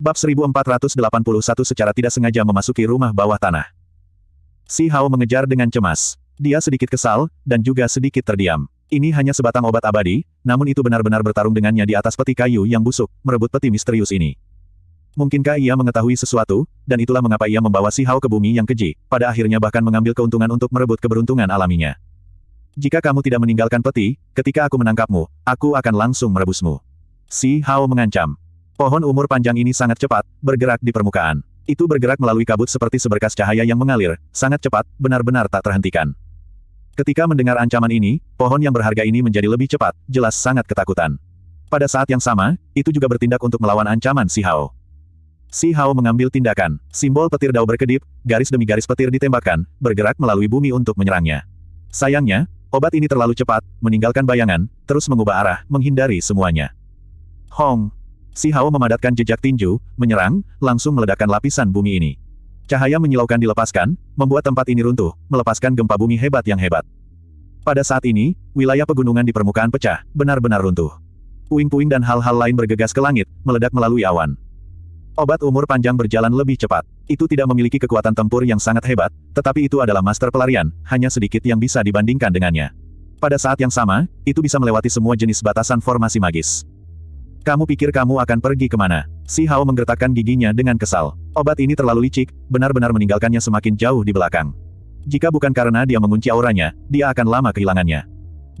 Bab 1481 secara tidak sengaja memasuki rumah bawah tanah. Si Hao mengejar dengan cemas. Dia sedikit kesal, dan juga sedikit terdiam. Ini hanya sebatang obat abadi, namun itu benar-benar bertarung dengannya di atas peti kayu yang busuk, merebut peti misterius ini. Mungkinkah ia mengetahui sesuatu, dan itulah mengapa ia membawa si Hao ke bumi yang keji, pada akhirnya bahkan mengambil keuntungan untuk merebut keberuntungan alaminya. Jika kamu tidak meninggalkan peti, ketika aku menangkapmu, aku akan langsung merebusmu. Si Hao mengancam. Pohon umur panjang ini sangat cepat, bergerak di permukaan. Itu bergerak melalui kabut seperti seberkas cahaya yang mengalir, sangat cepat, benar-benar tak terhentikan. Ketika mendengar ancaman ini, pohon yang berharga ini menjadi lebih cepat, jelas sangat ketakutan. Pada saat yang sama, itu juga bertindak untuk melawan ancaman Si Hao. Si Hao mengambil tindakan. Simbol petir dao berkedip, garis demi garis petir ditembakkan, bergerak melalui bumi untuk menyerangnya. Sayangnya, obat ini terlalu cepat, meninggalkan bayangan, terus mengubah arah, menghindari semuanya. Hong! Si Hao memadatkan jejak tinju, menyerang, langsung meledakkan lapisan bumi ini. Cahaya menyilaukan dilepaskan, membuat tempat ini runtuh, melepaskan gempa bumi hebat yang hebat. Pada saat ini, wilayah pegunungan di permukaan pecah, benar-benar runtuh. Puing-puing dan hal-hal lain bergegas ke langit, meledak melalui awan. Obat umur panjang berjalan lebih cepat. Itu tidak memiliki kekuatan tempur yang sangat hebat, tetapi itu adalah master pelarian, hanya sedikit yang bisa dibandingkan dengannya. Pada saat yang sama, itu bisa melewati semua jenis batasan formasi magis. Kamu pikir kamu akan pergi kemana? Si Hao menggertakkan giginya dengan kesal. Obat ini terlalu licik, benar-benar meninggalkannya semakin jauh di belakang. Jika bukan karena dia mengunci auranya, dia akan lama kehilangannya.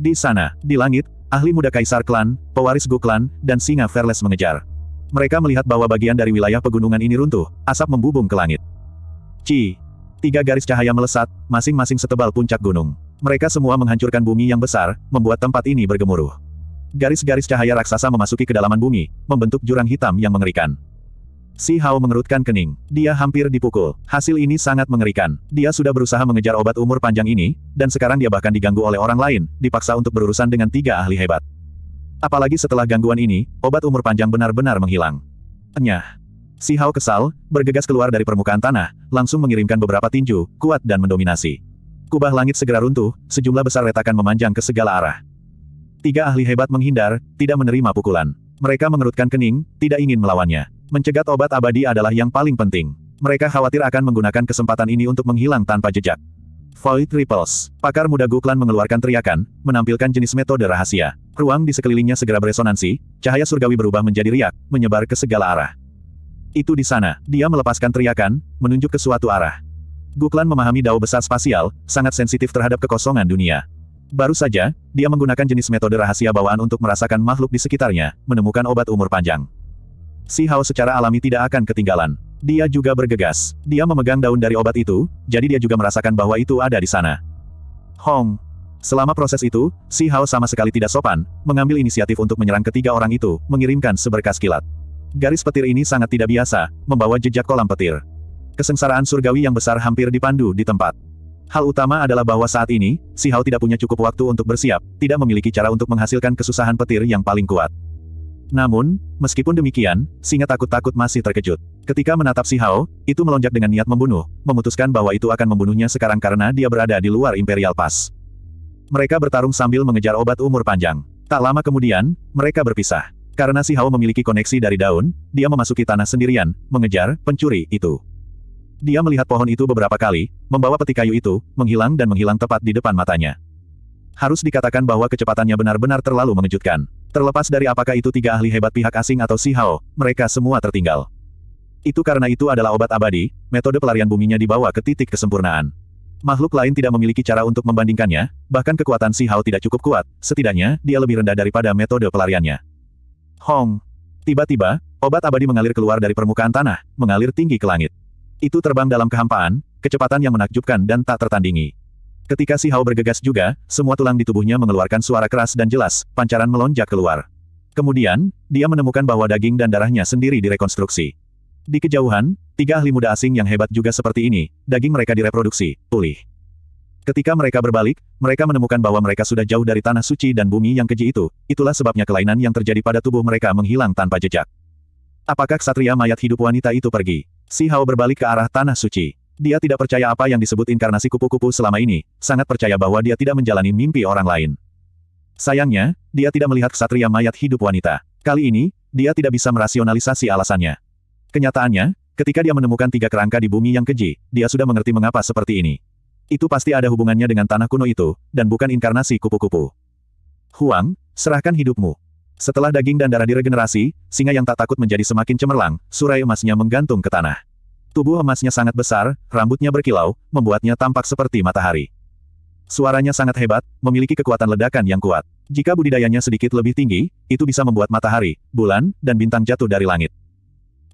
Di sana, di langit, ahli muda kaisar klan, pewaris Gu klan, dan singa Fairless mengejar. Mereka melihat bahwa bagian dari wilayah pegunungan ini runtuh, asap membubung ke langit. Ci. Tiga garis cahaya melesat, masing-masing setebal puncak gunung. Mereka semua menghancurkan bumi yang besar, membuat tempat ini bergemuruh. Garis-garis cahaya raksasa memasuki kedalaman bumi, membentuk jurang hitam yang mengerikan. Si Hao mengerutkan kening. Dia hampir dipukul. Hasil ini sangat mengerikan. Dia sudah berusaha mengejar obat umur panjang ini, dan sekarang dia bahkan diganggu oleh orang lain, dipaksa untuk berurusan dengan tiga ahli hebat. Apalagi setelah gangguan ini, obat umur panjang benar-benar menghilang. Enyah. Si Hao kesal, bergegas keluar dari permukaan tanah, langsung mengirimkan beberapa tinju, kuat dan mendominasi. Kubah langit segera runtuh, sejumlah besar retakan memanjang ke segala arah. Tiga ahli hebat menghindar, tidak menerima pukulan. Mereka mengerutkan kening, tidak ingin melawannya. Mencegat obat abadi adalah yang paling penting. Mereka khawatir akan menggunakan kesempatan ini untuk menghilang tanpa jejak. Void Triples. Pakar muda Guklan mengeluarkan teriakan, menampilkan jenis metode rahasia. Ruang di sekelilingnya segera beresonansi, cahaya surgawi berubah menjadi riak, menyebar ke segala arah. Itu di sana. Dia melepaskan teriakan, menunjuk ke suatu arah. Guklan memahami dao besar spasial, sangat sensitif terhadap kekosongan dunia. Baru saja, dia menggunakan jenis metode rahasia bawaan untuk merasakan makhluk di sekitarnya, menemukan obat umur panjang. Si Hao secara alami tidak akan ketinggalan. Dia juga bergegas. Dia memegang daun dari obat itu, jadi dia juga merasakan bahwa itu ada di sana. Hong. Selama proses itu, Si Hao sama sekali tidak sopan, mengambil inisiatif untuk menyerang ketiga orang itu, mengirimkan seberkas kilat. Garis petir ini sangat tidak biasa, membawa jejak kolam petir. Kesengsaraan surgawi yang besar hampir dipandu di tempat. Hal utama adalah bahwa saat ini, Si Hao tidak punya cukup waktu untuk bersiap, tidak memiliki cara untuk menghasilkan kesusahan petir yang paling kuat. Namun, meskipun demikian, singa takut-takut masih terkejut. Ketika menatap Si Hao, itu melonjak dengan niat membunuh, memutuskan bahwa itu akan membunuhnya sekarang karena dia berada di luar Imperial Pass. Mereka bertarung sambil mengejar obat umur panjang. Tak lama kemudian, mereka berpisah. Karena Si Hao memiliki koneksi dari daun, dia memasuki tanah sendirian, mengejar pencuri itu. Dia melihat pohon itu beberapa kali, membawa peti kayu itu, menghilang dan menghilang tepat di depan matanya. Harus dikatakan bahwa kecepatannya benar-benar terlalu mengejutkan. Terlepas dari apakah itu tiga ahli hebat pihak asing atau si Hao, mereka semua tertinggal. Itu karena itu adalah obat abadi, metode pelarian buminya dibawa ke titik kesempurnaan. Makhluk lain tidak memiliki cara untuk membandingkannya, bahkan kekuatan si Hao tidak cukup kuat, setidaknya, dia lebih rendah daripada metode pelariannya. Hong. Tiba-tiba, obat abadi mengalir keluar dari permukaan tanah, mengalir tinggi ke langit. Itu terbang dalam kehampaan, kecepatan yang menakjubkan dan tak tertandingi. Ketika si Hao bergegas juga, semua tulang di tubuhnya mengeluarkan suara keras dan jelas, pancaran melonjak keluar. Kemudian, dia menemukan bahwa daging dan darahnya sendiri direkonstruksi. Di kejauhan, tiga ahli muda asing yang hebat juga seperti ini, daging mereka direproduksi, pulih. Ketika mereka berbalik, mereka menemukan bahwa mereka sudah jauh dari tanah suci dan bumi yang keji itu, itulah sebabnya kelainan yang terjadi pada tubuh mereka menghilang tanpa jejak. Apakah ksatria mayat hidup wanita itu pergi? Si Hao berbalik ke arah Tanah Suci. Dia tidak percaya apa yang disebut inkarnasi kupu-kupu selama ini, sangat percaya bahwa dia tidak menjalani mimpi orang lain. Sayangnya, dia tidak melihat ksatria mayat hidup wanita. Kali ini, dia tidak bisa merasionalisasi alasannya. Kenyataannya, ketika dia menemukan tiga kerangka di bumi yang keji, dia sudah mengerti mengapa seperti ini. Itu pasti ada hubungannya dengan tanah kuno itu, dan bukan inkarnasi kupu-kupu. Huang, serahkan hidupmu. Setelah daging dan darah diregenerasi, singa yang tak takut menjadi semakin cemerlang, surai emasnya menggantung ke tanah. Tubuh emasnya sangat besar, rambutnya berkilau, membuatnya tampak seperti matahari. Suaranya sangat hebat, memiliki kekuatan ledakan yang kuat. Jika budidayanya sedikit lebih tinggi, itu bisa membuat matahari, bulan, dan bintang jatuh dari langit.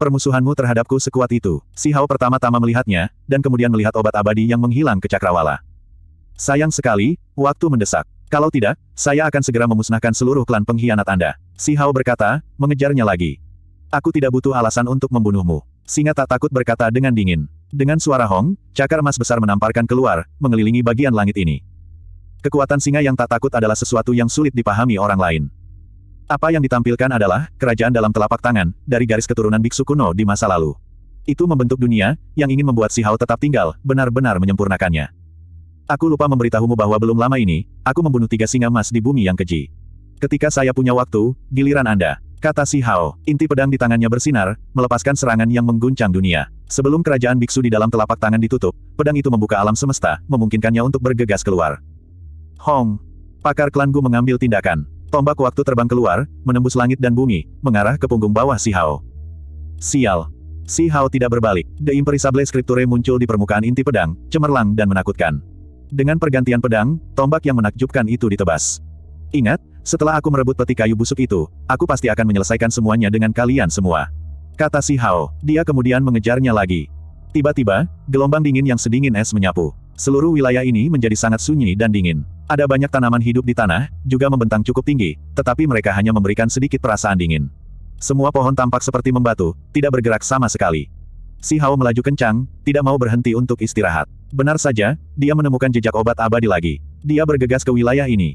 Permusuhanmu terhadapku sekuat itu. Si Hao pertama-tama melihatnya, dan kemudian melihat obat abadi yang menghilang ke cakrawala. Sayang sekali, waktu mendesak. Kalau tidak, saya akan segera memusnahkan seluruh klan pengkhianat Anda. Si Hao berkata, mengejarnya lagi. Aku tidak butuh alasan untuk membunuhmu. Singa tak takut berkata dengan dingin. Dengan suara hong, cakar emas besar menamparkan keluar, mengelilingi bagian langit ini. Kekuatan singa yang tak takut adalah sesuatu yang sulit dipahami orang lain. Apa yang ditampilkan adalah kerajaan dalam telapak tangan dari garis keturunan biksu kuno di masa lalu. Itu membentuk dunia yang ingin membuat si Hao tetap tinggal, benar-benar menyempurnakannya. Aku lupa memberitahumu bahwa belum lama ini, aku membunuh tiga singa emas di bumi yang keji. Ketika saya punya waktu, giliran Anda. Kata si Hao, inti pedang di tangannya bersinar, melepaskan serangan yang mengguncang dunia. Sebelum kerajaan biksu di dalam telapak tangan ditutup, pedang itu membuka alam semesta, memungkinkannya untuk bergegas keluar. Hong! Pakar klan Gu mengambil tindakan. Tombak waktu terbang keluar, menembus langit dan bumi, mengarah ke punggung bawah si Hao. Sial. Si Hao tidak berbalik. The Imperisable Scripture muncul di permukaan inti pedang, cemerlang dan menakutkan. Dengan pergantian pedang, tombak yang menakjubkan itu ditebas. Ingat, setelah aku merebut peti kayu busuk itu, aku pasti akan menyelesaikan semuanya dengan kalian semua. Kata si Hao, dia kemudian mengejarnya lagi. Tiba-tiba, gelombang dingin yang sedingin es menyapu. Seluruh wilayah ini menjadi sangat sunyi dan dingin. Ada banyak tanaman hidup di tanah, juga membentang cukup tinggi, tetapi mereka hanya memberikan sedikit perasaan dingin. Semua pohon tampak seperti membatu, tidak bergerak sama sekali. Si Hao melaju kencang, tidak mau berhenti untuk istirahat. Benar saja, dia menemukan jejak obat abadi lagi. Dia bergegas ke wilayah ini.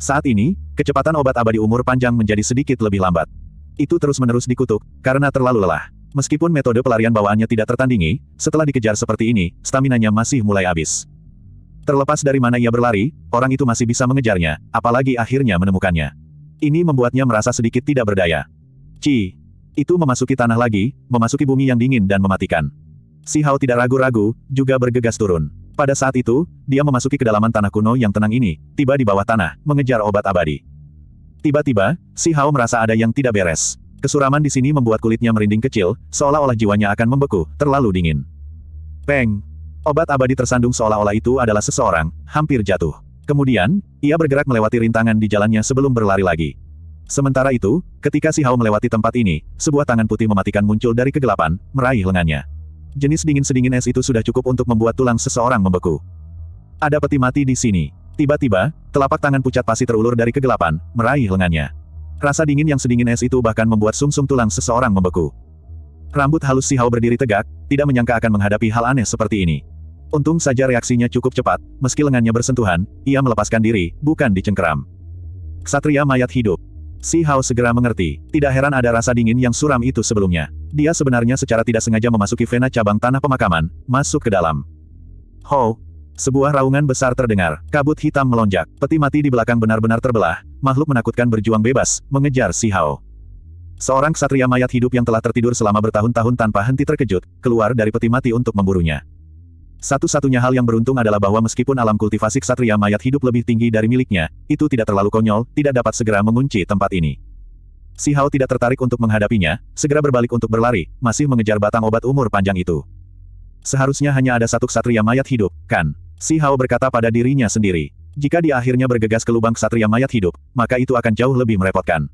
Saat ini, kecepatan obat abadi umur panjang menjadi sedikit lebih lambat. Itu terus-menerus dikutuk, karena terlalu lelah. Meskipun metode pelarian bawaannya tidak tertandingi, setelah dikejar seperti ini, staminanya masih mulai habis. Terlepas dari mana ia berlari, orang itu masih bisa mengejarnya, apalagi akhirnya menemukannya. Ini membuatnya merasa sedikit tidak berdaya. Ci. Itu memasuki tanah lagi, memasuki bumi yang dingin dan mematikan. Si Hao tidak ragu-ragu, juga bergegas turun. Pada saat itu, dia memasuki kedalaman tanah kuno yang tenang ini, tiba di bawah tanah, mengejar obat abadi. Tiba-tiba, si Hao merasa ada yang tidak beres. Kesuraman di sini membuat kulitnya merinding kecil, seolah-olah jiwanya akan membeku, terlalu dingin. Peng! Obat abadi tersandung seolah-olah itu adalah seseorang, hampir jatuh. Kemudian, ia bergerak melewati rintangan di jalannya sebelum berlari lagi. Sementara itu, ketika si Hao melewati tempat ini, sebuah tangan putih mematikan muncul dari kegelapan, meraih lengannya jenis dingin sedingin es itu sudah cukup untuk membuat tulang seseorang membeku. Ada peti mati di sini. Tiba-tiba, telapak tangan pucat pasti terulur dari kegelapan, meraih lengannya. Rasa dingin yang sedingin es itu bahkan membuat sumsum -sum tulang seseorang membeku. Rambut halus si Hao berdiri tegak, tidak menyangka akan menghadapi hal aneh seperti ini. Untung saja reaksinya cukup cepat, meski lengannya bersentuhan, ia melepaskan diri, bukan dicengkeram. Satria mayat hidup. Si Hao segera mengerti, tidak heran ada rasa dingin yang suram itu sebelumnya. Dia sebenarnya secara tidak sengaja memasuki vena cabang tanah pemakaman, masuk ke dalam. Ho! Sebuah raungan besar terdengar, kabut hitam melonjak, peti mati di belakang benar-benar terbelah, makhluk menakutkan berjuang bebas, mengejar si Hao. Seorang ksatria mayat hidup yang telah tertidur selama bertahun-tahun tanpa henti terkejut, keluar dari peti mati untuk memburunya. Satu-satunya hal yang beruntung adalah bahwa meskipun alam kultivasi ksatria mayat hidup lebih tinggi dari miliknya, itu tidak terlalu konyol, tidak dapat segera mengunci tempat ini. Si Hao tidak tertarik untuk menghadapinya, segera berbalik untuk berlari, masih mengejar batang obat umur panjang itu. Seharusnya hanya ada satu ksatria mayat hidup, kan? Si Hao berkata pada dirinya sendiri. Jika dia akhirnya bergegas ke lubang ksatria mayat hidup, maka itu akan jauh lebih merepotkan.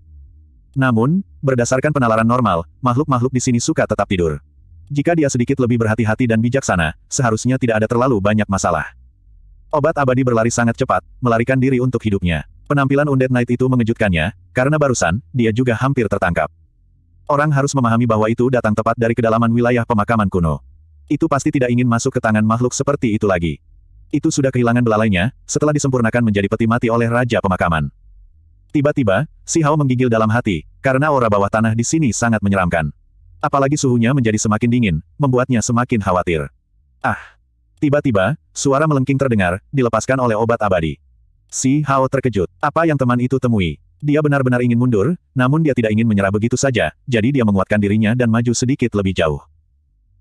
Namun, berdasarkan penalaran normal, makhluk-makhluk di sini suka tetap tidur. Jika dia sedikit lebih berhati-hati dan bijaksana, seharusnya tidak ada terlalu banyak masalah. Obat abadi berlari sangat cepat, melarikan diri untuk hidupnya. Penampilan Undead Knight itu mengejutkannya, karena barusan, dia juga hampir tertangkap. Orang harus memahami bahwa itu datang tepat dari kedalaman wilayah pemakaman kuno. Itu pasti tidak ingin masuk ke tangan makhluk seperti itu lagi. Itu sudah kehilangan belalainya, setelah disempurnakan menjadi peti mati oleh Raja Pemakaman. Tiba-tiba, si Hao menggigil dalam hati, karena aura bawah tanah di sini sangat menyeramkan. Apalagi suhunya menjadi semakin dingin, membuatnya semakin khawatir. Ah! Tiba-tiba, suara melengking terdengar, dilepaskan oleh obat abadi. Si Hao terkejut. Apa yang teman itu temui? Dia benar-benar ingin mundur, namun dia tidak ingin menyerah begitu saja, jadi dia menguatkan dirinya dan maju sedikit lebih jauh.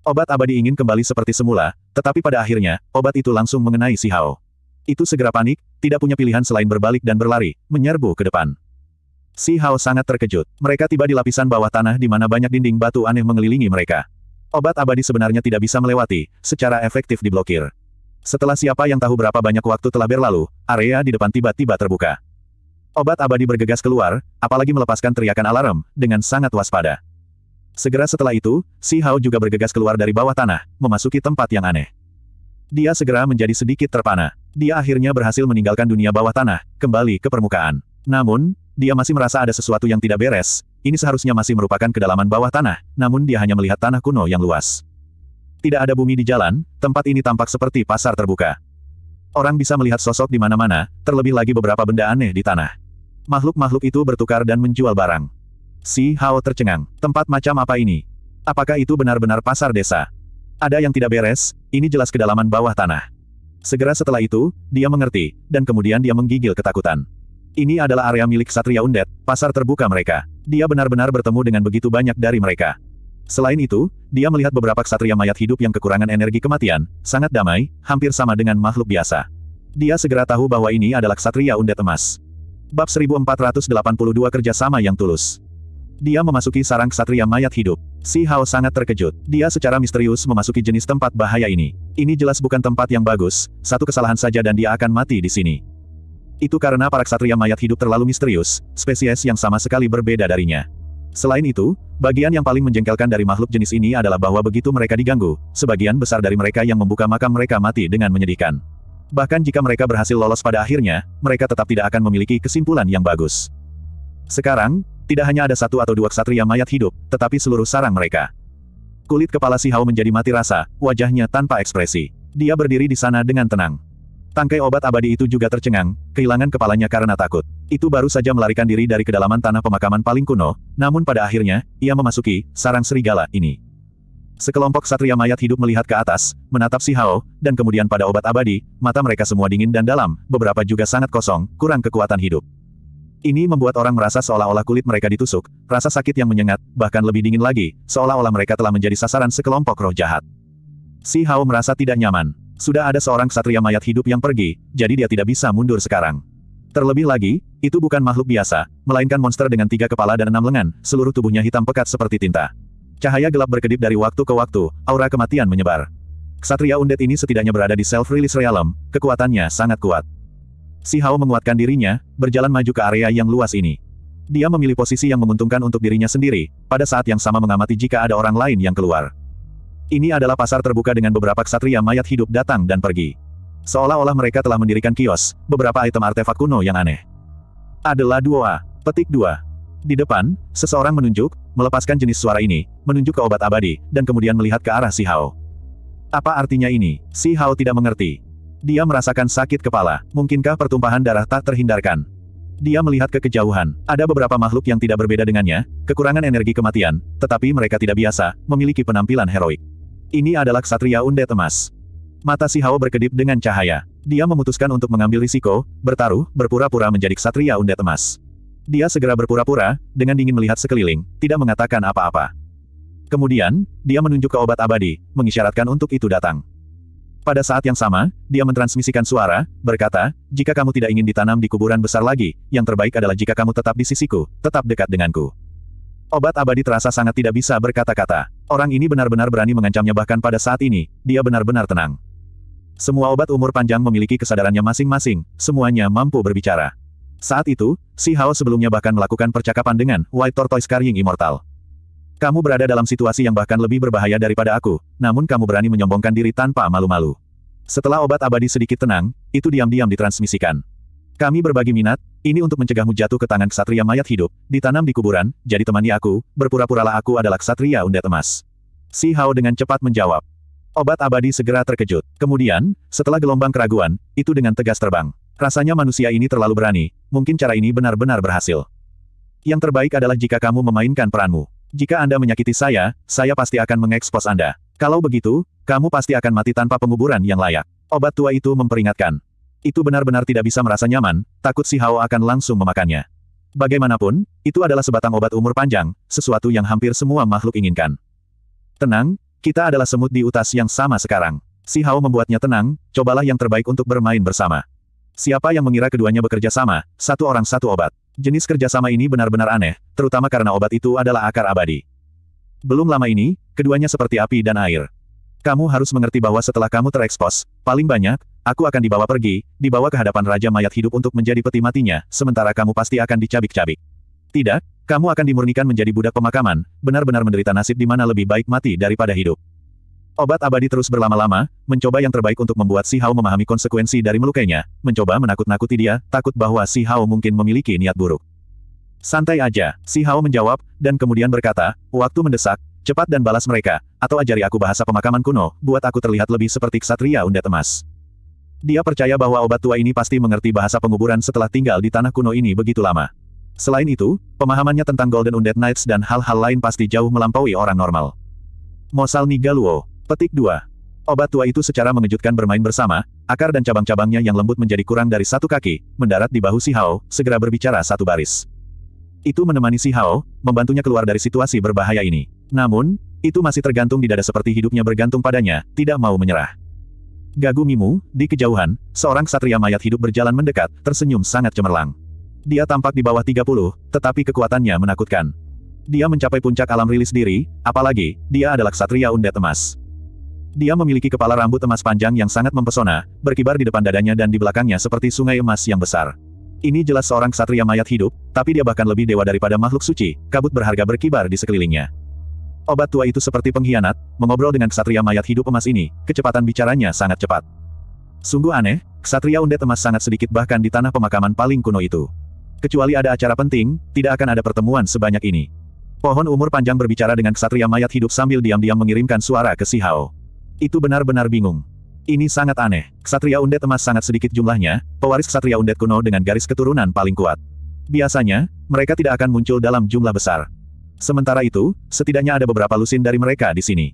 Obat abadi ingin kembali seperti semula, tetapi pada akhirnya, obat itu langsung mengenai si Hao. Itu segera panik, tidak punya pilihan selain berbalik dan berlari, menyerbu ke depan. Si Hao sangat terkejut. Mereka tiba di lapisan bawah tanah di mana banyak dinding batu aneh mengelilingi mereka. Obat abadi sebenarnya tidak bisa melewati, secara efektif diblokir. Setelah siapa yang tahu berapa banyak waktu telah berlalu, area di depan tiba-tiba terbuka. Obat abadi bergegas keluar, apalagi melepaskan teriakan alarm, dengan sangat waspada. Segera setelah itu, Si Hao juga bergegas keluar dari bawah tanah, memasuki tempat yang aneh. Dia segera menjadi sedikit terpana. Dia akhirnya berhasil meninggalkan dunia bawah tanah, kembali ke permukaan. Namun, dia masih merasa ada sesuatu yang tidak beres, ini seharusnya masih merupakan kedalaman bawah tanah, namun dia hanya melihat tanah kuno yang luas. Tidak ada bumi di jalan, tempat ini tampak seperti pasar terbuka. Orang bisa melihat sosok di mana-mana, terlebih lagi beberapa benda aneh di tanah. Makhluk-makhluk itu bertukar dan menjual barang. Si Hao tercengang. Tempat macam apa ini? Apakah itu benar-benar pasar desa? Ada yang tidak beres, ini jelas kedalaman bawah tanah. Segera setelah itu, dia mengerti, dan kemudian dia menggigil ketakutan. Ini adalah area milik Satria Undet, pasar terbuka mereka. Dia benar-benar bertemu dengan begitu banyak dari mereka. Selain itu, dia melihat beberapa ksatria mayat hidup yang kekurangan energi kematian, sangat damai, hampir sama dengan makhluk biasa. Dia segera tahu bahwa ini adalah ksatria undet emas. Bab 1482 kerjasama yang tulus. Dia memasuki sarang ksatria mayat hidup. Si Hao sangat terkejut. Dia secara misterius memasuki jenis tempat bahaya ini. Ini jelas bukan tempat yang bagus, satu kesalahan saja dan dia akan mati di sini. Itu karena para ksatria mayat hidup terlalu misterius, spesies yang sama sekali berbeda darinya. Selain itu, bagian yang paling menjengkelkan dari makhluk jenis ini adalah bahwa begitu mereka diganggu, sebagian besar dari mereka yang membuka makam mereka mati dengan menyedihkan. Bahkan jika mereka berhasil lolos pada akhirnya, mereka tetap tidak akan memiliki kesimpulan yang bagus. Sekarang, tidak hanya ada satu atau dua ksatria mayat hidup, tetapi seluruh sarang mereka. Kulit kepala si Hao menjadi mati rasa, wajahnya tanpa ekspresi. Dia berdiri di sana dengan tenang. Tangkai obat abadi itu juga tercengang, kehilangan kepalanya karena takut. Itu baru saja melarikan diri dari kedalaman tanah pemakaman paling kuno, namun pada akhirnya, ia memasuki sarang serigala ini. Sekelompok satria mayat hidup melihat ke atas, menatap si Hao, dan kemudian pada obat abadi, mata mereka semua dingin dan dalam, beberapa juga sangat kosong, kurang kekuatan hidup. Ini membuat orang merasa seolah-olah kulit mereka ditusuk, rasa sakit yang menyengat, bahkan lebih dingin lagi, seolah-olah mereka telah menjadi sasaran sekelompok roh jahat. Si Hao merasa tidak nyaman sudah ada seorang ksatria mayat hidup yang pergi, jadi dia tidak bisa mundur sekarang. Terlebih lagi, itu bukan makhluk biasa, melainkan monster dengan tiga kepala dan enam lengan, seluruh tubuhnya hitam pekat seperti tinta. Cahaya gelap berkedip dari waktu ke waktu, aura kematian menyebar. Ksatria undet ini setidaknya berada di self-release realm, kekuatannya sangat kuat. Si Hao menguatkan dirinya, berjalan maju ke area yang luas ini. Dia memilih posisi yang menguntungkan untuk dirinya sendiri, pada saat yang sama mengamati jika ada orang lain yang keluar. Ini adalah pasar terbuka dengan beberapa ksatria mayat hidup datang dan pergi. Seolah-olah mereka telah mendirikan kios, beberapa item artefak kuno yang aneh. Adalah dua, petik dua. Di depan, seseorang menunjuk, melepaskan jenis suara ini, menunjuk ke obat abadi, dan kemudian melihat ke arah si Hao. Apa artinya ini? Si Hao tidak mengerti. Dia merasakan sakit kepala, mungkinkah pertumpahan darah tak terhindarkan? Dia melihat ke kejauhan. Ada beberapa makhluk yang tidak berbeda dengannya, kekurangan energi kematian, tetapi mereka tidak biasa, memiliki penampilan heroik. Ini adalah Ksatria Unde Temas. Mata si Hao berkedip dengan cahaya. Dia memutuskan untuk mengambil risiko, bertaruh, berpura-pura menjadi Ksatria Unde Temas. Dia segera berpura-pura, dengan dingin melihat sekeliling, tidak mengatakan apa-apa. Kemudian, dia menunjuk ke obat abadi, mengisyaratkan untuk itu datang. Pada saat yang sama, dia mentransmisikan suara, berkata, jika kamu tidak ingin ditanam di kuburan besar lagi, yang terbaik adalah jika kamu tetap di sisiku, tetap dekat denganku. Obat abadi terasa sangat tidak bisa berkata-kata. Orang ini benar-benar berani mengancamnya bahkan pada saat ini, dia benar-benar tenang. Semua obat umur panjang memiliki kesadarannya masing-masing, semuanya mampu berbicara. Saat itu, Si Hao sebelumnya bahkan melakukan percakapan dengan White Tortoise Carrying Immortal. Kamu berada dalam situasi yang bahkan lebih berbahaya daripada aku, namun kamu berani menyombongkan diri tanpa malu-malu. Setelah obat abadi sedikit tenang, itu diam-diam ditransmisikan. Kami berbagi minat, ini untuk mencegahmu jatuh ke tangan ksatria mayat hidup, ditanam di kuburan, jadi temani aku, berpura-puralah aku adalah ksatria undet emas. Si Hao dengan cepat menjawab. Obat abadi segera terkejut. Kemudian, setelah gelombang keraguan, itu dengan tegas terbang. Rasanya manusia ini terlalu berani, mungkin cara ini benar-benar berhasil. Yang terbaik adalah jika kamu memainkan peranmu. Jika Anda menyakiti saya, saya pasti akan mengekspos Anda. Kalau begitu, kamu pasti akan mati tanpa penguburan yang layak. Obat tua itu memperingatkan itu benar-benar tidak bisa merasa nyaman, takut si Hao akan langsung memakannya. Bagaimanapun, itu adalah sebatang obat umur panjang, sesuatu yang hampir semua makhluk inginkan. Tenang, kita adalah semut di utas yang sama sekarang. Si Hao membuatnya tenang, cobalah yang terbaik untuk bermain bersama. Siapa yang mengira keduanya bekerja sama, satu orang satu obat. Jenis kerjasama ini benar-benar aneh, terutama karena obat itu adalah akar abadi. Belum lama ini, keduanya seperti api dan air. Kamu harus mengerti bahwa setelah kamu terekspos, paling banyak, Aku akan dibawa pergi, dibawa ke hadapan Raja Mayat Hidup untuk menjadi peti matinya, sementara kamu pasti akan dicabik-cabik. Tidak, kamu akan dimurnikan menjadi budak pemakaman, benar-benar menderita nasib di mana lebih baik mati daripada hidup. Obat abadi terus berlama-lama, mencoba yang terbaik untuk membuat Si Hao memahami konsekuensi dari melukainya, mencoba menakut-nakuti dia, takut bahwa Si Hao mungkin memiliki niat buruk. Santai aja, Si Hao menjawab, dan kemudian berkata, waktu mendesak, cepat dan balas mereka, atau ajari aku bahasa pemakaman kuno, buat aku terlihat lebih seperti ksatria undet emas. Dia percaya bahwa obat tua ini pasti mengerti bahasa penguburan setelah tinggal di tanah kuno ini begitu lama. Selain itu, pemahamannya tentang Golden Undead Knights dan hal-hal lain pasti jauh melampaui orang normal. Mosal Nigaluo. Petik 2. Obat tua itu secara mengejutkan bermain bersama, akar dan cabang-cabangnya yang lembut menjadi kurang dari satu kaki, mendarat di bahu si Hao, segera berbicara satu baris. Itu menemani si Hao, membantunya keluar dari situasi berbahaya ini. Namun, itu masih tergantung di dada seperti hidupnya bergantung padanya, tidak mau menyerah. Gagumimu, di kejauhan, seorang satria mayat hidup berjalan mendekat, tersenyum sangat cemerlang. Dia tampak di bawah 30, tetapi kekuatannya menakutkan. Dia mencapai puncak alam rilis diri, apalagi, dia adalah satria undet emas. Dia memiliki kepala rambut emas panjang yang sangat mempesona, berkibar di depan dadanya dan di belakangnya seperti sungai emas yang besar. Ini jelas seorang satria mayat hidup, tapi dia bahkan lebih dewa daripada makhluk suci, kabut berharga berkibar di sekelilingnya. Obat tua itu seperti pengkhianat, mengobrol dengan ksatria mayat hidup emas ini, kecepatan bicaranya sangat cepat. Sungguh aneh, ksatria undet emas sangat sedikit bahkan di tanah pemakaman paling kuno itu. Kecuali ada acara penting, tidak akan ada pertemuan sebanyak ini. Pohon umur panjang berbicara dengan ksatria mayat hidup sambil diam-diam mengirimkan suara ke si Hao. Itu benar-benar bingung. Ini sangat aneh. Ksatria Undet emas sangat sedikit jumlahnya, pewaris Ksatria Undet kuno dengan garis keturunan paling kuat. Biasanya, mereka tidak akan muncul dalam jumlah besar. Sementara itu, setidaknya ada beberapa lusin dari mereka di sini.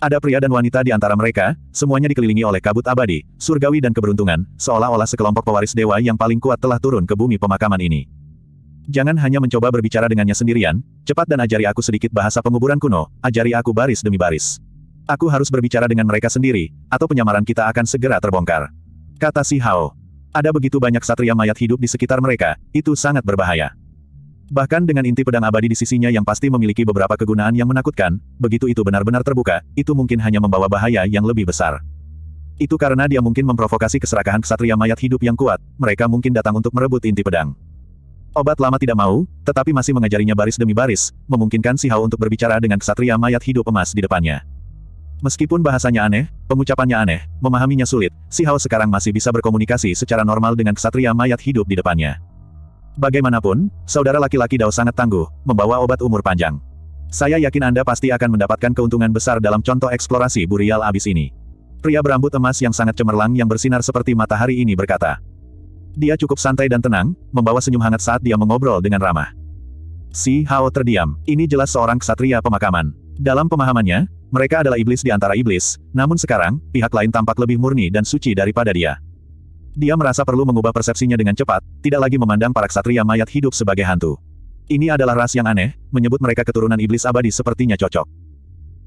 Ada pria dan wanita di antara mereka, semuanya dikelilingi oleh kabut abadi, surgawi dan keberuntungan, seolah-olah sekelompok pewaris dewa yang paling kuat telah turun ke bumi pemakaman ini. Jangan hanya mencoba berbicara dengannya sendirian, cepat dan ajari aku sedikit bahasa penguburan kuno, ajari aku baris demi baris. Aku harus berbicara dengan mereka sendiri, atau penyamaran kita akan segera terbongkar. Kata si Hao. Ada begitu banyak satria mayat hidup di sekitar mereka, itu sangat berbahaya. Bahkan dengan inti pedang abadi di sisinya yang pasti memiliki beberapa kegunaan yang menakutkan, begitu itu benar-benar terbuka, itu mungkin hanya membawa bahaya yang lebih besar. Itu karena dia mungkin memprovokasi keserakahan kesatria mayat hidup yang kuat, mereka mungkin datang untuk merebut inti pedang. Obat lama tidak mau, tetapi masih mengajarinya baris demi baris, memungkinkan si Hao untuk berbicara dengan kesatria mayat hidup emas di depannya. Meskipun bahasanya aneh, pengucapannya aneh, memahaminya sulit, si Hao sekarang masih bisa berkomunikasi secara normal dengan kesatria mayat hidup di depannya. Bagaimanapun, saudara laki-laki Dao sangat tangguh, membawa obat umur panjang. Saya yakin Anda pasti akan mendapatkan keuntungan besar dalam contoh eksplorasi burial abis ini. Pria berambut emas yang sangat cemerlang yang bersinar seperti matahari ini berkata. Dia cukup santai dan tenang, membawa senyum hangat saat dia mengobrol dengan ramah. Si Hao terdiam, ini jelas seorang ksatria pemakaman. Dalam pemahamannya, mereka adalah iblis di antara iblis, namun sekarang, pihak lain tampak lebih murni dan suci daripada dia. Dia merasa perlu mengubah persepsinya dengan cepat, tidak lagi memandang para ksatria mayat hidup sebagai hantu. Ini adalah ras yang aneh, menyebut mereka keturunan iblis abadi sepertinya cocok.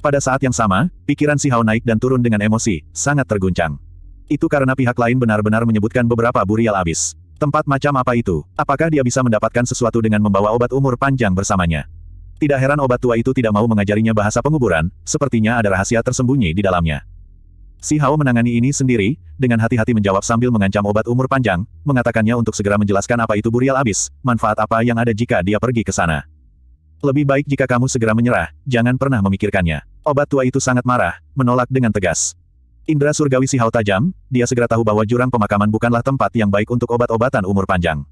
Pada saat yang sama, pikiran si Hao naik dan turun dengan emosi, sangat terguncang. Itu karena pihak lain benar-benar menyebutkan beberapa burial abis. Tempat macam apa itu? Apakah dia bisa mendapatkan sesuatu dengan membawa obat umur panjang bersamanya? Tidak heran obat tua itu tidak mau mengajarinya bahasa penguburan, sepertinya ada rahasia tersembunyi di dalamnya. Si Hao menangani ini sendiri, dengan hati-hati menjawab sambil mengancam obat umur panjang, mengatakannya untuk segera menjelaskan apa itu burial abis, manfaat apa yang ada jika dia pergi ke sana. Lebih baik jika kamu segera menyerah, jangan pernah memikirkannya. Obat tua itu sangat marah, menolak dengan tegas. Indra surgawi si Hao tajam, dia segera tahu bahwa jurang pemakaman bukanlah tempat yang baik untuk obat-obatan umur panjang.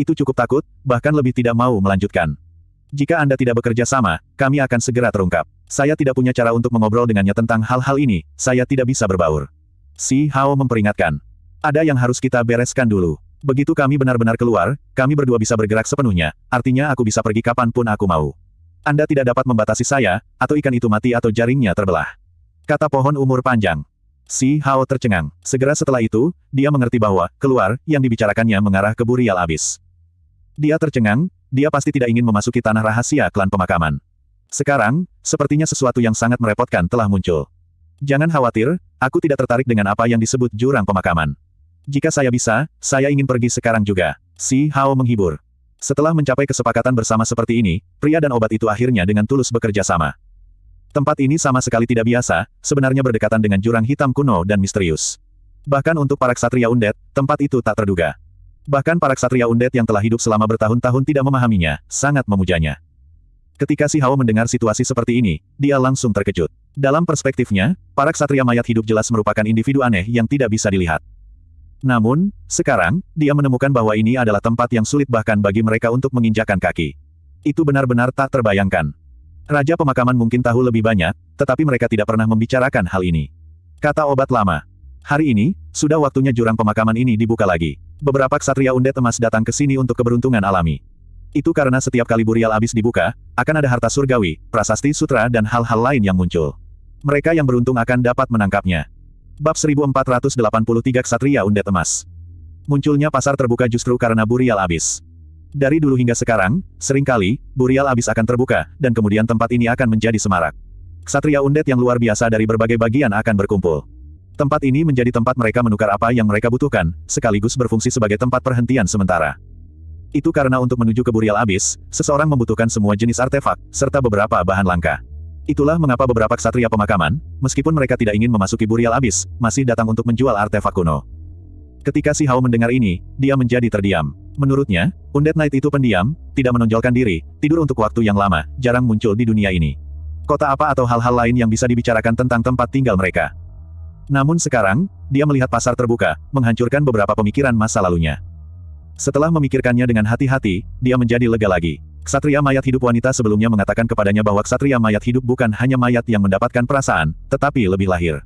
Itu cukup takut, bahkan lebih tidak mau melanjutkan. Jika Anda tidak bekerja sama, kami akan segera terungkap. Saya tidak punya cara untuk mengobrol dengannya tentang hal-hal ini, saya tidak bisa berbaur. Si Hao memperingatkan. Ada yang harus kita bereskan dulu. Begitu kami benar-benar keluar, kami berdua bisa bergerak sepenuhnya, artinya aku bisa pergi kapanpun aku mau. Anda tidak dapat membatasi saya, atau ikan itu mati atau jaringnya terbelah. Kata pohon umur panjang. Si Hao tercengang. Segera setelah itu, dia mengerti bahwa, keluar, yang dibicarakannya mengarah ke Burial Abis. Dia tercengang, dia pasti tidak ingin memasuki tanah rahasia klan pemakaman. Sekarang, sepertinya sesuatu yang sangat merepotkan telah muncul. Jangan khawatir, aku tidak tertarik dengan apa yang disebut jurang pemakaman. Jika saya bisa, saya ingin pergi sekarang juga. Si Hao menghibur. Setelah mencapai kesepakatan bersama seperti ini, pria dan obat itu akhirnya dengan tulus bekerja sama. Tempat ini sama sekali tidak biasa, sebenarnya berdekatan dengan jurang hitam kuno dan misterius. Bahkan untuk para ksatria undet, tempat itu tak terduga. Bahkan para ksatria undet yang telah hidup selama bertahun-tahun tidak memahaminya, sangat memujanya. Ketika Si Hao mendengar situasi seperti ini, dia langsung terkejut. Dalam perspektifnya, para ksatria mayat hidup jelas merupakan individu aneh yang tidak bisa dilihat. Namun, sekarang, dia menemukan bahwa ini adalah tempat yang sulit bahkan bagi mereka untuk menginjakan kaki. Itu benar-benar tak terbayangkan. Raja pemakaman mungkin tahu lebih banyak, tetapi mereka tidak pernah membicarakan hal ini. Kata obat lama. Hari ini, sudah waktunya jurang pemakaman ini dibuka lagi. Beberapa ksatria undet emas datang ke sini untuk keberuntungan alami. Itu karena setiap kali burial abis dibuka, akan ada harta surgawi, prasasti sutra dan hal-hal lain yang muncul. Mereka yang beruntung akan dapat menangkapnya. Bab 1483 Ksatria Undet Emas Munculnya pasar terbuka justru karena burial abis. Dari dulu hingga sekarang, seringkali, burial abis akan terbuka, dan kemudian tempat ini akan menjadi semarak. Ksatria undet yang luar biasa dari berbagai bagian akan berkumpul. Tempat ini menjadi tempat mereka menukar apa yang mereka butuhkan, sekaligus berfungsi sebagai tempat perhentian sementara. Itu karena untuk menuju ke Burial Abyss, seseorang membutuhkan semua jenis artefak, serta beberapa bahan langka. Itulah mengapa beberapa ksatria pemakaman, meskipun mereka tidak ingin memasuki Burial Abyss, masih datang untuk menjual artefak kuno. Ketika si Hao mendengar ini, dia menjadi terdiam. Menurutnya, Undead Knight itu pendiam, tidak menonjolkan diri, tidur untuk waktu yang lama, jarang muncul di dunia ini. Kota apa atau hal-hal lain yang bisa dibicarakan tentang tempat tinggal mereka. Namun sekarang, dia melihat pasar terbuka, menghancurkan beberapa pemikiran masa lalunya. Setelah memikirkannya dengan hati-hati, dia menjadi lega lagi. Ksatria mayat hidup wanita sebelumnya mengatakan kepadanya bahwa ksatria mayat hidup bukan hanya mayat yang mendapatkan perasaan, tetapi lebih lahir.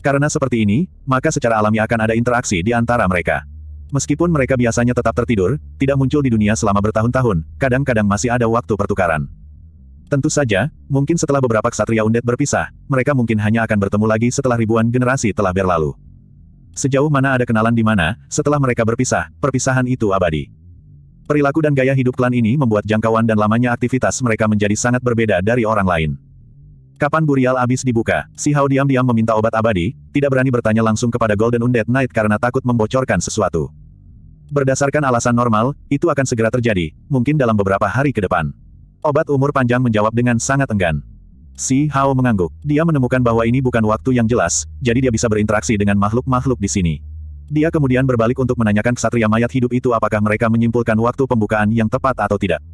Karena seperti ini, maka secara alami akan ada interaksi di antara mereka. Meskipun mereka biasanya tetap tertidur, tidak muncul di dunia selama bertahun-tahun, kadang-kadang masih ada waktu pertukaran. Tentu saja, mungkin setelah beberapa ksatria undet berpisah, mereka mungkin hanya akan bertemu lagi setelah ribuan generasi telah berlalu. Sejauh mana ada kenalan di mana, setelah mereka berpisah, perpisahan itu abadi. Perilaku dan gaya hidup klan ini membuat jangkauan dan lamanya aktivitas mereka menjadi sangat berbeda dari orang lain. Kapan Burial abis dibuka, si Hao diam-diam meminta obat abadi, tidak berani bertanya langsung kepada Golden Undead Knight karena takut membocorkan sesuatu. Berdasarkan alasan normal, itu akan segera terjadi, mungkin dalam beberapa hari ke depan. Obat umur panjang menjawab dengan sangat enggan. Si Hao mengangguk. Dia menemukan bahwa ini bukan waktu yang jelas, jadi dia bisa berinteraksi dengan makhluk-makhluk di sini. Dia kemudian berbalik untuk menanyakan kesatria mayat hidup itu apakah mereka menyimpulkan waktu pembukaan yang tepat atau tidak.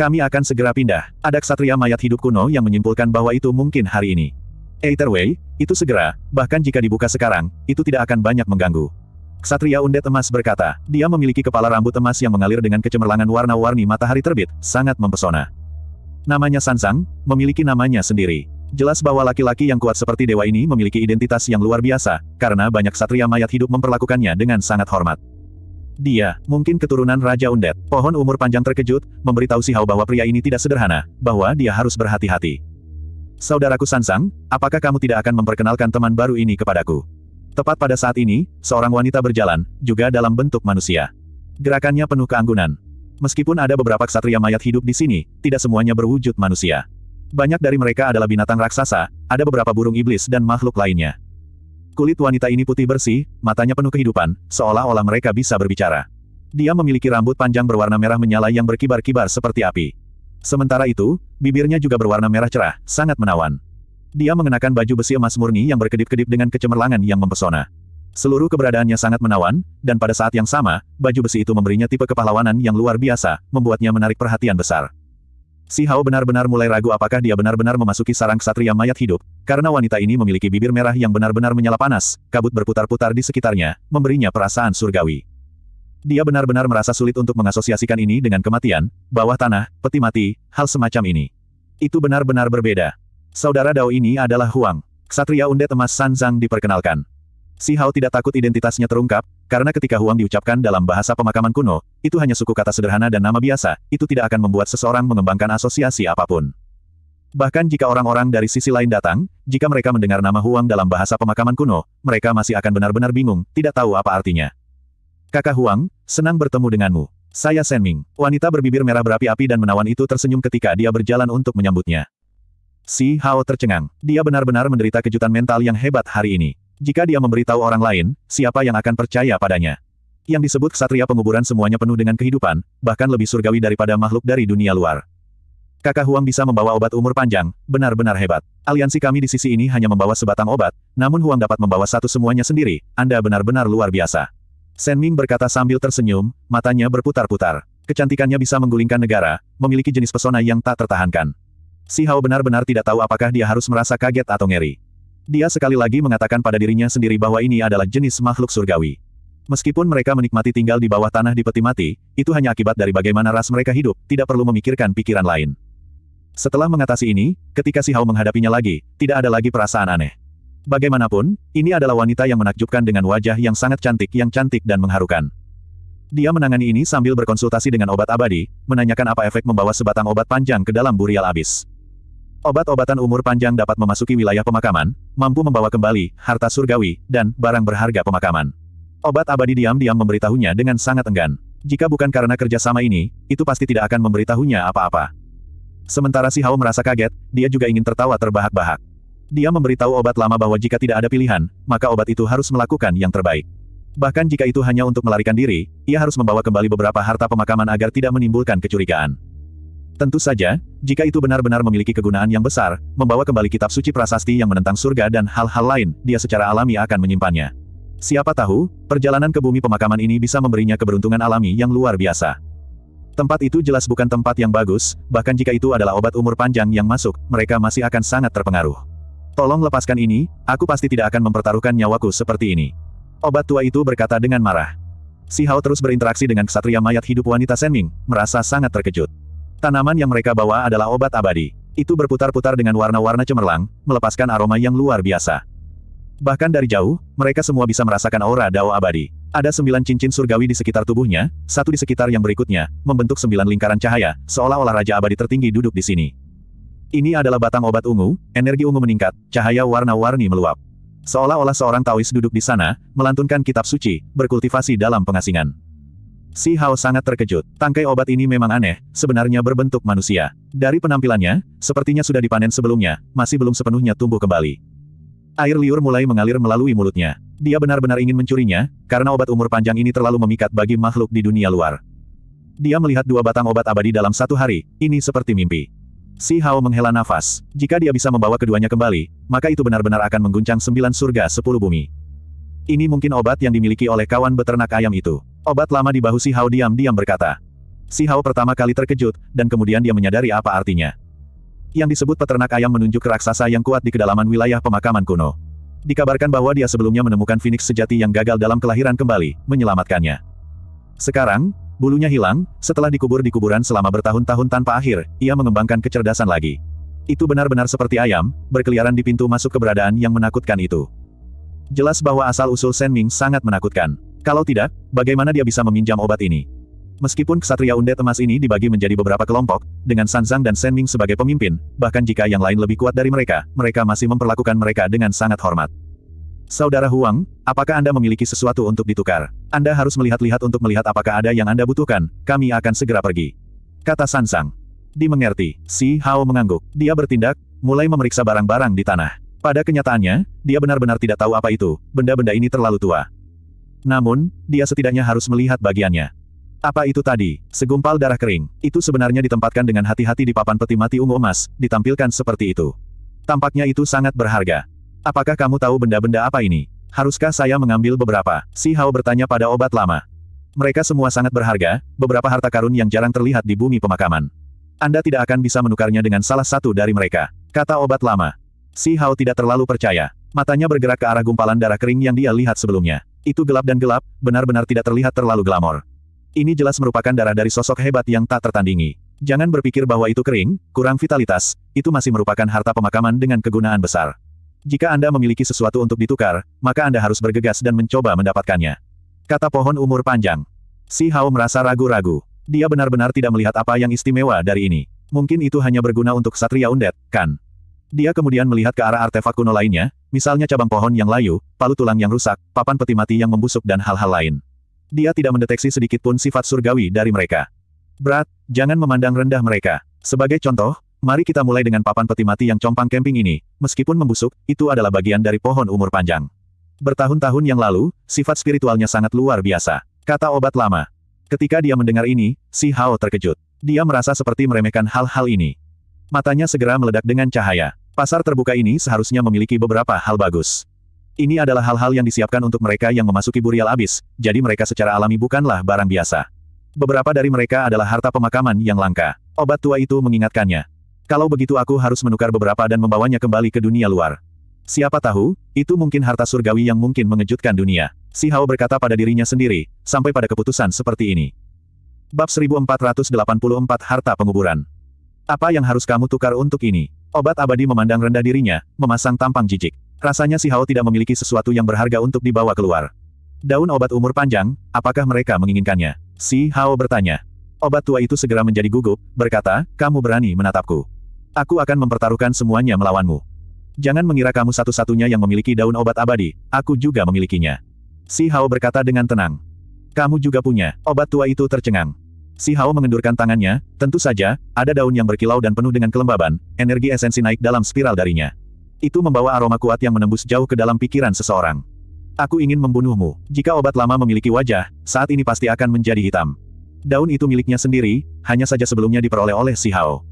Kami akan segera pindah. Ada kesatria mayat hidup kuno yang menyimpulkan bahwa itu mungkin hari ini. Either way, itu segera, bahkan jika dibuka sekarang, itu tidak akan banyak mengganggu. Ksatria Undet Emas berkata, dia memiliki kepala rambut emas yang mengalir dengan kecemerlangan warna-warni matahari terbit, sangat mempesona. Namanya Sansang, memiliki namanya sendiri. Jelas bahwa laki-laki yang kuat seperti dewa ini memiliki identitas yang luar biasa, karena banyak satria mayat hidup memperlakukannya dengan sangat hormat. Dia, mungkin keturunan Raja Undet, pohon umur panjang terkejut, memberitahu si Hao bahwa pria ini tidak sederhana, bahwa dia harus berhati-hati. Saudaraku Sansang, apakah kamu tidak akan memperkenalkan teman baru ini kepadaku? Tepat pada saat ini, seorang wanita berjalan, juga dalam bentuk manusia. Gerakannya penuh keanggunan. Meskipun ada beberapa ksatria mayat hidup di sini, tidak semuanya berwujud manusia. Banyak dari mereka adalah binatang raksasa, ada beberapa burung iblis dan makhluk lainnya. Kulit wanita ini putih bersih, matanya penuh kehidupan, seolah-olah mereka bisa berbicara. Dia memiliki rambut panjang berwarna merah menyala yang berkibar-kibar seperti api. Sementara itu, bibirnya juga berwarna merah cerah, sangat menawan. Dia mengenakan baju besi emas murni yang berkedip-kedip dengan kecemerlangan yang mempesona. Seluruh keberadaannya sangat menawan, dan pada saat yang sama, baju besi itu memberinya tipe kepahlawanan yang luar biasa, membuatnya menarik perhatian besar. Si Hao benar-benar mulai ragu apakah dia benar-benar memasuki sarang ksatria mayat hidup, karena wanita ini memiliki bibir merah yang benar-benar menyala panas, kabut berputar-putar di sekitarnya, memberinya perasaan surgawi. Dia benar-benar merasa sulit untuk mengasosiasikan ini dengan kematian, bawah tanah, peti mati, hal semacam ini. Itu benar-benar berbeda. Saudara Dao ini adalah Huang. Ksatria Undet Emas Sanzang diperkenalkan. Si Hao tidak takut identitasnya terungkap, karena ketika Huang diucapkan dalam bahasa pemakaman kuno, itu hanya suku kata sederhana dan nama biasa, itu tidak akan membuat seseorang mengembangkan asosiasi apapun. Bahkan jika orang-orang dari sisi lain datang, jika mereka mendengar nama Huang dalam bahasa pemakaman kuno, mereka masih akan benar-benar bingung, tidak tahu apa artinya. Kakak Huang, senang bertemu denganmu. Saya Shen Ming, Wanita berbibir merah berapi-api dan menawan itu tersenyum ketika dia berjalan untuk menyambutnya. Si Hao tercengang. Dia benar-benar menderita kejutan mental yang hebat hari ini. Jika dia memberitahu orang lain, siapa yang akan percaya padanya? Yang disebut ksatria penguburan semuanya penuh dengan kehidupan, bahkan lebih surgawi daripada makhluk dari dunia luar. Kakak Huang bisa membawa obat umur panjang, benar-benar hebat. Aliansi kami di sisi ini hanya membawa sebatang obat, namun Huang dapat membawa satu semuanya sendiri, Anda benar-benar luar biasa. Sen Ming berkata sambil tersenyum, matanya berputar-putar. Kecantikannya bisa menggulingkan negara, memiliki jenis pesona yang tak tertahankan. Si Hao benar-benar tidak tahu apakah dia harus merasa kaget atau ngeri. Dia sekali lagi mengatakan pada dirinya sendiri bahwa ini adalah jenis makhluk surgawi. Meskipun mereka menikmati tinggal di bawah tanah di peti mati, itu hanya akibat dari bagaimana ras mereka hidup, tidak perlu memikirkan pikiran lain. Setelah mengatasi ini, ketika si Hao menghadapinya lagi, tidak ada lagi perasaan aneh. Bagaimanapun, ini adalah wanita yang menakjubkan dengan wajah yang sangat cantik yang cantik dan mengharukan. Dia menangani ini sambil berkonsultasi dengan obat abadi, menanyakan apa efek membawa sebatang obat panjang ke dalam burial abis. Obat-obatan umur panjang dapat memasuki wilayah pemakaman, mampu membawa kembali harta surgawi, dan barang berharga pemakaman. Obat abadi diam-diam memberitahunya dengan sangat enggan. Jika bukan karena kerjasama ini, itu pasti tidak akan memberitahunya apa-apa. Sementara si Hao merasa kaget, dia juga ingin tertawa terbahak-bahak. Dia memberitahu obat lama bahwa jika tidak ada pilihan, maka obat itu harus melakukan yang terbaik. Bahkan jika itu hanya untuk melarikan diri, ia harus membawa kembali beberapa harta pemakaman agar tidak menimbulkan kecurigaan. Tentu saja, jika itu benar-benar memiliki kegunaan yang besar, membawa kembali kitab suci prasasti yang menentang surga dan hal-hal lain, dia secara alami akan menyimpannya. Siapa tahu, perjalanan ke bumi pemakaman ini bisa memberinya keberuntungan alami yang luar biasa. Tempat itu jelas bukan tempat yang bagus, bahkan jika itu adalah obat umur panjang yang masuk, mereka masih akan sangat terpengaruh. Tolong lepaskan ini, aku pasti tidak akan mempertaruhkan nyawaku seperti ini. Obat tua itu berkata dengan marah. Si Hao terus berinteraksi dengan ksatria mayat hidup wanita Senming, merasa sangat terkejut. Tanaman yang mereka bawa adalah obat abadi. Itu berputar-putar dengan warna-warna cemerlang, melepaskan aroma yang luar biasa. Bahkan dari jauh, mereka semua bisa merasakan aura Dao abadi. Ada sembilan cincin surgawi di sekitar tubuhnya, satu di sekitar yang berikutnya, membentuk sembilan lingkaran cahaya, seolah-olah Raja Abadi tertinggi duduk di sini. Ini adalah batang obat ungu, energi ungu meningkat, cahaya warna-warni meluap. Seolah-olah seorang Taois duduk di sana, melantunkan kitab suci, berkultivasi dalam pengasingan. Si Hao sangat terkejut. Tangkai obat ini memang aneh, sebenarnya berbentuk manusia. Dari penampilannya, sepertinya sudah dipanen sebelumnya, masih belum sepenuhnya tumbuh kembali. Air liur mulai mengalir melalui mulutnya. Dia benar-benar ingin mencurinya, karena obat umur panjang ini terlalu memikat bagi makhluk di dunia luar. Dia melihat dua batang obat abadi dalam satu hari, ini seperti mimpi. Si Hao menghela nafas. Jika dia bisa membawa keduanya kembali, maka itu benar-benar akan mengguncang sembilan surga sepuluh bumi. Ini mungkin obat yang dimiliki oleh kawan beternak ayam itu. Obat lama di bahu si Hao diam-diam berkata. Si Hao pertama kali terkejut, dan kemudian dia menyadari apa artinya. Yang disebut peternak ayam menunjuk raksasa yang kuat di kedalaman wilayah pemakaman kuno. Dikabarkan bahwa dia sebelumnya menemukan Phoenix sejati yang gagal dalam kelahiran kembali, menyelamatkannya. Sekarang, bulunya hilang, setelah dikubur di kuburan selama bertahun-tahun tanpa akhir, ia mengembangkan kecerdasan lagi. Itu benar-benar seperti ayam, berkeliaran di pintu masuk keberadaan yang menakutkan itu. Jelas bahwa asal-usul Ming sangat menakutkan. Kalau tidak, bagaimana dia bisa meminjam obat ini? Meskipun ksatria undet emas ini dibagi menjadi beberapa kelompok, dengan Sanzang dan Senming sebagai pemimpin, bahkan jika yang lain lebih kuat dari mereka, mereka masih memperlakukan mereka dengan sangat hormat. Saudara Huang, apakah Anda memiliki sesuatu untuk ditukar? Anda harus melihat-lihat untuk melihat apakah ada yang Anda butuhkan, kami akan segera pergi. Kata Sanzang. Di mengerti. Si Hao mengangguk. Dia bertindak, mulai memeriksa barang-barang di tanah. Pada kenyataannya, dia benar-benar tidak tahu apa itu, benda-benda ini terlalu tua. Namun, dia setidaknya harus melihat bagiannya. Apa itu tadi? Segumpal darah kering. Itu sebenarnya ditempatkan dengan hati-hati di papan peti mati ungu emas, ditampilkan seperti itu. Tampaknya itu sangat berharga. Apakah kamu tahu benda-benda apa ini? Haruskah saya mengambil beberapa? Si Hao bertanya pada obat lama. Mereka semua sangat berharga, beberapa harta karun yang jarang terlihat di bumi pemakaman. Anda tidak akan bisa menukarnya dengan salah satu dari mereka, kata obat lama. Si Hao tidak terlalu percaya. Matanya bergerak ke arah gumpalan darah kering yang dia lihat sebelumnya. Itu gelap dan gelap, benar-benar tidak terlihat terlalu glamor. Ini jelas merupakan darah dari sosok hebat yang tak tertandingi. Jangan berpikir bahwa itu kering, kurang vitalitas, itu masih merupakan harta pemakaman dengan kegunaan besar. Jika Anda memiliki sesuatu untuk ditukar, maka Anda harus bergegas dan mencoba mendapatkannya. Kata pohon umur panjang. Si Hao merasa ragu-ragu. Dia benar-benar tidak melihat apa yang istimewa dari ini. Mungkin itu hanya berguna untuk Satria Undet, kan? Dia kemudian melihat ke arah artefak kuno lainnya, misalnya cabang pohon yang layu, palu tulang yang rusak, papan peti mati yang membusuk dan hal-hal lain. Dia tidak mendeteksi sedikit pun sifat surgawi dari mereka. Berat, jangan memandang rendah mereka. Sebagai contoh, mari kita mulai dengan papan peti mati yang compang camping ini. Meskipun membusuk, itu adalah bagian dari pohon umur panjang. Bertahun-tahun yang lalu, sifat spiritualnya sangat luar biasa. Kata obat lama. Ketika dia mendengar ini, si Hao terkejut. Dia merasa seperti meremehkan hal-hal ini. Matanya segera meledak dengan cahaya. Pasar terbuka ini seharusnya memiliki beberapa hal bagus. Ini adalah hal-hal yang disiapkan untuk mereka yang memasuki burial abis, jadi mereka secara alami bukanlah barang biasa. Beberapa dari mereka adalah harta pemakaman yang langka. Obat tua itu mengingatkannya. Kalau begitu aku harus menukar beberapa dan membawanya kembali ke dunia luar. Siapa tahu, itu mungkin harta surgawi yang mungkin mengejutkan dunia. Si Hao berkata pada dirinya sendiri, sampai pada keputusan seperti ini. Bab 1484 Harta Penguburan apa yang harus kamu tukar untuk ini? Obat abadi memandang rendah dirinya, memasang tampang jijik. Rasanya si Hao tidak memiliki sesuatu yang berharga untuk dibawa keluar. Daun obat umur panjang, apakah mereka menginginkannya? Si Hao bertanya. Obat tua itu segera menjadi gugup, berkata, kamu berani menatapku. Aku akan mempertaruhkan semuanya melawanmu. Jangan mengira kamu satu-satunya yang memiliki daun obat abadi, aku juga memilikinya. Si Hao berkata dengan tenang. Kamu juga punya, obat tua itu tercengang. Si Hao mengendurkan tangannya, tentu saja, ada daun yang berkilau dan penuh dengan kelembaban, energi esensi naik dalam spiral darinya. Itu membawa aroma kuat yang menembus jauh ke dalam pikiran seseorang. Aku ingin membunuhmu. Jika obat lama memiliki wajah, saat ini pasti akan menjadi hitam. Daun itu miliknya sendiri, hanya saja sebelumnya diperoleh oleh si Hao.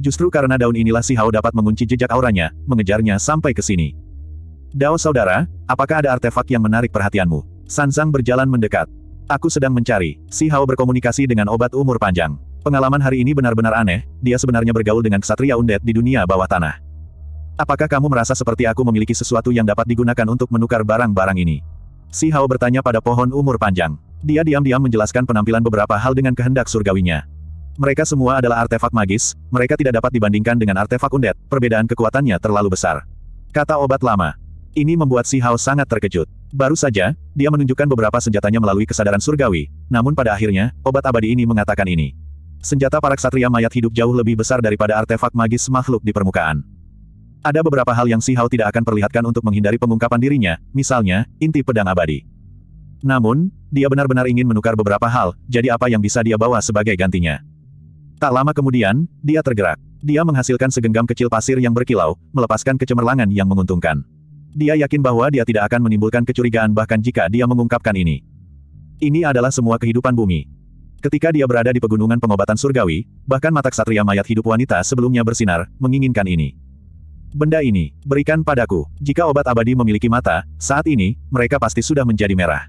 Justru karena daun inilah si Hao dapat mengunci jejak auranya, mengejarnya sampai ke sini. Dao saudara, apakah ada artefak yang menarik perhatianmu? Sanzang berjalan mendekat. Aku sedang mencari. Si Hao berkomunikasi dengan obat umur panjang. Pengalaman hari ini benar-benar aneh, dia sebenarnya bergaul dengan ksatria undet di dunia bawah tanah. Apakah kamu merasa seperti aku memiliki sesuatu yang dapat digunakan untuk menukar barang-barang ini? Si Hao bertanya pada pohon umur panjang. Dia diam-diam menjelaskan penampilan beberapa hal dengan kehendak surgawinya. Mereka semua adalah artefak magis, mereka tidak dapat dibandingkan dengan artefak undet, perbedaan kekuatannya terlalu besar. Kata obat lama. Ini membuat si Hao sangat terkejut. Baru saja, dia menunjukkan beberapa senjatanya melalui kesadaran surgawi, namun pada akhirnya, obat abadi ini mengatakan ini. Senjata para ksatria mayat hidup jauh lebih besar daripada artefak magis makhluk di permukaan. Ada beberapa hal yang Si Hao tidak akan perlihatkan untuk menghindari pengungkapan dirinya, misalnya, inti pedang abadi. Namun, dia benar-benar ingin menukar beberapa hal, jadi apa yang bisa dia bawa sebagai gantinya. Tak lama kemudian, dia tergerak. Dia menghasilkan segenggam kecil pasir yang berkilau, melepaskan kecemerlangan yang menguntungkan. Dia yakin bahwa dia tidak akan menimbulkan kecurigaan bahkan jika dia mengungkapkan ini. Ini adalah semua kehidupan bumi. Ketika dia berada di pegunungan pengobatan surgawi, bahkan mata ksatria mayat hidup wanita sebelumnya bersinar, menginginkan ini. Benda ini, berikan padaku. Jika obat abadi memiliki mata, saat ini, mereka pasti sudah menjadi merah.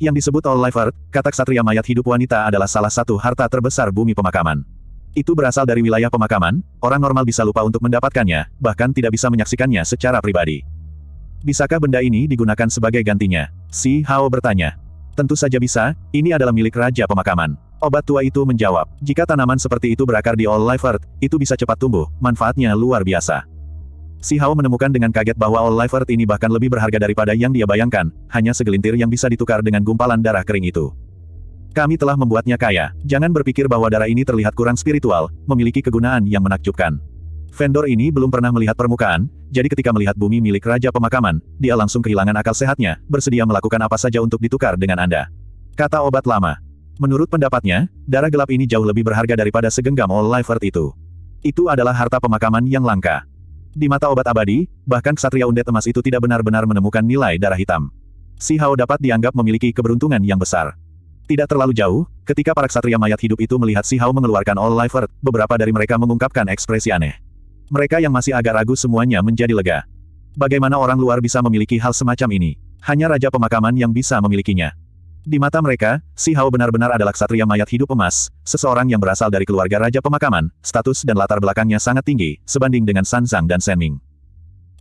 Yang disebut All Life Earth, kata ksatria mayat hidup wanita adalah salah satu harta terbesar bumi pemakaman. Itu berasal dari wilayah pemakaman, orang normal bisa lupa untuk mendapatkannya, bahkan tidak bisa menyaksikannya secara pribadi. Bisakah benda ini digunakan sebagai gantinya? Si Hao bertanya. Tentu saja bisa, ini adalah milik Raja Pemakaman. Obat tua itu menjawab, jika tanaman seperti itu berakar di All Life Earth, itu bisa cepat tumbuh, manfaatnya luar biasa. Si Hao menemukan dengan kaget bahwa All Life Earth ini bahkan lebih berharga daripada yang dia bayangkan, hanya segelintir yang bisa ditukar dengan gumpalan darah kering itu. Kami telah membuatnya kaya, jangan berpikir bahwa darah ini terlihat kurang spiritual, memiliki kegunaan yang menakjubkan. Vendor ini belum pernah melihat permukaan, jadi ketika melihat bumi milik Raja Pemakaman, dia langsung kehilangan akal sehatnya, bersedia melakukan apa saja untuk ditukar dengan Anda. Kata obat lama. Menurut pendapatnya, darah gelap ini jauh lebih berharga daripada segenggam All Life Earth itu. Itu adalah harta pemakaman yang langka. Di mata obat abadi, bahkan Ksatria Undet Emas itu tidak benar-benar menemukan nilai darah hitam. Si Hao dapat dianggap memiliki keberuntungan yang besar. Tidak terlalu jauh, ketika para ksatria mayat hidup itu melihat si Hao mengeluarkan All Life Earth, beberapa dari mereka mengungkapkan ekspresi aneh. Mereka yang masih agak ragu semuanya menjadi lega. Bagaimana orang luar bisa memiliki hal semacam ini? Hanya Raja Pemakaman yang bisa memilikinya. Di mata mereka, Si Hao benar-benar adalah ksatria mayat hidup emas, seseorang yang berasal dari keluarga Raja Pemakaman, status dan latar belakangnya sangat tinggi, sebanding dengan San Zhang dan Shen Ming.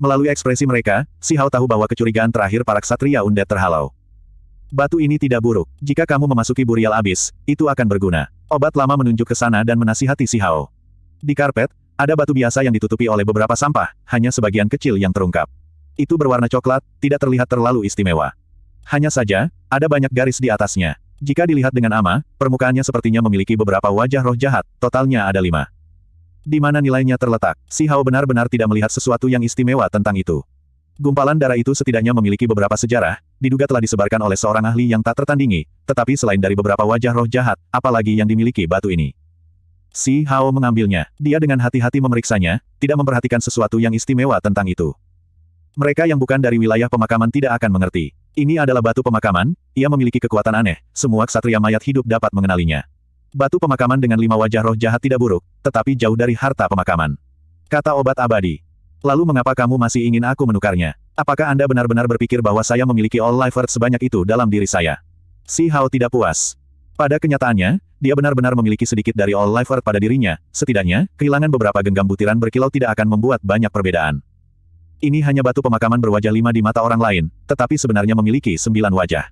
Melalui ekspresi mereka, Si Hao tahu bahwa kecurigaan terakhir para ksatria undet terhalau. Batu ini tidak buruk. Jika kamu memasuki burial abis, itu akan berguna. Obat lama menunjuk ke sana dan menasihati Si Hao. Di karpet, ada batu biasa yang ditutupi oleh beberapa sampah, hanya sebagian kecil yang terungkap. Itu berwarna coklat, tidak terlihat terlalu istimewa. Hanya saja, ada banyak garis di atasnya. Jika dilihat dengan ama, permukaannya sepertinya memiliki beberapa wajah roh jahat, totalnya ada lima. Di mana nilainya terletak, si Hao benar-benar tidak melihat sesuatu yang istimewa tentang itu. Gumpalan darah itu setidaknya memiliki beberapa sejarah, diduga telah disebarkan oleh seorang ahli yang tak tertandingi, tetapi selain dari beberapa wajah roh jahat, apalagi yang dimiliki batu ini. Si Hao mengambilnya. Dia dengan hati-hati memeriksanya, tidak memperhatikan sesuatu yang istimewa tentang itu. Mereka yang bukan dari wilayah pemakaman tidak akan mengerti. Ini adalah batu pemakaman, ia memiliki kekuatan aneh, semua ksatria mayat hidup dapat mengenalinya. Batu pemakaman dengan lima wajah roh jahat tidak buruk, tetapi jauh dari harta pemakaman. Kata obat abadi. Lalu mengapa kamu masih ingin aku menukarnya? Apakah Anda benar-benar berpikir bahwa saya memiliki all life earth sebanyak itu dalam diri saya? Si Hao tidak puas. Pada kenyataannya, dia benar-benar memiliki sedikit dari All Life pada dirinya, setidaknya, kehilangan beberapa genggam butiran berkilau tidak akan membuat banyak perbedaan. Ini hanya batu pemakaman berwajah lima di mata orang lain, tetapi sebenarnya memiliki sembilan wajah.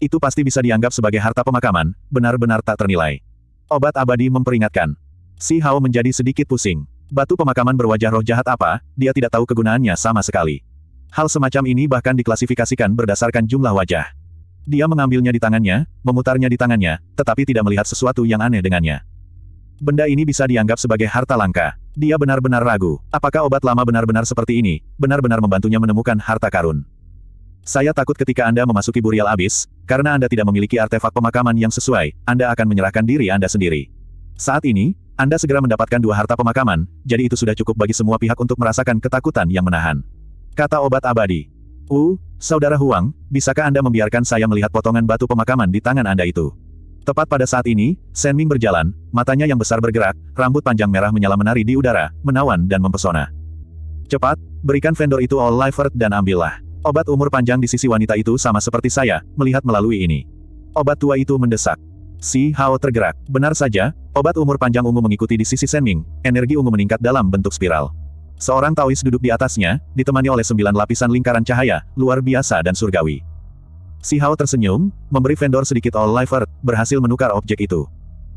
Itu pasti bisa dianggap sebagai harta pemakaman, benar-benar tak ternilai. Obat abadi memperingatkan. Si Hao menjadi sedikit pusing. Batu pemakaman berwajah roh jahat apa, dia tidak tahu kegunaannya sama sekali. Hal semacam ini bahkan diklasifikasikan berdasarkan jumlah wajah. Dia mengambilnya di tangannya, memutarnya di tangannya, tetapi tidak melihat sesuatu yang aneh dengannya. Benda ini bisa dianggap sebagai harta langka. Dia benar-benar ragu, apakah obat lama benar-benar seperti ini, benar-benar membantunya menemukan harta karun. Saya takut ketika Anda memasuki Burial abis, karena Anda tidak memiliki artefak pemakaman yang sesuai, Anda akan menyerahkan diri Anda sendiri. Saat ini, Anda segera mendapatkan dua harta pemakaman, jadi itu sudah cukup bagi semua pihak untuk merasakan ketakutan yang menahan. Kata obat abadi, Uh, Saudara Huang, bisakah Anda membiarkan saya melihat potongan batu pemakaman di tangan Anda itu? Tepat pada saat ini, Shen Ming berjalan, matanya yang besar bergerak, rambut panjang merah menyala menari di udara, menawan dan mempesona. Cepat, berikan vendor itu all life dan ambillah. Obat umur panjang di sisi wanita itu sama seperti saya, melihat melalui ini. Obat tua itu mendesak. Si Hao tergerak. Benar saja, obat umur panjang ungu mengikuti di sisi Shen Ming, energi ungu meningkat dalam bentuk spiral. Seorang Taois duduk di atasnya, ditemani oleh sembilan lapisan lingkaran cahaya, luar biasa dan surgawi. Si Hao tersenyum, memberi vendor sedikit all lifer, berhasil menukar objek itu.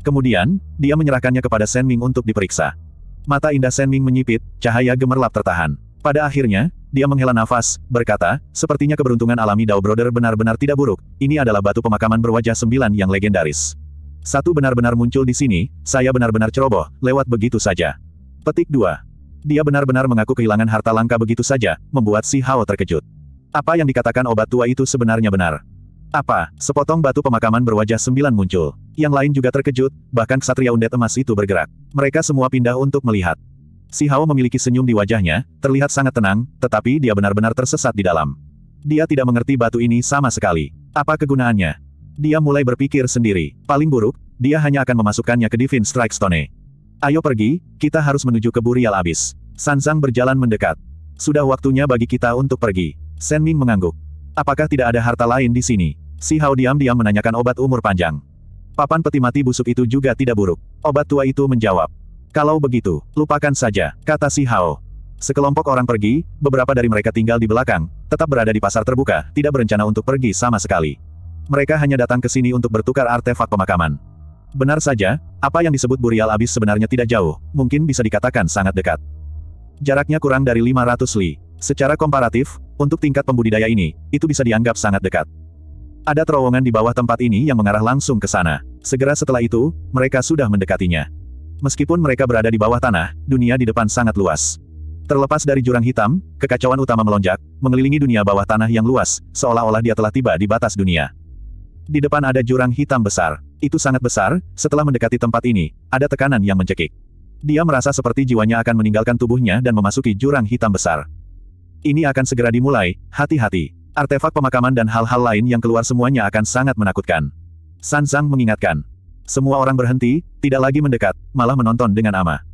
Kemudian, dia menyerahkannya kepada Shen Ming untuk diperiksa. Mata indah Shen Ming menyipit, cahaya gemerlap tertahan. Pada akhirnya, dia menghela nafas, berkata, sepertinya keberuntungan alami Dao Brother benar-benar tidak buruk, ini adalah batu pemakaman berwajah sembilan yang legendaris. Satu benar-benar muncul di sini, saya benar-benar ceroboh, lewat begitu saja. Petik 2. Dia benar-benar mengaku kehilangan harta langka begitu saja, membuat si Hao terkejut. Apa yang dikatakan obat tua itu sebenarnya benar? Apa, sepotong batu pemakaman berwajah sembilan muncul. Yang lain juga terkejut, bahkan ksatria undet emas itu bergerak. Mereka semua pindah untuk melihat. Si Hao memiliki senyum di wajahnya, terlihat sangat tenang, tetapi dia benar-benar tersesat di dalam. Dia tidak mengerti batu ini sama sekali. Apa kegunaannya? Dia mulai berpikir sendiri. Paling buruk, dia hanya akan memasukkannya ke Divine Strike Stone. Ayo pergi, kita harus menuju ke Burial Abyss. Sansang berjalan mendekat. Sudah waktunya bagi kita untuk pergi. Sen Ming mengangguk. Apakah tidak ada harta lain di sini? Si Hao diam-diam menanyakan obat umur panjang. Papan peti mati busuk itu juga tidak buruk. Obat tua itu menjawab. Kalau begitu, lupakan saja, kata si Hao. Sekelompok orang pergi, beberapa dari mereka tinggal di belakang, tetap berada di pasar terbuka, tidak berencana untuk pergi sama sekali. Mereka hanya datang ke sini untuk bertukar artefak pemakaman. Benar saja, apa yang disebut Burial Abyss sebenarnya tidak jauh, mungkin bisa dikatakan sangat dekat. Jaraknya kurang dari 500 li. Secara komparatif, untuk tingkat pembudidaya ini, itu bisa dianggap sangat dekat. Ada terowongan di bawah tempat ini yang mengarah langsung ke sana. Segera setelah itu, mereka sudah mendekatinya. Meskipun mereka berada di bawah tanah, dunia di depan sangat luas. Terlepas dari jurang hitam, kekacauan utama melonjak, mengelilingi dunia bawah tanah yang luas, seolah-olah dia telah tiba di batas dunia. Di depan ada jurang hitam besar. Itu sangat besar, setelah mendekati tempat ini, ada tekanan yang mencekik. Dia merasa seperti jiwanya akan meninggalkan tubuhnya dan memasuki jurang hitam besar. Ini akan segera dimulai, hati-hati. Artefak pemakaman dan hal-hal lain yang keluar semuanya akan sangat menakutkan. San Zhang mengingatkan. Semua orang berhenti, tidak lagi mendekat, malah menonton dengan aman.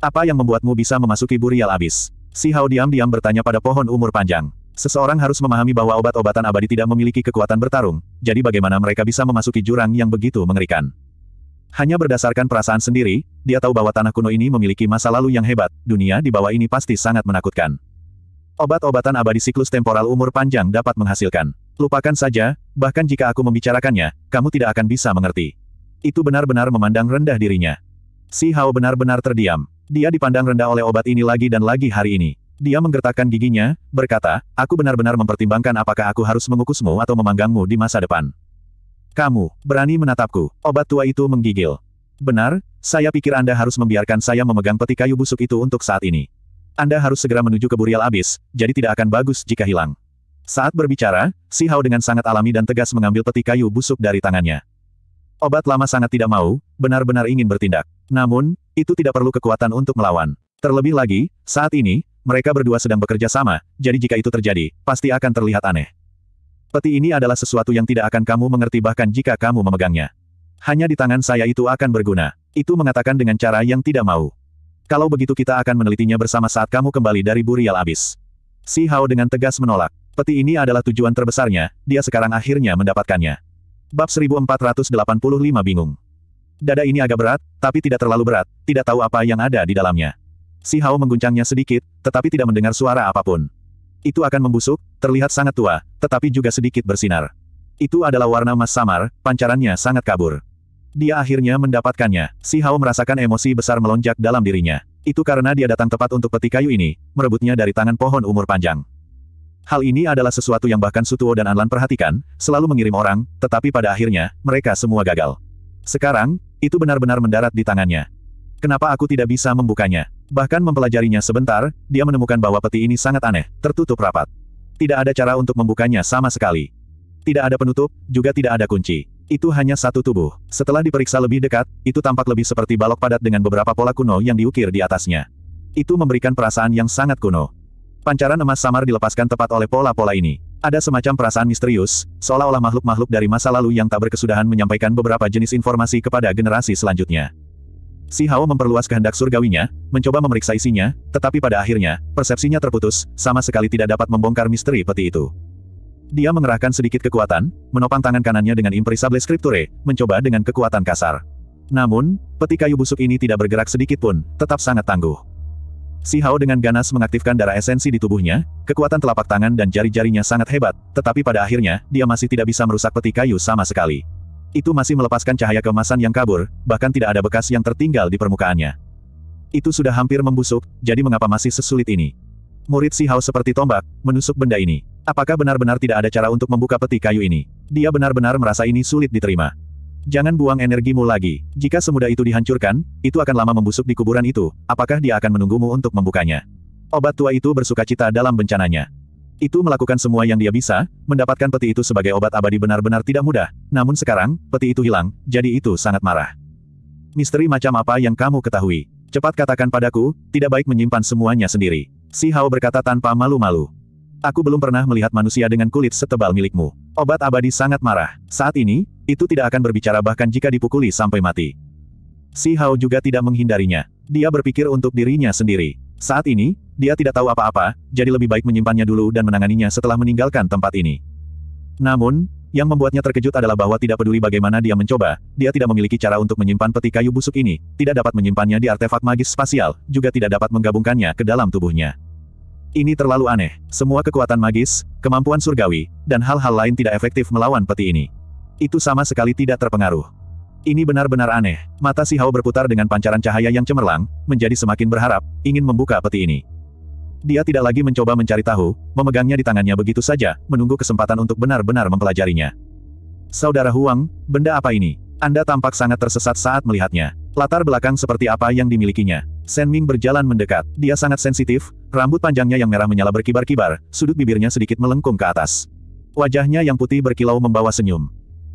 Apa yang membuatmu bisa memasuki burial abis? Si Hao diam-diam bertanya pada pohon umur panjang. Seseorang harus memahami bahwa obat-obatan abadi tidak memiliki kekuatan bertarung, jadi bagaimana mereka bisa memasuki jurang yang begitu mengerikan. Hanya berdasarkan perasaan sendiri, dia tahu bahwa tanah kuno ini memiliki masa lalu yang hebat, dunia di bawah ini pasti sangat menakutkan. Obat-obatan abadi siklus temporal umur panjang dapat menghasilkan. Lupakan saja, bahkan jika aku membicarakannya, kamu tidak akan bisa mengerti. Itu benar-benar memandang rendah dirinya. Si Hao benar-benar terdiam. Dia dipandang rendah oleh obat ini lagi dan lagi hari ini. Dia menggertakkan giginya, berkata, aku benar-benar mempertimbangkan apakah aku harus mengukusmu atau memanggangmu di masa depan. Kamu, berani menatapku, obat tua itu menggigil. Benar, saya pikir Anda harus membiarkan saya memegang peti kayu busuk itu untuk saat ini. Anda harus segera menuju ke Burial abis, jadi tidak akan bagus jika hilang. Saat berbicara, Si Hao dengan sangat alami dan tegas mengambil peti kayu busuk dari tangannya. Obat lama sangat tidak mau, benar-benar ingin bertindak. Namun, itu tidak perlu kekuatan untuk melawan. Terlebih lagi, saat ini, mereka berdua sedang bekerja sama, jadi jika itu terjadi, pasti akan terlihat aneh. Peti ini adalah sesuatu yang tidak akan kamu mengerti bahkan jika kamu memegangnya. Hanya di tangan saya itu akan berguna. Itu mengatakan dengan cara yang tidak mau. Kalau begitu kita akan menelitinya bersama saat kamu kembali dari Burial abis. Si Hao dengan tegas menolak. Peti ini adalah tujuan terbesarnya, dia sekarang akhirnya mendapatkannya. Bab 1485 bingung. Dada ini agak berat, tapi tidak terlalu berat, tidak tahu apa yang ada di dalamnya. Si Hao mengguncangnya sedikit, tetapi tidak mendengar suara apapun. Itu akan membusuk, terlihat sangat tua, tetapi juga sedikit bersinar. Itu adalah warna emas samar, pancarannya sangat kabur. Dia akhirnya mendapatkannya. Si Hao merasakan emosi besar melonjak dalam dirinya. Itu karena dia datang tepat untuk peti kayu ini, merebutnya dari tangan pohon umur panjang. Hal ini adalah sesuatu yang bahkan Sutuo dan Anlan perhatikan, selalu mengirim orang, tetapi pada akhirnya, mereka semua gagal. Sekarang, itu benar-benar mendarat di tangannya. Kenapa aku tidak bisa membukanya? Bahkan mempelajarinya sebentar, dia menemukan bahwa peti ini sangat aneh, tertutup rapat. Tidak ada cara untuk membukanya sama sekali. Tidak ada penutup, juga tidak ada kunci. Itu hanya satu tubuh. Setelah diperiksa lebih dekat, itu tampak lebih seperti balok padat dengan beberapa pola kuno yang diukir di atasnya. Itu memberikan perasaan yang sangat kuno. Pancaran emas samar dilepaskan tepat oleh pola-pola ini. Ada semacam perasaan misterius, seolah-olah makhluk-makhluk dari masa lalu yang tak berkesudahan menyampaikan beberapa jenis informasi kepada generasi selanjutnya. Si Hao memperluas kehendak surgawinya, mencoba memeriksa isinya, tetapi pada akhirnya, persepsinya terputus, sama sekali tidak dapat membongkar misteri peti itu. Dia mengerahkan sedikit kekuatan, menopang tangan kanannya dengan imperisable scripture, mencoba dengan kekuatan kasar. Namun, peti kayu busuk ini tidak bergerak sedikit pun, tetap sangat tangguh. Si Hao dengan ganas mengaktifkan darah esensi di tubuhnya, kekuatan telapak tangan dan jari-jarinya sangat hebat, tetapi pada akhirnya, dia masih tidak bisa merusak peti kayu sama sekali. Itu masih melepaskan cahaya kemasan yang kabur, bahkan tidak ada bekas yang tertinggal di permukaannya. Itu sudah hampir membusuk, jadi mengapa masih sesulit ini? Murid si Hao seperti tombak, menusuk benda ini. Apakah benar-benar tidak ada cara untuk membuka peti kayu ini? Dia benar-benar merasa ini sulit diterima. Jangan buang energimu lagi. Jika semudah itu dihancurkan, itu akan lama membusuk di kuburan itu. Apakah dia akan menunggumu untuk membukanya? Obat tua itu bersuka cita dalam bencananya. Itu melakukan semua yang dia bisa, mendapatkan peti itu sebagai obat abadi benar-benar tidak mudah, namun sekarang, peti itu hilang, jadi itu sangat marah. Misteri macam apa yang kamu ketahui? Cepat katakan padaku, tidak baik menyimpan semuanya sendiri. Si Hao berkata tanpa malu-malu. Aku belum pernah melihat manusia dengan kulit setebal milikmu. Obat abadi sangat marah. Saat ini, itu tidak akan berbicara bahkan jika dipukuli sampai mati. Si Hao juga tidak menghindarinya. Dia berpikir untuk dirinya sendiri. Saat ini, dia tidak tahu apa-apa, jadi lebih baik menyimpannya dulu dan menanganinya setelah meninggalkan tempat ini. Namun, yang membuatnya terkejut adalah bahwa tidak peduli bagaimana dia mencoba, dia tidak memiliki cara untuk menyimpan peti kayu busuk ini, tidak dapat menyimpannya di artefak magis spasial, juga tidak dapat menggabungkannya ke dalam tubuhnya. Ini terlalu aneh, semua kekuatan magis, kemampuan surgawi, dan hal-hal lain tidak efektif melawan peti ini. Itu sama sekali tidak terpengaruh. Ini benar-benar aneh. Mata si Hao berputar dengan pancaran cahaya yang cemerlang, menjadi semakin berharap, ingin membuka peti ini. Dia tidak lagi mencoba mencari tahu, memegangnya di tangannya begitu saja, menunggu kesempatan untuk benar-benar mempelajarinya. Saudara Huang, benda apa ini? Anda tampak sangat tersesat saat melihatnya. Latar belakang seperti apa yang dimilikinya. Shen Ming berjalan mendekat. Dia sangat sensitif, rambut panjangnya yang merah menyala berkibar-kibar, sudut bibirnya sedikit melengkung ke atas. Wajahnya yang putih berkilau membawa senyum.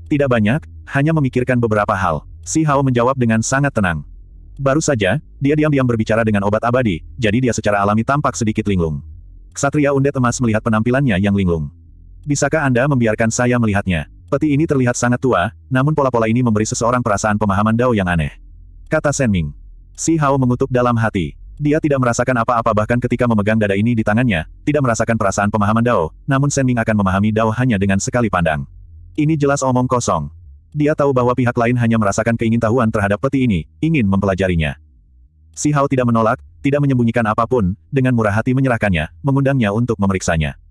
Tidak banyak, hanya memikirkan beberapa hal. Si Hao menjawab dengan sangat tenang. Baru saja, dia diam-diam berbicara dengan obat abadi, jadi dia secara alami tampak sedikit linglung. Satria Undet Emas melihat penampilannya yang linglung. Bisakah Anda membiarkan saya melihatnya? Peti ini terlihat sangat tua, namun pola-pola ini memberi seseorang perasaan pemahaman Dao yang aneh. Kata Ming. Si Hao mengutuk dalam hati. Dia tidak merasakan apa-apa bahkan ketika memegang dada ini di tangannya, tidak merasakan perasaan pemahaman Dao, namun Ming akan memahami Dao hanya dengan sekali pandang. Ini jelas omong kosong. Dia tahu bahwa pihak lain hanya merasakan keingintahuan terhadap peti ini, ingin mempelajarinya. Si Hao tidak menolak, tidak menyembunyikan apapun, dengan murah hati menyerahkannya, mengundangnya untuk memeriksanya.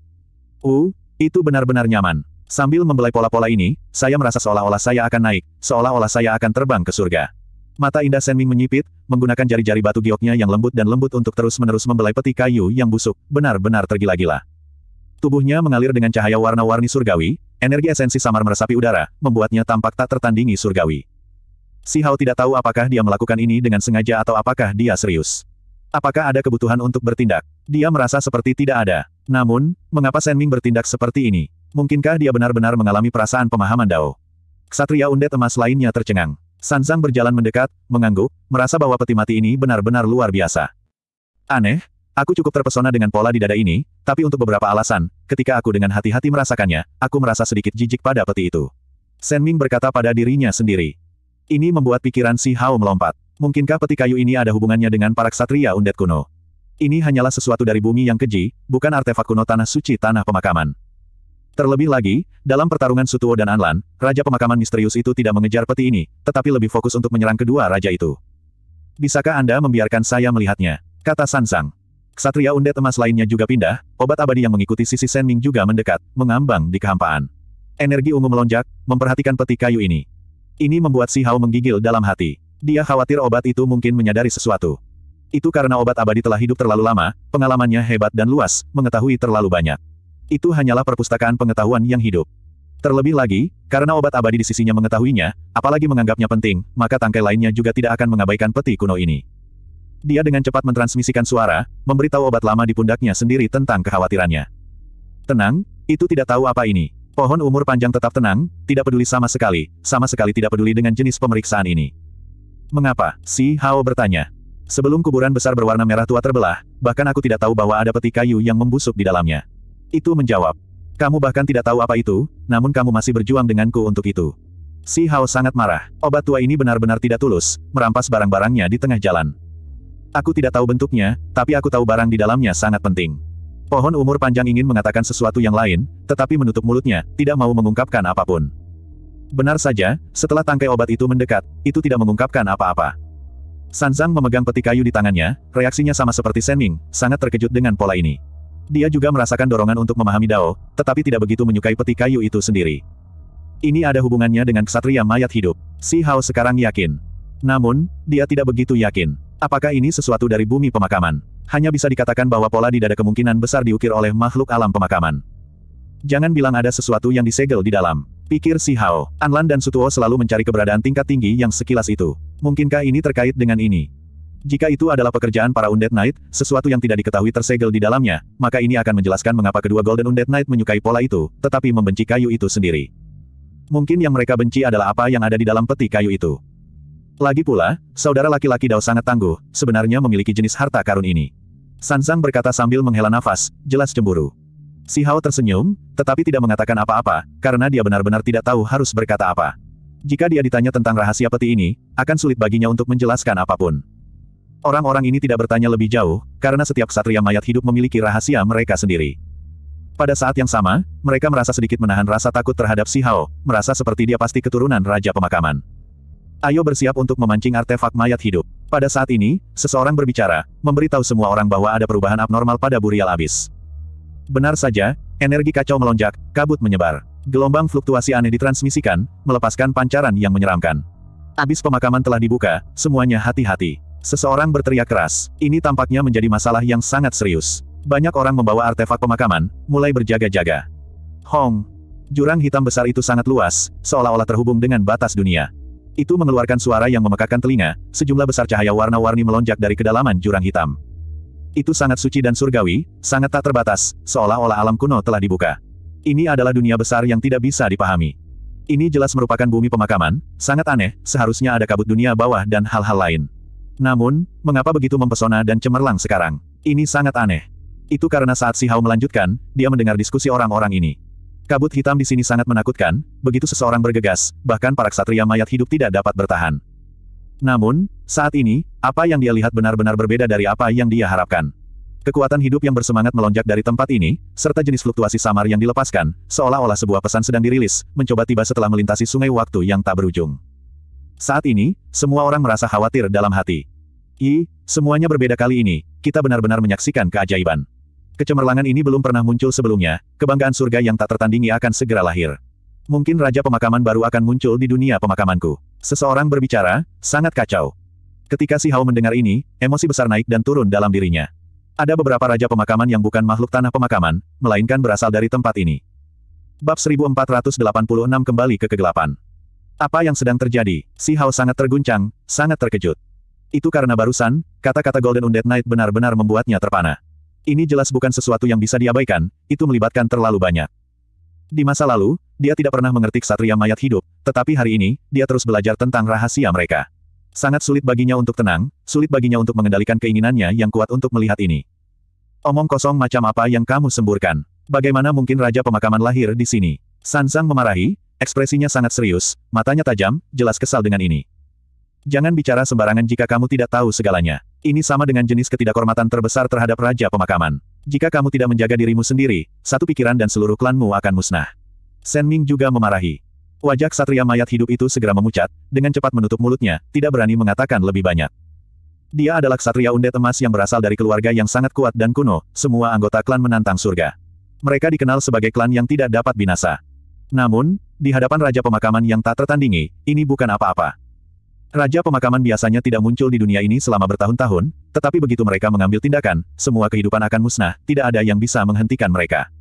Uh, itu benar-benar nyaman. Sambil membelai pola-pola ini, saya merasa seolah-olah saya akan naik, seolah-olah saya akan terbang ke surga. Mata indah Senming menyipit, menggunakan jari-jari batu gioknya yang lembut dan lembut untuk terus-menerus membelai peti kayu yang busuk, benar-benar tergila-gila. Tubuhnya mengalir dengan cahaya warna-warni surgawi, Energi esensi samar meresapi udara, membuatnya tampak tak tertandingi surgawi. Si Hao tidak tahu apakah dia melakukan ini dengan sengaja atau apakah dia serius. Apakah ada kebutuhan untuk bertindak? Dia merasa seperti tidak ada. Namun, mengapa Shen Ming bertindak seperti ini? Mungkinkah dia benar-benar mengalami perasaan pemahaman Dao? Satria undet emas lainnya tercengang. Sanzang berjalan mendekat, mengangguk, merasa bahwa peti mati ini benar-benar luar biasa. Aneh, Aku cukup terpesona dengan pola di dada ini, tapi untuk beberapa alasan, ketika aku dengan hati-hati merasakannya, aku merasa sedikit jijik pada peti itu. Shen Ming berkata pada dirinya sendiri. Ini membuat pikiran Si Hao melompat. Mungkinkah peti kayu ini ada hubungannya dengan para ksatria undet kuno? Ini hanyalah sesuatu dari bumi yang keji, bukan artefak kuno tanah suci tanah pemakaman. Terlebih lagi, dalam pertarungan Sutuo dan Anlan, Raja Pemakaman Misterius itu tidak mengejar peti ini, tetapi lebih fokus untuk menyerang kedua raja itu. Bisakah Anda membiarkan saya melihatnya? Kata Sansang. Ksatria Undet Emas lainnya juga pindah, obat abadi yang mengikuti sisi Shen Ming juga mendekat, mengambang di kehampaan. Energi ungu melonjak, memperhatikan peti kayu ini. Ini membuat Si Hao menggigil dalam hati. Dia khawatir obat itu mungkin menyadari sesuatu. Itu karena obat abadi telah hidup terlalu lama, pengalamannya hebat dan luas, mengetahui terlalu banyak. Itu hanyalah perpustakaan pengetahuan yang hidup. Terlebih lagi, karena obat abadi di sisinya mengetahuinya, apalagi menganggapnya penting, maka tangkai lainnya juga tidak akan mengabaikan peti kuno ini. Dia dengan cepat mentransmisikan suara, memberitahu obat lama di pundaknya sendiri tentang kekhawatirannya. Tenang, itu tidak tahu apa ini. Pohon umur panjang tetap tenang, tidak peduli sama sekali, sama sekali tidak peduli dengan jenis pemeriksaan ini. Mengapa? Si Hao bertanya. Sebelum kuburan besar berwarna merah tua terbelah, bahkan aku tidak tahu bahwa ada peti kayu yang membusuk di dalamnya. Itu menjawab. Kamu bahkan tidak tahu apa itu, namun kamu masih berjuang denganku untuk itu. Si Hao sangat marah. Obat tua ini benar-benar tidak tulus, merampas barang-barangnya di tengah jalan. Aku tidak tahu bentuknya, tapi aku tahu barang di dalamnya sangat penting. Pohon umur panjang ingin mengatakan sesuatu yang lain, tetapi menutup mulutnya, tidak mau mengungkapkan apapun. Benar saja, setelah tangkai obat itu mendekat, itu tidak mengungkapkan apa-apa. Sanzang memegang peti kayu di tangannya, reaksinya sama seperti Senming, sangat terkejut dengan pola ini. Dia juga merasakan dorongan untuk memahami Dao, tetapi tidak begitu menyukai peti kayu itu sendiri. Ini ada hubungannya dengan ksatria mayat hidup. Si Hao sekarang yakin, namun, dia tidak begitu yakin. Apakah ini sesuatu dari bumi pemakaman? Hanya bisa dikatakan bahwa pola di dada kemungkinan besar diukir oleh makhluk alam pemakaman. Jangan bilang ada sesuatu yang disegel di dalam. Pikir si Hao, Anlan dan Sutuo selalu mencari keberadaan tingkat tinggi yang sekilas itu. Mungkinkah ini terkait dengan ini? Jika itu adalah pekerjaan para Undead Knight, sesuatu yang tidak diketahui tersegel di dalamnya, maka ini akan menjelaskan mengapa kedua Golden Undead Knight menyukai pola itu, tetapi membenci kayu itu sendiri. Mungkin yang mereka benci adalah apa yang ada di dalam peti kayu itu. Lagi pula, saudara laki-laki Dao sangat tangguh, sebenarnya memiliki jenis harta karun ini. Sansang berkata sambil menghela nafas, jelas cemburu. Si Hao tersenyum, tetapi tidak mengatakan apa-apa, karena dia benar-benar tidak tahu harus berkata apa. Jika dia ditanya tentang rahasia peti ini, akan sulit baginya untuk menjelaskan apapun. Orang-orang ini tidak bertanya lebih jauh, karena setiap satria mayat hidup memiliki rahasia mereka sendiri. Pada saat yang sama, mereka merasa sedikit menahan rasa takut terhadap Si Hao, merasa seperti dia pasti keturunan Raja Pemakaman. Ayo bersiap untuk memancing artefak mayat hidup. Pada saat ini, seseorang berbicara, memberitahu semua orang bahwa ada perubahan abnormal pada Burial Abyss. Benar saja, energi kacau melonjak, kabut menyebar. Gelombang fluktuasi aneh ditransmisikan, melepaskan pancaran yang menyeramkan. Abis pemakaman telah dibuka, semuanya hati-hati. Seseorang berteriak keras, ini tampaknya menjadi masalah yang sangat serius. Banyak orang membawa artefak pemakaman, mulai berjaga-jaga. Hong! Jurang hitam besar itu sangat luas, seolah-olah terhubung dengan batas dunia. Itu mengeluarkan suara yang memekakan telinga, sejumlah besar cahaya warna-warni melonjak dari kedalaman jurang hitam. Itu sangat suci dan surgawi, sangat tak terbatas, seolah-olah alam kuno telah dibuka. Ini adalah dunia besar yang tidak bisa dipahami. Ini jelas merupakan bumi pemakaman, sangat aneh, seharusnya ada kabut dunia bawah dan hal-hal lain. Namun, mengapa begitu mempesona dan cemerlang sekarang? Ini sangat aneh. Itu karena saat Si Hao melanjutkan, dia mendengar diskusi orang-orang ini. Kabut hitam di sini sangat menakutkan, begitu seseorang bergegas, bahkan para ksatria mayat hidup tidak dapat bertahan. Namun, saat ini, apa yang dia lihat benar-benar berbeda dari apa yang dia harapkan. Kekuatan hidup yang bersemangat melonjak dari tempat ini, serta jenis fluktuasi samar yang dilepaskan, seolah-olah sebuah pesan sedang dirilis, mencoba tiba setelah melintasi sungai waktu yang tak berujung. Saat ini, semua orang merasa khawatir dalam hati. I, semuanya berbeda kali ini, kita benar-benar menyaksikan keajaiban. Kecemerlangan ini belum pernah muncul sebelumnya, kebanggaan surga yang tak tertandingi akan segera lahir. Mungkin Raja Pemakaman baru akan muncul di dunia pemakamanku. Seseorang berbicara, sangat kacau. Ketika si Hao mendengar ini, emosi besar naik dan turun dalam dirinya. Ada beberapa Raja Pemakaman yang bukan makhluk tanah pemakaman, melainkan berasal dari tempat ini. Bab 1486 kembali ke kegelapan. Apa yang sedang terjadi? Si Hao sangat terguncang, sangat terkejut. Itu karena barusan, kata-kata Golden Undead Knight benar-benar membuatnya terpana. Ini jelas bukan sesuatu yang bisa diabaikan, itu melibatkan terlalu banyak. Di masa lalu, dia tidak pernah mengerti ksatria mayat hidup, tetapi hari ini, dia terus belajar tentang rahasia mereka. Sangat sulit baginya untuk tenang, sulit baginya untuk mengendalikan keinginannya yang kuat untuk melihat ini. Omong kosong macam apa yang kamu semburkan? Bagaimana mungkin raja pemakaman lahir di sini? Sansang memarahi, ekspresinya sangat serius, matanya tajam, jelas kesal dengan ini. Jangan bicara sembarangan jika kamu tidak tahu segalanya. Ini sama dengan jenis ketidakhormatan terbesar terhadap Raja Pemakaman. Jika kamu tidak menjaga dirimu sendiri, satu pikiran dan seluruh klanmu akan musnah. Sen Ming juga memarahi. Wajah satria mayat hidup itu segera memucat, dengan cepat menutup mulutnya, tidak berani mengatakan lebih banyak. Dia adalah ksatria undet emas yang berasal dari keluarga yang sangat kuat dan kuno, semua anggota klan menantang surga. Mereka dikenal sebagai klan yang tidak dapat binasa. Namun, di hadapan Raja Pemakaman yang tak tertandingi, ini bukan apa-apa. Raja pemakaman biasanya tidak muncul di dunia ini selama bertahun-tahun, tetapi begitu mereka mengambil tindakan, semua kehidupan akan musnah, tidak ada yang bisa menghentikan mereka.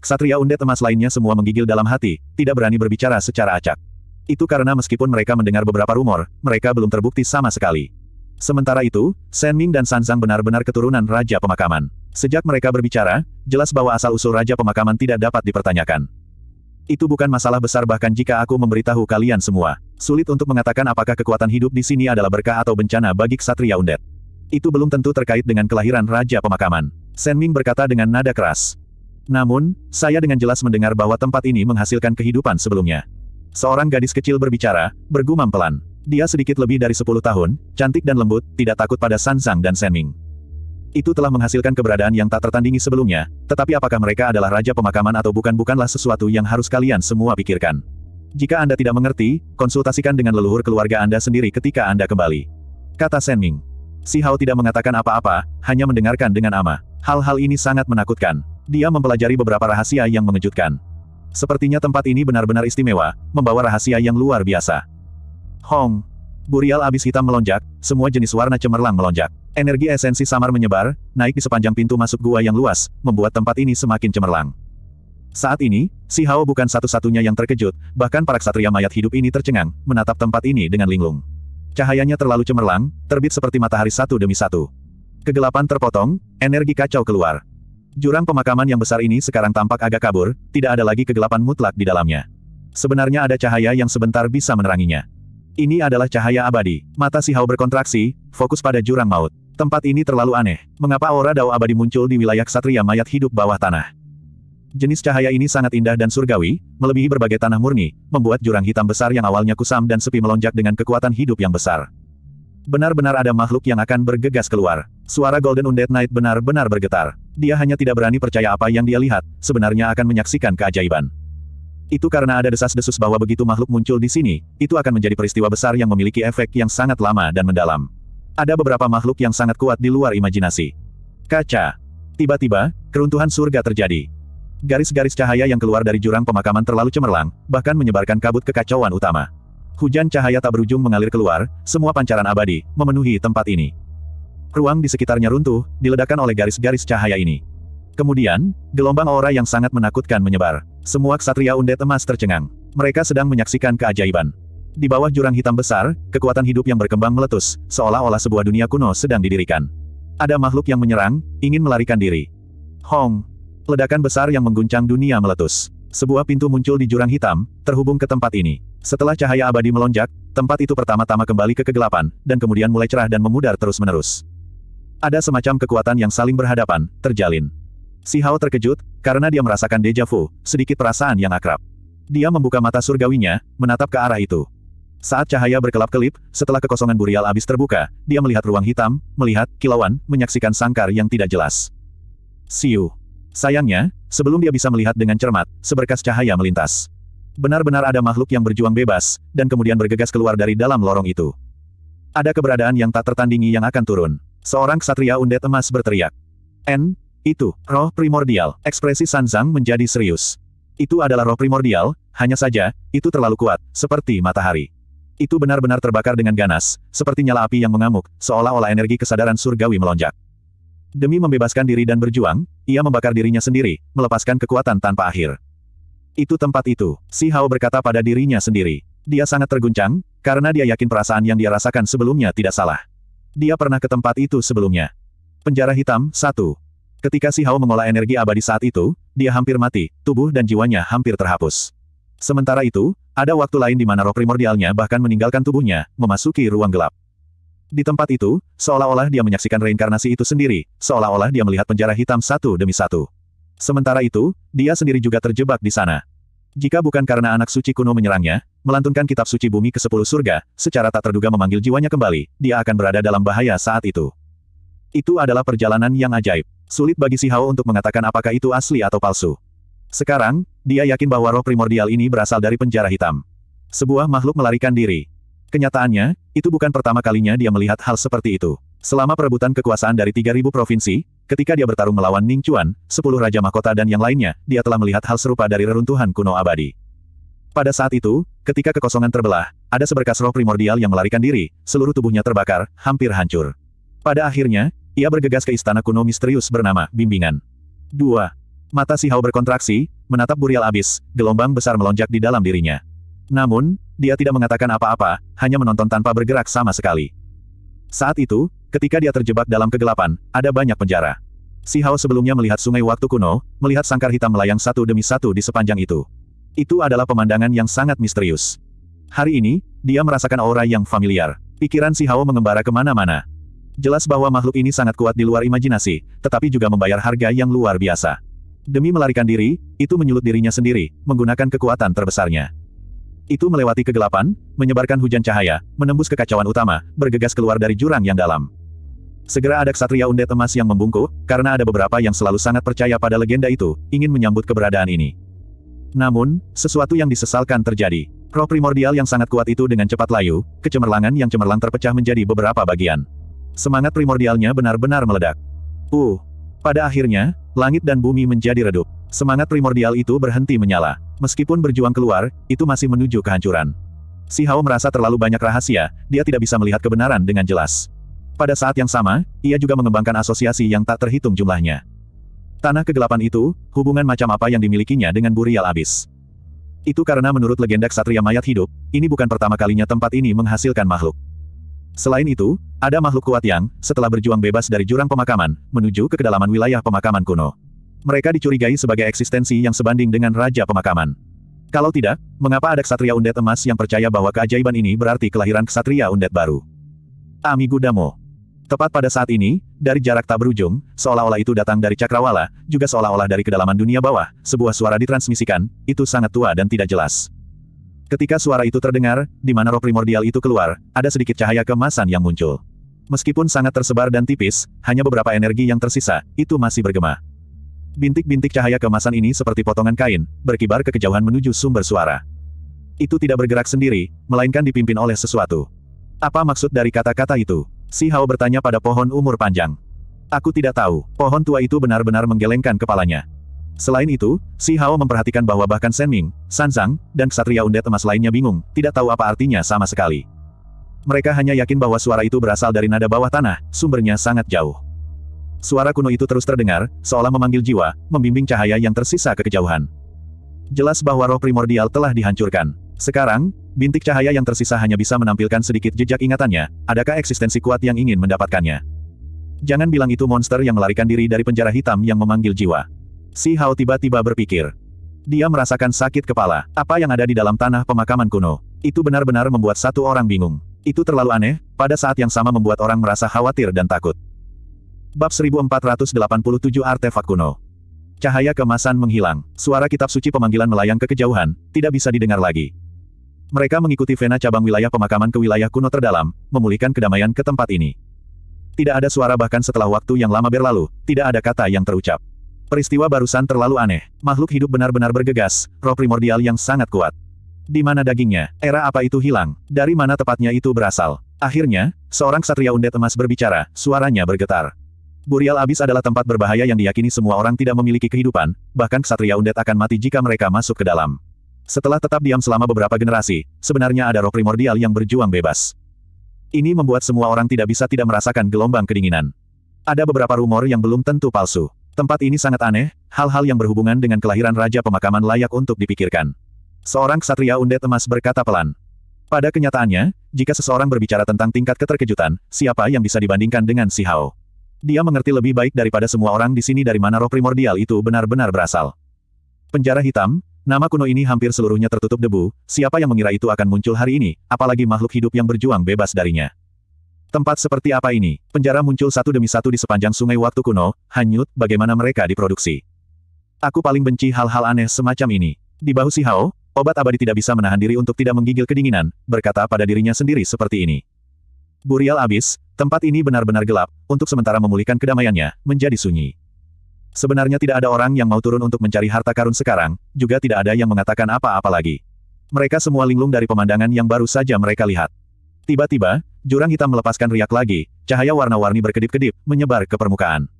Satria undet emas lainnya semua menggigil dalam hati, tidak berani berbicara secara acak. Itu karena meskipun mereka mendengar beberapa rumor, mereka belum terbukti sama sekali. Sementara itu, Shen Ming dan Sanzang benar-benar keturunan Raja Pemakaman. Sejak mereka berbicara, jelas bahwa asal-usul Raja Pemakaman tidak dapat dipertanyakan. Itu bukan masalah besar bahkan jika aku memberitahu kalian semua. Sulit untuk mengatakan apakah kekuatan hidup di sini adalah berkah atau bencana bagi Ksatria Undet. Itu belum tentu terkait dengan kelahiran Raja Pemakaman. Sen Ming berkata dengan nada keras. Namun, saya dengan jelas mendengar bahwa tempat ini menghasilkan kehidupan sebelumnya. Seorang gadis kecil berbicara, bergumam pelan. Dia sedikit lebih dari 10 tahun, cantik dan lembut, tidak takut pada San Sansang dan Ming. Itu telah menghasilkan keberadaan yang tak tertandingi sebelumnya, tetapi apakah mereka adalah raja pemakaman atau bukan bukanlah sesuatu yang harus kalian semua pikirkan. Jika Anda tidak mengerti, konsultasikan dengan leluhur keluarga Anda sendiri ketika Anda kembali. Kata Shen Ming. Si Hao tidak mengatakan apa-apa, hanya mendengarkan dengan amah. Hal-hal ini sangat menakutkan. Dia mempelajari beberapa rahasia yang mengejutkan. Sepertinya tempat ini benar-benar istimewa, membawa rahasia yang luar biasa. Hong. Burial abis hitam melonjak, semua jenis warna cemerlang melonjak. Energi esensi samar menyebar, naik di sepanjang pintu masuk gua yang luas, membuat tempat ini semakin cemerlang. Saat ini, si Hao bukan satu-satunya yang terkejut, bahkan para ksatria mayat hidup ini tercengang, menatap tempat ini dengan linglung. Cahayanya terlalu cemerlang, terbit seperti matahari satu demi satu. Kegelapan terpotong, energi kacau keluar. Jurang pemakaman yang besar ini sekarang tampak agak kabur, tidak ada lagi kegelapan mutlak di dalamnya. Sebenarnya ada cahaya yang sebentar bisa meneranginya. Ini adalah cahaya abadi. Mata si Hao berkontraksi, fokus pada jurang maut. Tempat ini terlalu aneh. Mengapa aura dao abadi muncul di wilayah ksatria mayat hidup bawah tanah? Jenis cahaya ini sangat indah dan surgawi, melebihi berbagai tanah murni, membuat jurang hitam besar yang awalnya kusam dan sepi melonjak dengan kekuatan hidup yang besar. Benar-benar ada makhluk yang akan bergegas keluar. Suara Golden Undead Knight benar-benar bergetar. Dia hanya tidak berani percaya apa yang dia lihat, sebenarnya akan menyaksikan keajaiban. Itu karena ada desas-desus bahwa begitu makhluk muncul di sini, itu akan menjadi peristiwa besar yang memiliki efek yang sangat lama dan mendalam. Ada beberapa makhluk yang sangat kuat di luar imajinasi. Kaca. Tiba-tiba, keruntuhan surga terjadi. Garis-garis cahaya yang keluar dari jurang pemakaman terlalu cemerlang, bahkan menyebarkan kabut kekacauan utama. Hujan cahaya tak berujung mengalir keluar, semua pancaran abadi, memenuhi tempat ini. Ruang di sekitarnya runtuh, diledakkan oleh garis-garis cahaya ini. Kemudian, gelombang aura yang sangat menakutkan menyebar. Semua ksatria undet emas tercengang. Mereka sedang menyaksikan keajaiban. Di bawah jurang hitam besar, kekuatan hidup yang berkembang meletus, seolah-olah sebuah dunia kuno sedang didirikan. Ada makhluk yang menyerang, ingin melarikan diri. Hong, Ledakan besar yang mengguncang dunia meletus. Sebuah pintu muncul di jurang hitam, terhubung ke tempat ini. Setelah cahaya abadi melonjak, tempat itu pertama-tama kembali ke kegelapan, dan kemudian mulai cerah dan memudar terus-menerus. Ada semacam kekuatan yang saling berhadapan, terjalin. Si Hao terkejut, karena dia merasakan deja vu, sedikit perasaan yang akrab. Dia membuka mata surgawinya, menatap ke arah itu. Saat cahaya berkelap-kelip, setelah kekosongan burial abis terbuka, dia melihat ruang hitam, melihat, kilauan, menyaksikan sangkar yang tidak jelas. Siu. Sayangnya, sebelum dia bisa melihat dengan cermat, seberkas cahaya melintas. Benar-benar ada makhluk yang berjuang bebas, dan kemudian bergegas keluar dari dalam lorong itu. Ada keberadaan yang tak tertandingi yang akan turun. Seorang ksatria undet emas berteriak. N, itu, roh primordial. Ekspresi Sanzang menjadi serius. Itu adalah roh primordial, hanya saja, itu terlalu kuat, seperti matahari. Itu benar-benar terbakar dengan ganas, seperti nyala api yang mengamuk, seolah-olah energi kesadaran surgawi melonjak. Demi membebaskan diri dan berjuang, ia membakar dirinya sendiri, melepaskan kekuatan tanpa akhir. Itu tempat itu, Si Hao berkata pada dirinya sendiri. Dia sangat terguncang, karena dia yakin perasaan yang dia rasakan sebelumnya tidak salah. Dia pernah ke tempat itu sebelumnya. Penjara hitam, satu. Ketika Si Hao mengolah energi abadi saat itu, dia hampir mati, tubuh dan jiwanya hampir terhapus. Sementara itu, ada waktu lain di mana roh primordialnya bahkan meninggalkan tubuhnya, memasuki ruang gelap. Di tempat itu, seolah-olah dia menyaksikan reinkarnasi itu sendiri, seolah-olah dia melihat penjara hitam satu demi satu. Sementara itu, dia sendiri juga terjebak di sana. Jika bukan karena anak suci kuno menyerangnya, melantunkan kitab suci bumi ke sepuluh surga, secara tak terduga memanggil jiwanya kembali, dia akan berada dalam bahaya saat itu. Itu adalah perjalanan yang ajaib. Sulit bagi Si Hao untuk mengatakan apakah itu asli atau palsu. Sekarang, dia yakin bahwa roh primordial ini berasal dari penjara hitam. Sebuah makhluk melarikan diri. Kenyataannya, itu bukan pertama kalinya dia melihat hal seperti itu. Selama perebutan kekuasaan dari 3.000 provinsi, ketika dia bertarung melawan Ning Chuan, 10 Raja Mahkota dan yang lainnya, dia telah melihat hal serupa dari reruntuhan kuno abadi. Pada saat itu, ketika kekosongan terbelah, ada seberkas roh primordial yang melarikan diri, seluruh tubuhnya terbakar, hampir hancur. Pada akhirnya, ia bergegas ke istana kuno misterius bernama Bimbingan. 2. Mata si Hao berkontraksi, menatap Burial abis, gelombang besar melonjak di dalam dirinya. Namun, dia tidak mengatakan apa-apa, hanya menonton tanpa bergerak sama sekali. Saat itu, ketika dia terjebak dalam kegelapan, ada banyak penjara. Si Hao sebelumnya melihat sungai waktu kuno, melihat sangkar hitam melayang satu demi satu di sepanjang itu. Itu adalah pemandangan yang sangat misterius. Hari ini, dia merasakan aura yang familiar. Pikiran si Hao mengembara kemana-mana. Jelas bahwa makhluk ini sangat kuat di luar imajinasi, tetapi juga membayar harga yang luar biasa. Demi melarikan diri, itu menyulut dirinya sendiri, menggunakan kekuatan terbesarnya. Itu melewati kegelapan, menyebarkan hujan cahaya, menembus kekacauan utama, bergegas keluar dari jurang yang dalam. Segera ada ksatria undet emas yang membungkuk, karena ada beberapa yang selalu sangat percaya pada legenda itu, ingin menyambut keberadaan ini. Namun, sesuatu yang disesalkan terjadi. Roh primordial yang sangat kuat itu dengan cepat layu, kecemerlangan yang cemerlang terpecah menjadi beberapa bagian. Semangat primordialnya benar-benar meledak. Uh, pada akhirnya, Langit dan bumi menjadi redup. Semangat primordial itu berhenti menyala. Meskipun berjuang keluar, itu masih menuju kehancuran. Si Hao merasa terlalu banyak rahasia, dia tidak bisa melihat kebenaran dengan jelas. Pada saat yang sama, ia juga mengembangkan asosiasi yang tak terhitung jumlahnya. Tanah kegelapan itu, hubungan macam apa yang dimilikinya dengan Burial Abyss? Itu karena menurut legenda ksatria mayat hidup, ini bukan pertama kalinya tempat ini menghasilkan makhluk. Selain itu, ada makhluk kuat yang, setelah berjuang bebas dari jurang pemakaman, menuju ke kedalaman wilayah pemakaman kuno. Mereka dicurigai sebagai eksistensi yang sebanding dengan Raja Pemakaman. Kalau tidak, mengapa ada ksatria undet emas yang percaya bahwa keajaiban ini berarti kelahiran ksatria undet baru? Amigudamo. Tepat pada saat ini, dari jarak tak berujung, seolah-olah itu datang dari cakrawala, juga seolah-olah dari kedalaman dunia bawah, sebuah suara ditransmisikan, itu sangat tua dan tidak jelas. Ketika suara itu terdengar, di mana roh primordial itu keluar, ada sedikit cahaya kemasan yang muncul. Meskipun sangat tersebar dan tipis, hanya beberapa energi yang tersisa, itu masih bergema. Bintik-bintik cahaya kemasan ini seperti potongan kain, berkibar ke kejauhan menuju sumber suara. Itu tidak bergerak sendiri, melainkan dipimpin oleh sesuatu. Apa maksud dari kata-kata itu? Si Hao bertanya pada pohon umur panjang. Aku tidak tahu, pohon tua itu benar-benar menggelengkan kepalanya. Selain itu, Si Hao memperhatikan bahwa bahkan Shen Ming, San Zhang, dan Ksatria Undet Emas lainnya bingung, tidak tahu apa artinya sama sekali. Mereka hanya yakin bahwa suara itu berasal dari nada bawah tanah, sumbernya sangat jauh. Suara kuno itu terus terdengar, seolah memanggil jiwa, membimbing cahaya yang tersisa ke kejauhan. Jelas bahwa roh primordial telah dihancurkan. Sekarang, bintik cahaya yang tersisa hanya bisa menampilkan sedikit jejak ingatannya, adakah eksistensi kuat yang ingin mendapatkannya. Jangan bilang itu monster yang melarikan diri dari penjara hitam yang memanggil jiwa. Si Hao tiba-tiba berpikir. Dia merasakan sakit kepala. Apa yang ada di dalam tanah pemakaman kuno? Itu benar-benar membuat satu orang bingung. Itu terlalu aneh, pada saat yang sama membuat orang merasa khawatir dan takut. Bab 1487 Artefak Kuno Cahaya kemasan menghilang, suara kitab suci pemanggilan melayang ke kejauhan, tidak bisa didengar lagi. Mereka mengikuti vena cabang wilayah pemakaman ke wilayah kuno terdalam, memulihkan kedamaian ke tempat ini. Tidak ada suara bahkan setelah waktu yang lama berlalu, tidak ada kata yang terucap. Peristiwa barusan terlalu aneh. Makhluk hidup benar-benar bergegas, roh primordial yang sangat kuat. Di mana dagingnya? Era apa itu hilang? Dari mana tepatnya itu berasal? Akhirnya, seorang satria undet emas berbicara, suaranya bergetar. Burial Abis adalah tempat berbahaya yang diyakini semua orang tidak memiliki kehidupan, bahkan satria undet akan mati jika mereka masuk ke dalam. Setelah tetap diam selama beberapa generasi, sebenarnya ada roh primordial yang berjuang bebas. Ini membuat semua orang tidak bisa tidak merasakan gelombang kedinginan. Ada beberapa rumor yang belum tentu palsu. Tempat ini sangat aneh, hal-hal yang berhubungan dengan kelahiran Raja Pemakaman layak untuk dipikirkan. Seorang ksatria undet emas berkata pelan. Pada kenyataannya, jika seseorang berbicara tentang tingkat keterkejutan, siapa yang bisa dibandingkan dengan si Hao? Dia mengerti lebih baik daripada semua orang di sini dari mana roh primordial itu benar-benar berasal. Penjara hitam, nama kuno ini hampir seluruhnya tertutup debu, siapa yang mengira itu akan muncul hari ini, apalagi makhluk hidup yang berjuang bebas darinya. Tempat seperti apa ini? Penjara muncul satu demi satu di sepanjang sungai waktu kuno, hanyut, bagaimana mereka diproduksi. Aku paling benci hal-hal aneh semacam ini. Di bahu sihao, obat abadi tidak bisa menahan diri untuk tidak menggigil kedinginan, berkata pada dirinya sendiri seperti ini. Burial abis, tempat ini benar-benar gelap, untuk sementara memulihkan kedamaiannya, menjadi sunyi. Sebenarnya tidak ada orang yang mau turun untuk mencari harta karun sekarang, juga tidak ada yang mengatakan apa-apa lagi. Mereka semua linglung dari pemandangan yang baru saja mereka lihat. Tiba-tiba, jurang hitam melepaskan riak lagi, cahaya warna-warni berkedip-kedip, menyebar ke permukaan.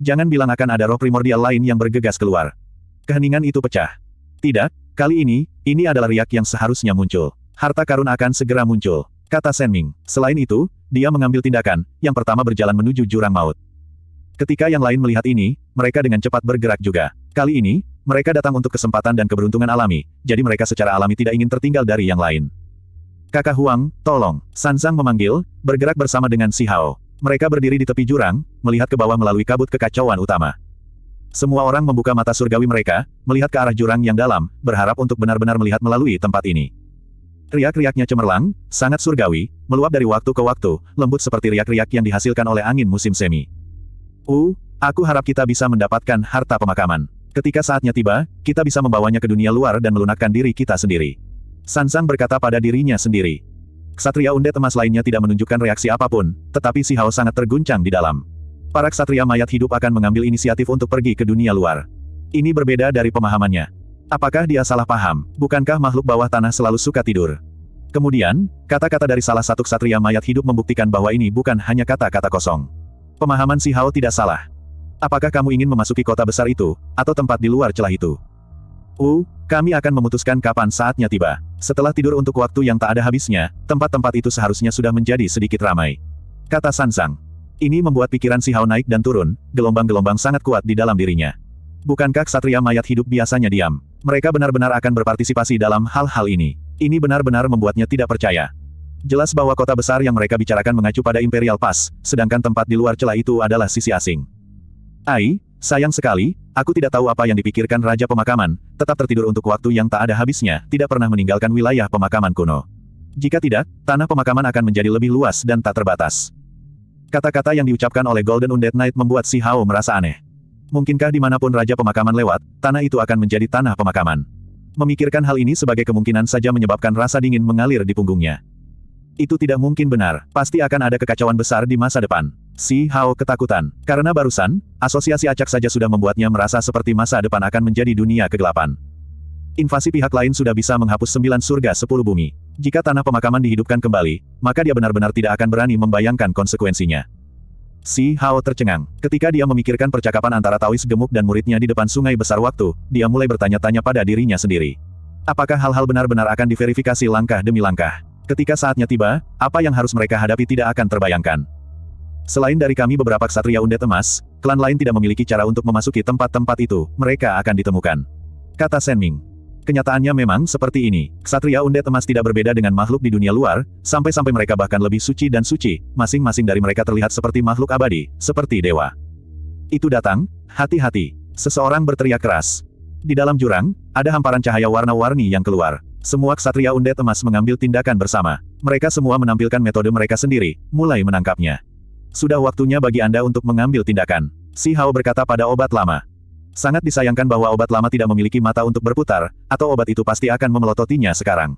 Jangan bilang akan ada roh primordial lain yang bergegas keluar. Keheningan itu pecah. Tidak, kali ini, ini adalah riak yang seharusnya muncul. Harta karun akan segera muncul, kata Ming. Selain itu, dia mengambil tindakan, yang pertama berjalan menuju jurang maut. Ketika yang lain melihat ini, mereka dengan cepat bergerak juga. Kali ini, mereka datang untuk kesempatan dan keberuntungan alami, jadi mereka secara alami tidak ingin tertinggal dari yang lain. Kakak Huang, tolong. Sansang memanggil, bergerak bersama dengan Si Hao. Mereka berdiri di tepi jurang, melihat ke bawah melalui kabut kekacauan utama. Semua orang membuka mata surgawi mereka, melihat ke arah jurang yang dalam, berharap untuk benar-benar melihat melalui tempat ini. Riak-riaknya cemerlang, sangat surgawi, meluap dari waktu ke waktu, lembut seperti riak-riak yang dihasilkan oleh angin musim semi. Uh, aku harap kita bisa mendapatkan harta pemakaman. Ketika saatnya tiba, kita bisa membawanya ke dunia luar dan melunakkan diri kita sendiri. Sansang berkata pada dirinya sendiri. Ksatria undet emas lainnya tidak menunjukkan reaksi apapun, tetapi si Hao sangat terguncang di dalam. Para ksatria mayat hidup akan mengambil inisiatif untuk pergi ke dunia luar. Ini berbeda dari pemahamannya. Apakah dia salah paham? Bukankah makhluk bawah tanah selalu suka tidur? Kemudian, kata-kata dari salah satu ksatria mayat hidup membuktikan bahwa ini bukan hanya kata-kata kosong. Pemahaman si Hao tidak salah. Apakah kamu ingin memasuki kota besar itu, atau tempat di luar celah itu? Uh, kami akan memutuskan kapan saatnya tiba. Setelah tidur untuk waktu yang tak ada habisnya, tempat-tempat itu seharusnya sudah menjadi sedikit ramai. Kata Sansang. Ini membuat pikiran si Hao naik dan turun, gelombang-gelombang sangat kuat di dalam dirinya. Bukankah ksatria mayat hidup biasanya diam? Mereka benar-benar akan berpartisipasi dalam hal-hal ini. Ini benar-benar membuatnya tidak percaya. Jelas bahwa kota besar yang mereka bicarakan mengacu pada Imperial Pass, sedangkan tempat di luar celah itu adalah sisi asing. Ai, sayang sekali, Aku tidak tahu apa yang dipikirkan Raja Pemakaman, tetap tertidur untuk waktu yang tak ada habisnya, tidak pernah meninggalkan wilayah pemakaman kuno. Jika tidak, tanah pemakaman akan menjadi lebih luas dan tak terbatas. Kata-kata yang diucapkan oleh Golden Undead Knight membuat si Hao merasa aneh. Mungkinkah dimanapun Raja Pemakaman lewat, tanah itu akan menjadi tanah pemakaman. Memikirkan hal ini sebagai kemungkinan saja menyebabkan rasa dingin mengalir di punggungnya. Itu tidak mungkin benar, pasti akan ada kekacauan besar di masa depan. Si Hao ketakutan, karena barusan, asosiasi acak saja sudah membuatnya merasa seperti masa depan akan menjadi dunia kegelapan. Invasi pihak lain sudah bisa menghapus sembilan surga sepuluh bumi. Jika tanah pemakaman dihidupkan kembali, maka dia benar-benar tidak akan berani membayangkan konsekuensinya. Si Hao tercengang. Ketika dia memikirkan percakapan antara Taois gemuk dan muridnya di depan sungai besar waktu, dia mulai bertanya-tanya pada dirinya sendiri. Apakah hal-hal benar-benar akan diverifikasi langkah demi langkah? Ketika saatnya tiba, apa yang harus mereka hadapi tidak akan terbayangkan. Selain dari kami beberapa ksatria undet emas, klan lain tidak memiliki cara untuk memasuki tempat-tempat itu, mereka akan ditemukan. Kata Ming. Kenyataannya memang seperti ini, ksatria undet emas tidak berbeda dengan makhluk di dunia luar, sampai-sampai mereka bahkan lebih suci dan suci, masing-masing dari mereka terlihat seperti makhluk abadi, seperti dewa. Itu datang, hati-hati. Seseorang berteriak keras. Di dalam jurang, ada hamparan cahaya warna-warni yang keluar. Semua ksatria undet emas mengambil tindakan bersama. Mereka semua menampilkan metode mereka sendiri, mulai menangkapnya. Sudah waktunya bagi Anda untuk mengambil tindakan. Si Hao berkata pada obat lama. Sangat disayangkan bahwa obat lama tidak memiliki mata untuk berputar, atau obat itu pasti akan memelototinya sekarang.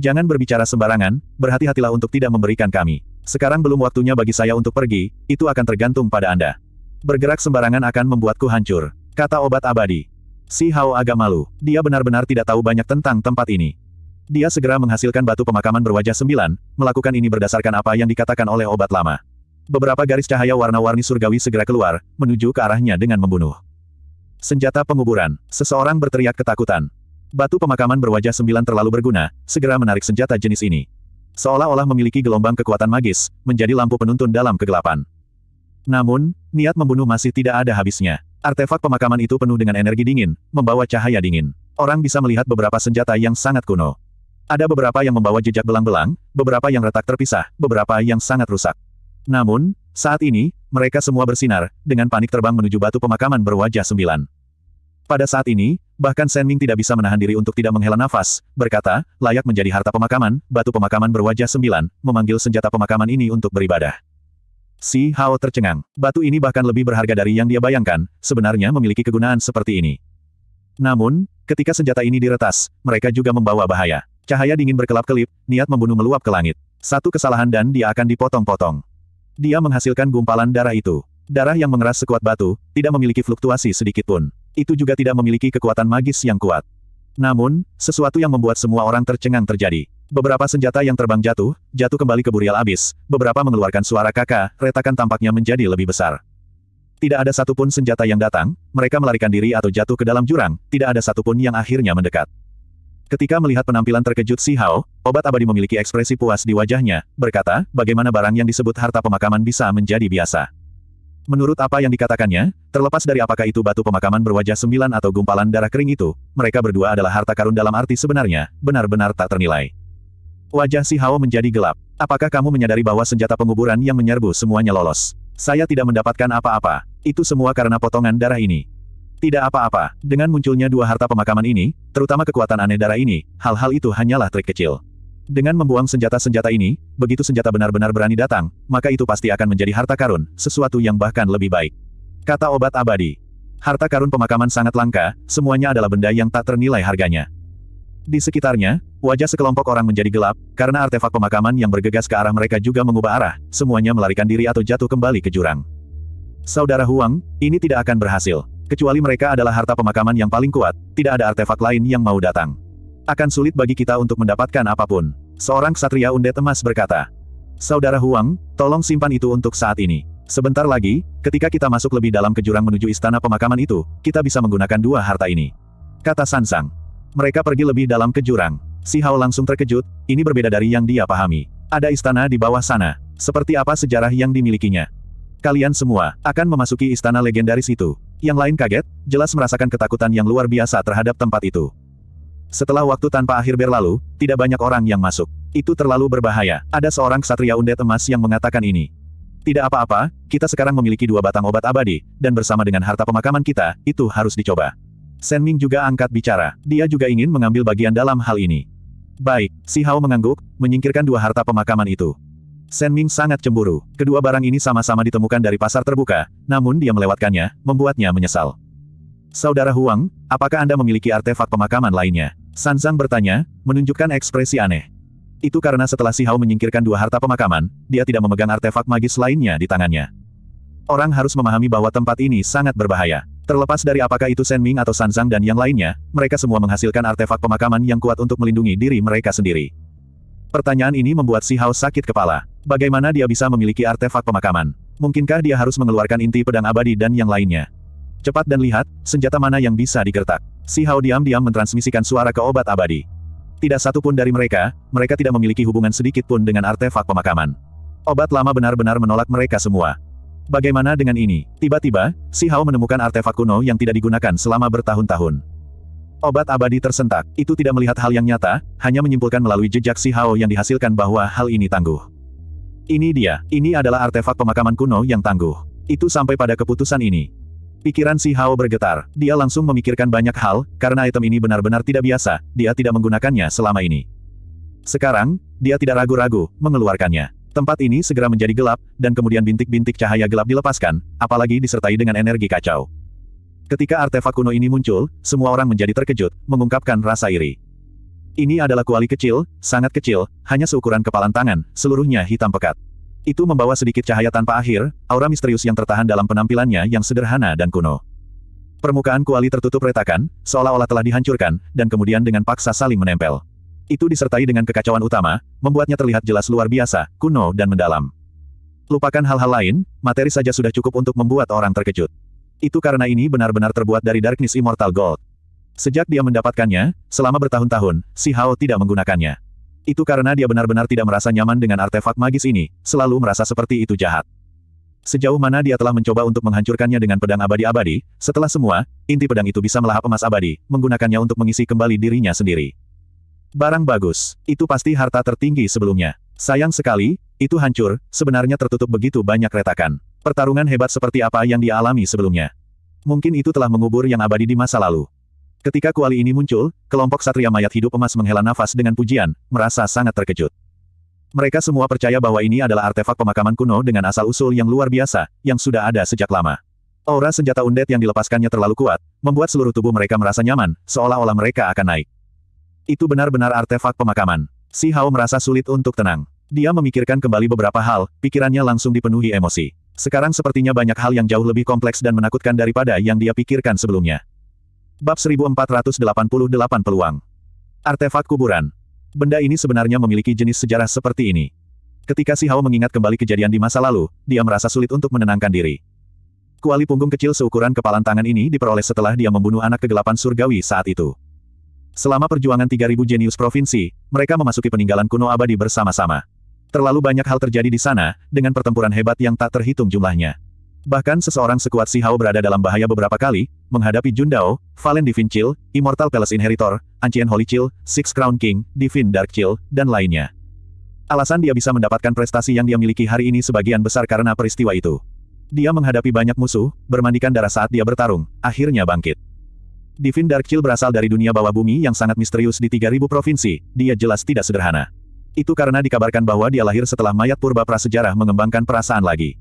Jangan berbicara sembarangan, berhati-hatilah untuk tidak memberikan kami. Sekarang belum waktunya bagi saya untuk pergi, itu akan tergantung pada Anda. Bergerak sembarangan akan membuatku hancur, kata obat abadi. Si Hao agak malu. Dia benar-benar tidak tahu banyak tentang tempat ini. Dia segera menghasilkan batu pemakaman berwajah sembilan, melakukan ini berdasarkan apa yang dikatakan oleh obat lama. Beberapa garis cahaya warna-warni surgawi segera keluar, menuju ke arahnya dengan membunuh. Senjata penguburan. Seseorang berteriak ketakutan. Batu pemakaman berwajah sembilan terlalu berguna, segera menarik senjata jenis ini. Seolah-olah memiliki gelombang kekuatan magis, menjadi lampu penuntun dalam kegelapan. Namun, niat membunuh masih tidak ada habisnya. Artefak pemakaman itu penuh dengan energi dingin, membawa cahaya dingin. Orang bisa melihat beberapa senjata yang sangat kuno. Ada beberapa yang membawa jejak belang-belang, beberapa yang retak terpisah, beberapa yang sangat rusak. Namun, saat ini, mereka semua bersinar, dengan panik terbang menuju batu pemakaman berwajah sembilan. Pada saat ini, bahkan Shen Ming tidak bisa menahan diri untuk tidak menghela nafas, berkata, layak menjadi harta pemakaman, batu pemakaman berwajah sembilan, memanggil senjata pemakaman ini untuk beribadah. Si Hao tercengang. Batu ini bahkan lebih berharga dari yang dia bayangkan, sebenarnya memiliki kegunaan seperti ini. Namun, ketika senjata ini diretas, mereka juga membawa bahaya. Cahaya dingin berkelap-kelip, niat membunuh meluap ke langit. Satu kesalahan dan dia akan dipotong-potong. Dia menghasilkan gumpalan darah itu. Darah yang mengeras sekuat batu, tidak memiliki fluktuasi sedikit pun. Itu juga tidak memiliki kekuatan magis yang kuat. Namun, sesuatu yang membuat semua orang tercengang terjadi. Beberapa senjata yang terbang jatuh, jatuh kembali ke Burial abis. beberapa mengeluarkan suara kakak, retakan tampaknya menjadi lebih besar. Tidak ada satupun senjata yang datang, mereka melarikan diri atau jatuh ke dalam jurang, tidak ada satupun yang akhirnya mendekat. Ketika melihat penampilan terkejut Si Hao, obat abadi memiliki ekspresi puas di wajahnya, berkata, bagaimana barang yang disebut harta pemakaman bisa menjadi biasa. Menurut apa yang dikatakannya, terlepas dari apakah itu batu pemakaman berwajah sembilan atau gumpalan darah kering itu, mereka berdua adalah harta karun dalam arti sebenarnya, benar-benar tak ternilai. Wajah si Hao menjadi gelap. Apakah kamu menyadari bahwa senjata penguburan yang menyerbu semuanya lolos? Saya tidak mendapatkan apa-apa. Itu semua karena potongan darah ini. Tidak apa-apa, dengan munculnya dua harta pemakaman ini, terutama kekuatan aneh darah ini, hal-hal itu hanyalah trik kecil. Dengan membuang senjata-senjata ini, begitu senjata benar-benar berani datang, maka itu pasti akan menjadi harta karun, sesuatu yang bahkan lebih baik. Kata obat abadi. Harta karun pemakaman sangat langka, semuanya adalah benda yang tak ternilai harganya. Di sekitarnya, wajah sekelompok orang menjadi gelap, karena artefak pemakaman yang bergegas ke arah mereka juga mengubah arah, semuanya melarikan diri atau jatuh kembali ke jurang. Saudara Huang, ini tidak akan berhasil. Kecuali mereka adalah harta pemakaman yang paling kuat, tidak ada artefak lain yang mau datang. Akan sulit bagi kita untuk mendapatkan apapun. Seorang ksatria undet emas berkata. Saudara Huang, tolong simpan itu untuk saat ini. Sebentar lagi, ketika kita masuk lebih dalam ke jurang menuju istana pemakaman itu, kita bisa menggunakan dua harta ini. Kata Sansang. Mereka pergi lebih dalam ke jurang. Si Hao langsung terkejut, ini berbeda dari yang dia pahami. Ada istana di bawah sana. Seperti apa sejarah yang dimilikinya? Kalian semua, akan memasuki istana legendaris itu. Yang lain kaget, jelas merasakan ketakutan yang luar biasa terhadap tempat itu. Setelah waktu tanpa akhir berlalu, tidak banyak orang yang masuk. Itu terlalu berbahaya. Ada seorang ksatria undet emas yang mengatakan ini. Tidak apa-apa, kita sekarang memiliki dua batang obat abadi, dan bersama dengan harta pemakaman kita, itu harus dicoba. Shen Ming juga angkat bicara. Dia juga ingin mengambil bagian dalam hal ini. Baik, Si Hao mengangguk, menyingkirkan dua harta pemakaman itu. Shen Ming sangat cemburu. Kedua barang ini sama-sama ditemukan dari pasar terbuka, namun dia melewatkannya, membuatnya menyesal. Saudara Huang, apakah Anda memiliki artefak pemakaman lainnya? Sanzang bertanya, menunjukkan ekspresi aneh. Itu karena setelah Si Hao menyingkirkan dua harta pemakaman, dia tidak memegang artefak magis lainnya di tangannya. Orang harus memahami bahwa tempat ini sangat berbahaya. Terlepas dari apakah itu Shen Ming atau Sanzang dan yang lainnya, mereka semua menghasilkan artefak pemakaman yang kuat untuk melindungi diri mereka sendiri. Pertanyaan ini membuat Si Hao sakit kepala. Bagaimana dia bisa memiliki artefak pemakaman? Mungkinkah dia harus mengeluarkan inti pedang abadi dan yang lainnya? Cepat dan lihat, senjata mana yang bisa digertak. Si Hao diam-diam mentransmisikan suara ke obat abadi. Tidak satu pun dari mereka, mereka tidak memiliki hubungan sedikit pun dengan artefak pemakaman. Obat lama benar-benar menolak mereka semua. Bagaimana dengan ini? Tiba-tiba, si Hao menemukan artefak kuno yang tidak digunakan selama bertahun-tahun. Obat abadi tersentak, itu tidak melihat hal yang nyata, hanya menyimpulkan melalui jejak si Hao yang dihasilkan bahwa hal ini tangguh. Ini dia, ini adalah artefak pemakaman kuno yang tangguh. Itu sampai pada keputusan ini. Pikiran Si Hao bergetar. Dia langsung memikirkan banyak hal, karena item ini benar-benar tidak biasa, dia tidak menggunakannya selama ini. Sekarang, dia tidak ragu-ragu, mengeluarkannya. Tempat ini segera menjadi gelap, dan kemudian bintik-bintik cahaya gelap dilepaskan, apalagi disertai dengan energi kacau. Ketika artefak kuno ini muncul, semua orang menjadi terkejut, mengungkapkan rasa iri. Ini adalah kuali kecil, sangat kecil, hanya seukuran kepalan tangan, seluruhnya hitam pekat. Itu membawa sedikit cahaya tanpa akhir, aura misterius yang tertahan dalam penampilannya yang sederhana dan kuno. Permukaan kuali tertutup retakan, seolah-olah telah dihancurkan, dan kemudian dengan paksa saling menempel. Itu disertai dengan kekacauan utama, membuatnya terlihat jelas luar biasa, kuno dan mendalam. Lupakan hal-hal lain, materi saja sudah cukup untuk membuat orang terkejut. Itu karena ini benar-benar terbuat dari Darkness Immortal Gold. Sejak dia mendapatkannya, selama bertahun-tahun, si Hao tidak menggunakannya. Itu karena dia benar-benar tidak merasa nyaman dengan artefak magis ini, selalu merasa seperti itu jahat. Sejauh mana dia telah mencoba untuk menghancurkannya dengan pedang abadi-abadi, setelah semua, inti pedang itu bisa melahap emas abadi, menggunakannya untuk mengisi kembali dirinya sendiri. Barang bagus, itu pasti harta tertinggi sebelumnya. Sayang sekali, itu hancur, sebenarnya tertutup begitu banyak retakan. Pertarungan hebat seperti apa yang dialami sebelumnya. Mungkin itu telah mengubur yang abadi di masa lalu. Ketika kuali ini muncul, kelompok satria mayat hidup emas menghela nafas dengan pujian, merasa sangat terkejut. Mereka semua percaya bahwa ini adalah artefak pemakaman kuno dengan asal-usul yang luar biasa, yang sudah ada sejak lama. Aura senjata undet yang dilepaskannya terlalu kuat, membuat seluruh tubuh mereka merasa nyaman, seolah-olah mereka akan naik. Itu benar-benar artefak pemakaman. Si Hao merasa sulit untuk tenang. Dia memikirkan kembali beberapa hal, pikirannya langsung dipenuhi emosi. Sekarang sepertinya banyak hal yang jauh lebih kompleks dan menakutkan daripada yang dia pikirkan sebelumnya. Bab 1488 Peluang Artefak Kuburan Benda ini sebenarnya memiliki jenis sejarah seperti ini. Ketika Si Hao mengingat kembali kejadian di masa lalu, dia merasa sulit untuk menenangkan diri. Kuali punggung kecil seukuran kepalan tangan ini diperoleh setelah dia membunuh anak kegelapan surgawi saat itu. Selama perjuangan 3000 jenius provinsi, mereka memasuki peninggalan kuno abadi bersama-sama. Terlalu banyak hal terjadi di sana, dengan pertempuran hebat yang tak terhitung jumlahnya. Bahkan seseorang sekuat Si Hao berada dalam bahaya beberapa kali, menghadapi Jun Dao, Valen Divin Chill, Immortal Palace Inheritor, Ancien Holy Chill, Six Crown King, Divin Dark Chill, dan lainnya. Alasan dia bisa mendapatkan prestasi yang dia miliki hari ini sebagian besar karena peristiwa itu. Dia menghadapi banyak musuh, bermandikan darah saat dia bertarung, akhirnya bangkit. Divin Dark Chill berasal dari dunia bawah bumi yang sangat misterius di 3000 provinsi, dia jelas tidak sederhana. Itu karena dikabarkan bahwa dia lahir setelah mayat purba prasejarah mengembangkan perasaan lagi.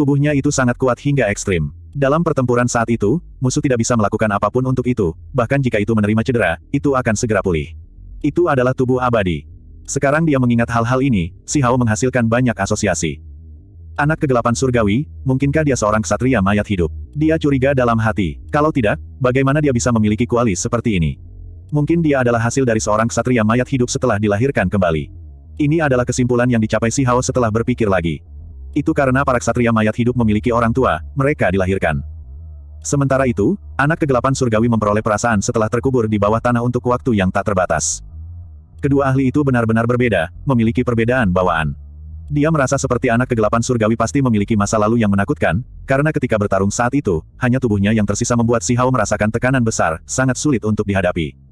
Tubuhnya itu sangat kuat hingga ekstrim. Dalam pertempuran saat itu, musuh tidak bisa melakukan apapun untuk itu, bahkan jika itu menerima cedera, itu akan segera pulih. Itu adalah tubuh abadi. Sekarang dia mengingat hal-hal ini, si Hao menghasilkan banyak asosiasi. Anak kegelapan surgawi, mungkinkah dia seorang ksatria mayat hidup? Dia curiga dalam hati. Kalau tidak, bagaimana dia bisa memiliki kuali seperti ini? Mungkin dia adalah hasil dari seorang ksatria mayat hidup setelah dilahirkan kembali. Ini adalah kesimpulan yang dicapai si Hao setelah berpikir lagi. Itu karena para ksatria mayat hidup memiliki orang tua, mereka dilahirkan. Sementara itu, anak kegelapan surgawi memperoleh perasaan setelah terkubur di bawah tanah untuk waktu yang tak terbatas. Kedua ahli itu benar-benar berbeda, memiliki perbedaan bawaan. Dia merasa seperti anak kegelapan surgawi pasti memiliki masa lalu yang menakutkan, karena ketika bertarung saat itu, hanya tubuhnya yang tersisa membuat si Hao merasakan tekanan besar, sangat sulit untuk dihadapi.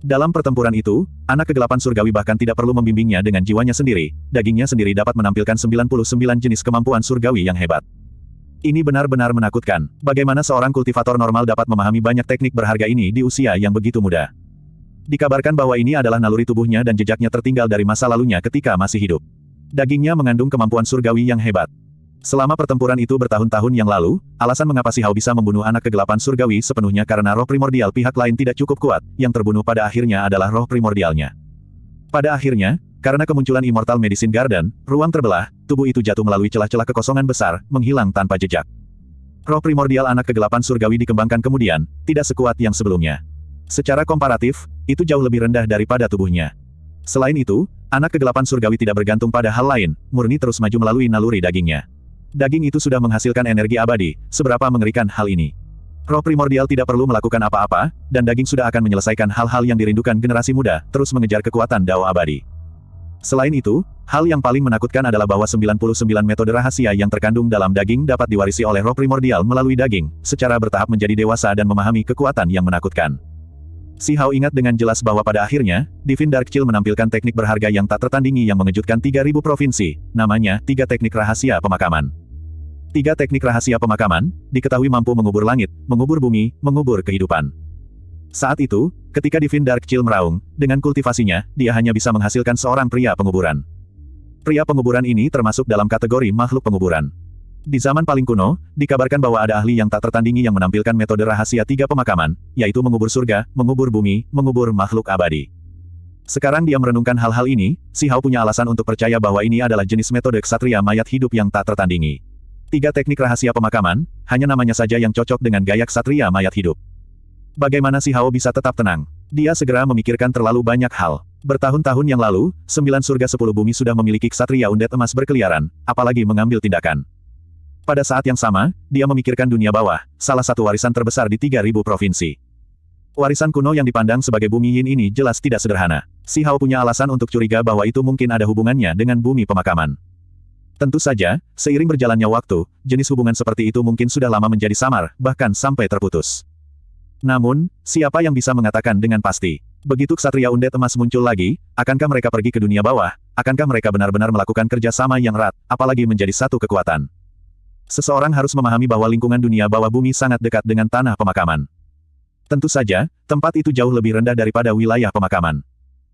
Dalam pertempuran itu, anak kegelapan surgawi bahkan tidak perlu membimbingnya dengan jiwanya sendiri, dagingnya sendiri dapat menampilkan 99 jenis kemampuan surgawi yang hebat. Ini benar-benar menakutkan, bagaimana seorang kultivator normal dapat memahami banyak teknik berharga ini di usia yang begitu muda. Dikabarkan bahwa ini adalah naluri tubuhnya dan jejaknya tertinggal dari masa lalunya ketika masih hidup. Dagingnya mengandung kemampuan surgawi yang hebat. Selama pertempuran itu bertahun-tahun yang lalu, alasan mengapa Si Hao bisa membunuh anak kegelapan surgawi sepenuhnya karena roh primordial pihak lain tidak cukup kuat, yang terbunuh pada akhirnya adalah roh primordialnya. Pada akhirnya, karena kemunculan Immortal Medicine Garden, ruang terbelah, tubuh itu jatuh melalui celah-celah kekosongan besar, menghilang tanpa jejak. Roh primordial anak kegelapan surgawi dikembangkan kemudian, tidak sekuat yang sebelumnya. Secara komparatif, itu jauh lebih rendah daripada tubuhnya. Selain itu, anak kegelapan surgawi tidak bergantung pada hal lain, murni terus maju melalui naluri dagingnya. Daging itu sudah menghasilkan energi abadi, seberapa mengerikan hal ini. Roh primordial tidak perlu melakukan apa-apa, dan daging sudah akan menyelesaikan hal-hal yang dirindukan generasi muda, terus mengejar kekuatan dao abadi. Selain itu, hal yang paling menakutkan adalah bahwa 99 metode rahasia yang terkandung dalam daging dapat diwarisi oleh roh primordial melalui daging, secara bertahap menjadi dewasa dan memahami kekuatan yang menakutkan. Si Hao ingat dengan jelas bahwa pada akhirnya, Divin Dark Chill menampilkan teknik berharga yang tak tertandingi yang mengejutkan 3000 provinsi, namanya Tiga Teknik Rahasia Pemakaman. Tiga teknik rahasia pemakaman, diketahui mampu mengubur langit, mengubur bumi, mengubur kehidupan. Saat itu, ketika Divin Dark Chill meraung, dengan kultivasinya, dia hanya bisa menghasilkan seorang pria penguburan. Pria penguburan ini termasuk dalam kategori makhluk penguburan. Di zaman paling kuno, dikabarkan bahwa ada ahli yang tak tertandingi yang menampilkan metode rahasia tiga pemakaman, yaitu mengubur surga, mengubur bumi, mengubur makhluk abadi. Sekarang dia merenungkan hal-hal ini, si Hao punya alasan untuk percaya bahwa ini adalah jenis metode ksatria mayat hidup yang tak tertandingi. Tiga teknik rahasia pemakaman, hanya namanya saja yang cocok dengan gaya ksatria mayat hidup. Bagaimana si Hao bisa tetap tenang? Dia segera memikirkan terlalu banyak hal. Bertahun-tahun yang lalu, sembilan surga sepuluh bumi sudah memiliki ksatria undet emas berkeliaran, apalagi mengambil tindakan. Pada saat yang sama, dia memikirkan dunia bawah, salah satu warisan terbesar di 3.000 provinsi. Warisan kuno yang dipandang sebagai bumi Yin ini jelas tidak sederhana. Si Hao punya alasan untuk curiga bahwa itu mungkin ada hubungannya dengan bumi pemakaman. Tentu saja, seiring berjalannya waktu, jenis hubungan seperti itu mungkin sudah lama menjadi samar, bahkan sampai terputus. Namun, siapa yang bisa mengatakan dengan pasti? Begitu Ksatria Undet Emas muncul lagi, akankah mereka pergi ke dunia bawah? Akankah mereka benar-benar melakukan kerja sama yang erat, apalagi menjadi satu kekuatan? Seseorang harus memahami bahwa lingkungan dunia bawah bumi sangat dekat dengan tanah pemakaman. Tentu saja, tempat itu jauh lebih rendah daripada wilayah pemakaman.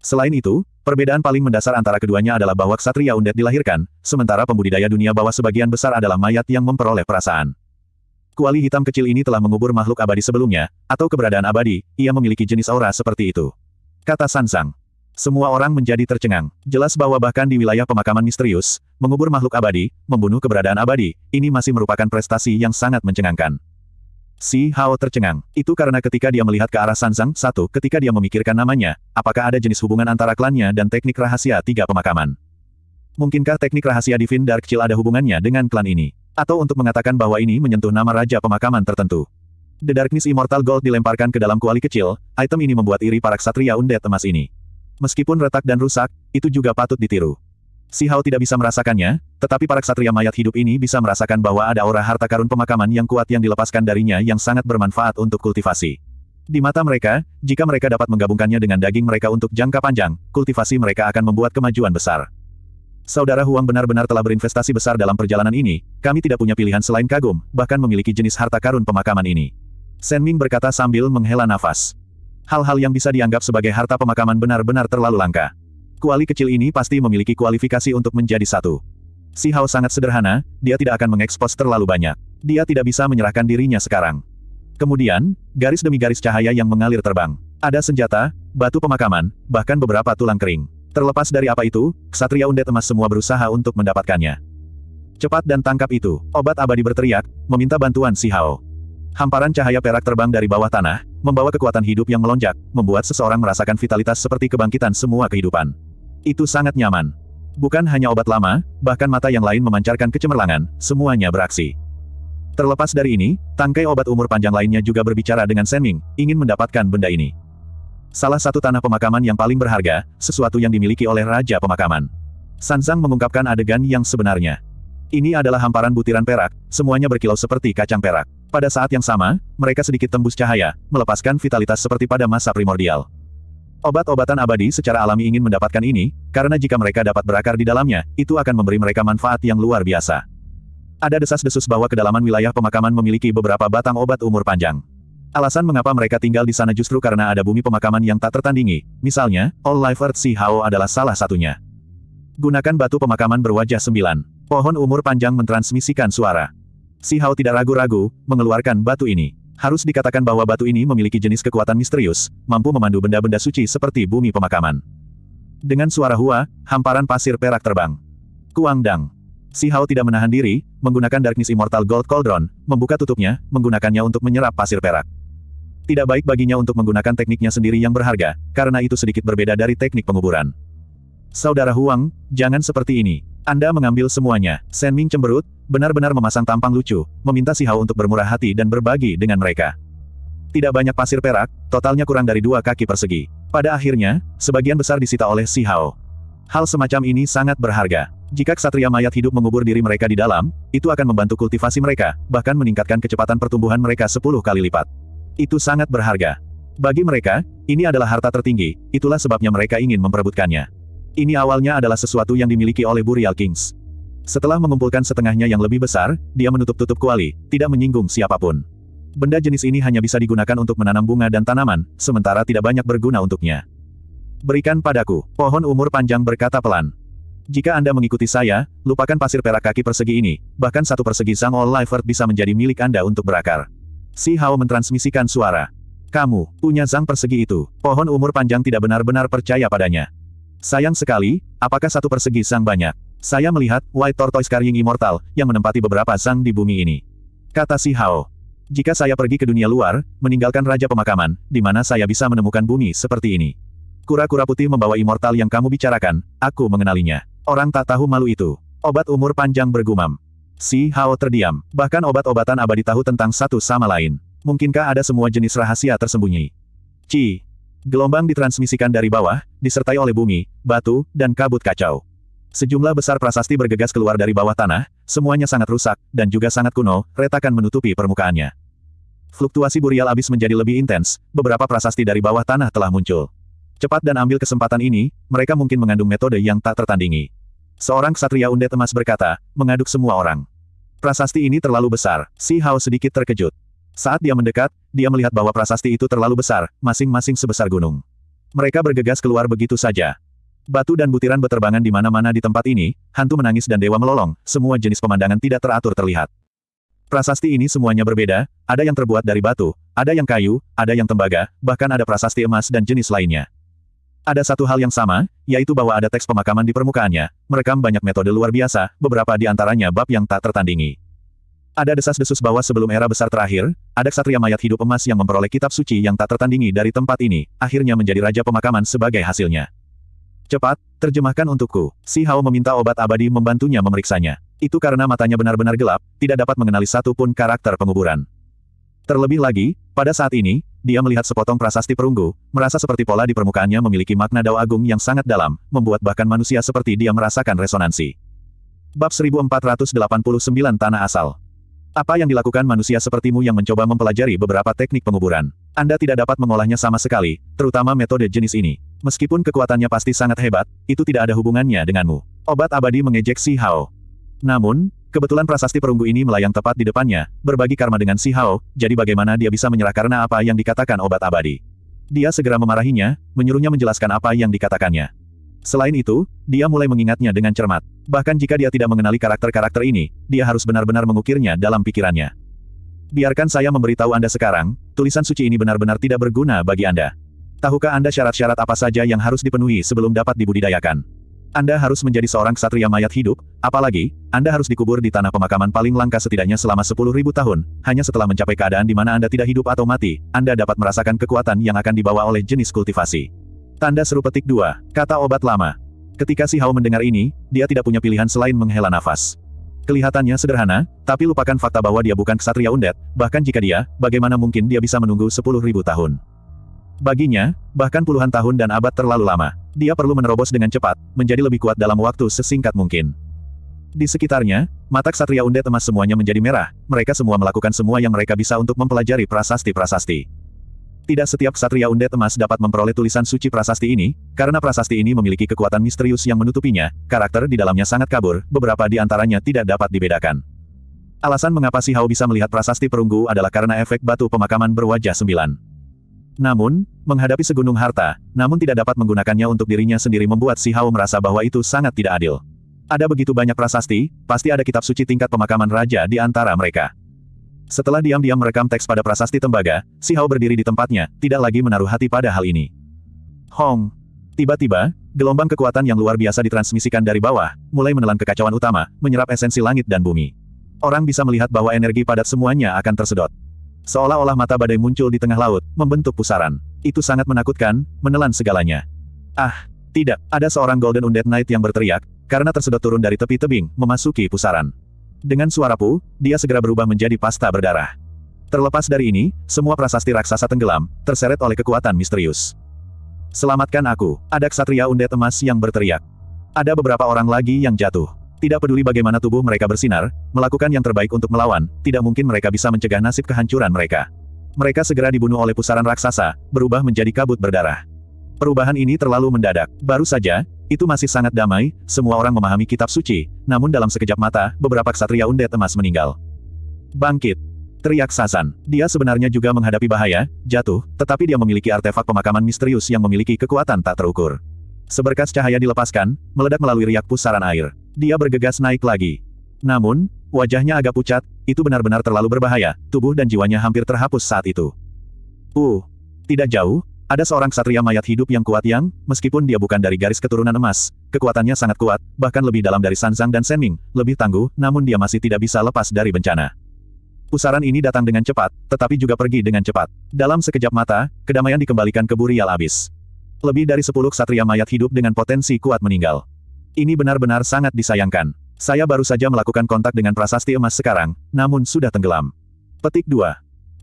Selain itu, perbedaan paling mendasar antara keduanya adalah bahwa ksatria undet dilahirkan, sementara pembudidaya dunia bawah sebagian besar adalah mayat yang memperoleh perasaan. Kuali hitam kecil ini telah mengubur makhluk abadi sebelumnya, atau keberadaan abadi, ia memiliki jenis aura seperti itu. Kata Sansang. Semua orang menjadi tercengang. Jelas bahwa bahkan di wilayah pemakaman misterius, mengubur makhluk abadi, membunuh keberadaan abadi, ini masih merupakan prestasi yang sangat mencengangkan. Si Hao tercengang. Itu karena ketika dia melihat ke arah Sanzang, satu, ketika dia memikirkan namanya, apakah ada jenis hubungan antara klannya dan teknik rahasia tiga pemakaman. Mungkinkah teknik rahasia Divin Dark Chill ada hubungannya dengan klan ini? Atau untuk mengatakan bahwa ini menyentuh nama raja pemakaman tertentu? The Darkness Immortal Gold dilemparkan ke dalam kuali kecil, item ini membuat iri para ksatria undead emas ini. Meskipun retak dan rusak, itu juga patut ditiru. Si Hao tidak bisa merasakannya, tetapi para ksatria mayat hidup ini bisa merasakan bahwa ada aura harta karun pemakaman yang kuat yang dilepaskan darinya yang sangat bermanfaat untuk kultivasi. Di mata mereka, jika mereka dapat menggabungkannya dengan daging mereka untuk jangka panjang, kultivasi mereka akan membuat kemajuan besar. Saudara Huang benar-benar telah berinvestasi besar dalam perjalanan ini, kami tidak punya pilihan selain kagum, bahkan memiliki jenis harta karun pemakaman ini. Sen Ming berkata sambil menghela nafas. Hal-hal yang bisa dianggap sebagai harta pemakaman benar-benar terlalu langka. Kuali kecil ini pasti memiliki kualifikasi untuk menjadi satu. Si Hao sangat sederhana, dia tidak akan mengekspos terlalu banyak. Dia tidak bisa menyerahkan dirinya sekarang. Kemudian, garis demi garis cahaya yang mengalir terbang. Ada senjata, batu pemakaman, bahkan beberapa tulang kering. Terlepas dari apa itu, Ksatria Undet Emas semua berusaha untuk mendapatkannya. Cepat dan tangkap itu, obat abadi berteriak, meminta bantuan si Hao. Hamparan cahaya perak terbang dari bawah tanah, membawa kekuatan hidup yang melonjak, membuat seseorang merasakan vitalitas seperti kebangkitan semua kehidupan. Itu sangat nyaman. Bukan hanya obat lama, bahkan mata yang lain memancarkan kecemerlangan, semuanya beraksi. Terlepas dari ini, tangkai obat umur panjang lainnya juga berbicara dengan Senming, ingin mendapatkan benda ini. Salah satu tanah pemakaman yang paling berharga, sesuatu yang dimiliki oleh Raja Pemakaman. Sanzang mengungkapkan adegan yang sebenarnya. Ini adalah hamparan butiran perak, semuanya berkilau seperti kacang perak. Pada saat yang sama, mereka sedikit tembus cahaya, melepaskan vitalitas seperti pada masa primordial. Obat-obatan abadi secara alami ingin mendapatkan ini, karena jika mereka dapat berakar di dalamnya, itu akan memberi mereka manfaat yang luar biasa. Ada desas-desus bahwa kedalaman wilayah pemakaman memiliki beberapa batang obat umur panjang. Alasan mengapa mereka tinggal di sana justru karena ada bumi pemakaman yang tak tertandingi, misalnya, All Life Earth Sea Hao adalah salah satunya. Gunakan batu pemakaman berwajah sembilan. Pohon umur panjang mentransmisikan suara. Si Hao tidak ragu-ragu, mengeluarkan batu ini. Harus dikatakan bahwa batu ini memiliki jenis kekuatan misterius, mampu memandu benda-benda suci seperti bumi pemakaman. Dengan suara hua, hamparan pasir perak terbang. Kuang Dang. Si Hao tidak menahan diri, menggunakan Darkness Immortal Gold Cauldron, membuka tutupnya, menggunakannya untuk menyerap pasir perak. Tidak baik baginya untuk menggunakan tekniknya sendiri yang berharga, karena itu sedikit berbeda dari teknik penguburan. Saudara Huang, jangan seperti ini. Anda mengambil semuanya. Shen Ming cemberut, benar-benar memasang tampang lucu, meminta si Hao untuk bermurah hati dan berbagi dengan mereka. Tidak banyak pasir perak, totalnya kurang dari dua kaki persegi. Pada akhirnya, sebagian besar disita oleh si Hao. Hal semacam ini sangat berharga. Jika ksatria mayat hidup mengubur diri mereka di dalam, itu akan membantu kultivasi mereka, bahkan meningkatkan kecepatan pertumbuhan mereka 10 kali lipat. Itu sangat berharga. Bagi mereka, ini adalah harta tertinggi, itulah sebabnya mereka ingin memperebutkannya. Ini awalnya adalah sesuatu yang dimiliki oleh Burial Kings. Setelah mengumpulkan setengahnya yang lebih besar, dia menutup-tutup kuali, tidak menyinggung siapapun. Benda jenis ini hanya bisa digunakan untuk menanam bunga dan tanaman, sementara tidak banyak berguna untuknya. Berikan padaku, pohon umur panjang berkata pelan. Jika Anda mengikuti saya, lupakan pasir perak kaki persegi ini, bahkan satu persegi Sang All Life bisa menjadi milik Anda untuk berakar. Si Hao mentransmisikan suara. Kamu, punya Zhang persegi itu, pohon umur panjang tidak benar-benar percaya padanya. Sayang sekali, apakah satu persegi sang banyak? Saya melihat White Tortoise Carrying Immortal yang menempati beberapa sang di bumi ini. Kata si Hao. Jika saya pergi ke dunia luar, meninggalkan raja pemakaman, di mana saya bisa menemukan bumi seperti ini. Kura-kura putih membawa immortal yang kamu bicarakan, aku mengenalinya. Orang tak tahu malu itu. Obat umur panjang bergumam. Si Hao terdiam, bahkan obat-obatan abadi tahu tentang satu sama lain. Mungkinkah ada semua jenis rahasia tersembunyi? Ci, Gelombang ditransmisikan dari bawah, disertai oleh bumi, batu, dan kabut kacau. Sejumlah besar prasasti bergegas keluar dari bawah tanah, semuanya sangat rusak, dan juga sangat kuno, retakan menutupi permukaannya. Fluktuasi burial abis menjadi lebih intens, beberapa prasasti dari bawah tanah telah muncul. Cepat dan ambil kesempatan ini, mereka mungkin mengandung metode yang tak tertandingi. Seorang ksatria undet emas berkata, mengaduk semua orang. Prasasti ini terlalu besar, si Hao sedikit terkejut. Saat dia mendekat, dia melihat bahwa prasasti itu terlalu besar, masing-masing sebesar gunung. Mereka bergegas keluar begitu saja. Batu dan butiran beterbangan di mana-mana di tempat ini, hantu menangis dan dewa melolong, semua jenis pemandangan tidak teratur terlihat. Prasasti ini semuanya berbeda, ada yang terbuat dari batu, ada yang kayu, ada yang tembaga, bahkan ada prasasti emas dan jenis lainnya. Ada satu hal yang sama, yaitu bahwa ada teks pemakaman di permukaannya, merekam banyak metode luar biasa, beberapa di antaranya bab yang tak tertandingi. Ada desas-desus bahwa sebelum era besar terakhir, ada ksatria mayat hidup emas yang memperoleh kitab suci yang tak tertandingi dari tempat ini, akhirnya menjadi raja pemakaman sebagai hasilnya. Cepat, terjemahkan untukku. Si Hao meminta obat abadi membantunya memeriksanya. Itu karena matanya benar-benar gelap, tidak dapat mengenali satu pun karakter penguburan. Terlebih lagi, pada saat ini, dia melihat sepotong prasasti perunggu, merasa seperti pola di permukaannya memiliki makna dao agung yang sangat dalam, membuat bahkan manusia seperti dia merasakan resonansi. Bab 1489 Tanah Asal apa yang dilakukan manusia sepertimu yang mencoba mempelajari beberapa teknik penguburan? Anda tidak dapat mengolahnya sama sekali, terutama metode jenis ini. Meskipun kekuatannya pasti sangat hebat, itu tidak ada hubungannya denganmu. Obat abadi mengejek Si Hao. Namun, kebetulan prasasti perunggu ini melayang tepat di depannya, berbagi karma dengan Si Hao, jadi bagaimana dia bisa menyerah karena apa yang dikatakan obat abadi. Dia segera memarahinya, menyuruhnya menjelaskan apa yang dikatakannya. Selain itu, dia mulai mengingatnya dengan cermat. Bahkan jika dia tidak mengenali karakter-karakter ini, dia harus benar-benar mengukirnya dalam pikirannya. Biarkan saya memberitahu Anda sekarang, tulisan suci ini benar-benar tidak berguna bagi Anda. Tahukah Anda syarat-syarat apa saja yang harus dipenuhi sebelum dapat dibudidayakan? Anda harus menjadi seorang ksatria mayat hidup, apalagi, Anda harus dikubur di tanah pemakaman paling langka setidaknya selama 10.000 tahun, hanya setelah mencapai keadaan di mana Anda tidak hidup atau mati, Anda dapat merasakan kekuatan yang akan dibawa oleh jenis kultivasi. Tanda seru petik dua, kata obat lama. Ketika si Hao mendengar ini, dia tidak punya pilihan selain menghela nafas. Kelihatannya sederhana, tapi lupakan fakta bahwa dia bukan ksatria undet, bahkan jika dia, bagaimana mungkin dia bisa menunggu sepuluh ribu tahun. Baginya, bahkan puluhan tahun dan abad terlalu lama. Dia perlu menerobos dengan cepat, menjadi lebih kuat dalam waktu sesingkat mungkin. Di sekitarnya, mata Ksatria undet emas semuanya menjadi merah, mereka semua melakukan semua yang mereka bisa untuk mempelajari prasasti-prasasti. Tidak setiap ksatria undet emas dapat memperoleh tulisan suci prasasti ini, karena prasasti ini memiliki kekuatan misterius yang menutupinya, karakter di dalamnya sangat kabur, beberapa di antaranya tidak dapat dibedakan. Alasan mengapa si Hao bisa melihat prasasti perunggu adalah karena efek batu pemakaman berwajah sembilan. Namun, menghadapi segunung harta, namun tidak dapat menggunakannya untuk dirinya sendiri membuat si Hao merasa bahwa itu sangat tidak adil. Ada begitu banyak prasasti, pasti ada kitab suci tingkat pemakaman raja di antara mereka. Setelah diam-diam merekam teks pada prasasti tembaga, Si Hao berdiri di tempatnya, tidak lagi menaruh hati pada hal ini. Hong! Tiba-tiba, gelombang kekuatan yang luar biasa ditransmisikan dari bawah, mulai menelan kekacauan utama, menyerap esensi langit dan bumi. Orang bisa melihat bahwa energi padat semuanya akan tersedot. Seolah-olah mata badai muncul di tengah laut, membentuk pusaran. Itu sangat menakutkan, menelan segalanya. Ah, tidak, ada seorang Golden Undead Knight yang berteriak, karena tersedot turun dari tepi tebing, memasuki pusaran. Dengan suara pu, dia segera berubah menjadi pasta berdarah. Terlepas dari ini, semua prasasti raksasa tenggelam, terseret oleh kekuatan misterius. Selamatkan aku, ada ksatria undet emas yang berteriak. Ada beberapa orang lagi yang jatuh. Tidak peduli bagaimana tubuh mereka bersinar, melakukan yang terbaik untuk melawan, tidak mungkin mereka bisa mencegah nasib kehancuran mereka. Mereka segera dibunuh oleh pusaran raksasa, berubah menjadi kabut berdarah. Perubahan ini terlalu mendadak. Baru saja, itu masih sangat damai, semua orang memahami kitab suci, namun dalam sekejap mata, beberapa ksatria undet emas meninggal. Bangkit! Teriak Sasan. Dia sebenarnya juga menghadapi bahaya, jatuh, tetapi dia memiliki artefak pemakaman misterius yang memiliki kekuatan tak terukur. Seberkas cahaya dilepaskan, meledak melalui riak pusaran air. Dia bergegas naik lagi. Namun, wajahnya agak pucat, itu benar-benar terlalu berbahaya, tubuh dan jiwanya hampir terhapus saat itu. Uh, tidak jauh, ada seorang ksatria mayat hidup yang kuat yang, meskipun dia bukan dari garis keturunan emas, kekuatannya sangat kuat, bahkan lebih dalam dari Sanzang dan Senming, lebih tangguh, namun dia masih tidak bisa lepas dari bencana. Pusaran ini datang dengan cepat, tetapi juga pergi dengan cepat. Dalam sekejap mata, kedamaian dikembalikan ke Burial Abis. Lebih dari sepuluh ksatria mayat hidup dengan potensi kuat meninggal. Ini benar-benar sangat disayangkan. Saya baru saja melakukan kontak dengan prasasti emas sekarang, namun sudah tenggelam. Petik 2.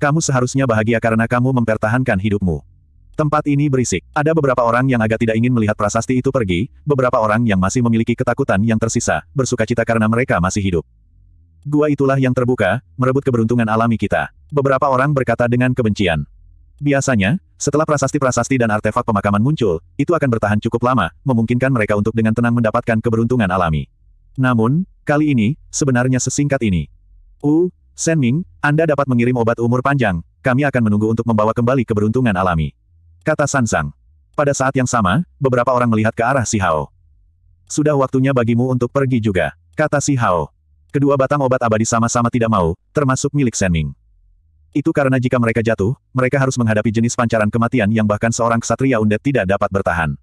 Kamu seharusnya bahagia karena kamu mempertahankan hidupmu. Tempat ini berisik. Ada beberapa orang yang agak tidak ingin melihat prasasti itu pergi, beberapa orang yang masih memiliki ketakutan yang tersisa, bersuka cita karena mereka masih hidup. Gua itulah yang terbuka, merebut keberuntungan alami kita. Beberapa orang berkata dengan kebencian. Biasanya, setelah prasasti-prasasti dan artefak pemakaman muncul, itu akan bertahan cukup lama, memungkinkan mereka untuk dengan tenang mendapatkan keberuntungan alami. Namun, kali ini, sebenarnya sesingkat ini. U, Ming, Anda dapat mengirim obat umur panjang, kami akan menunggu untuk membawa kembali keberuntungan alami kata Sansang. Pada saat yang sama, beberapa orang melihat ke arah Si Hao. Sudah waktunya bagimu untuk pergi juga, kata Si Hao. Kedua batang obat abadi sama-sama tidak mau, termasuk milik Senming. Itu karena jika mereka jatuh, mereka harus menghadapi jenis pancaran kematian yang bahkan seorang ksatria undet tidak dapat bertahan.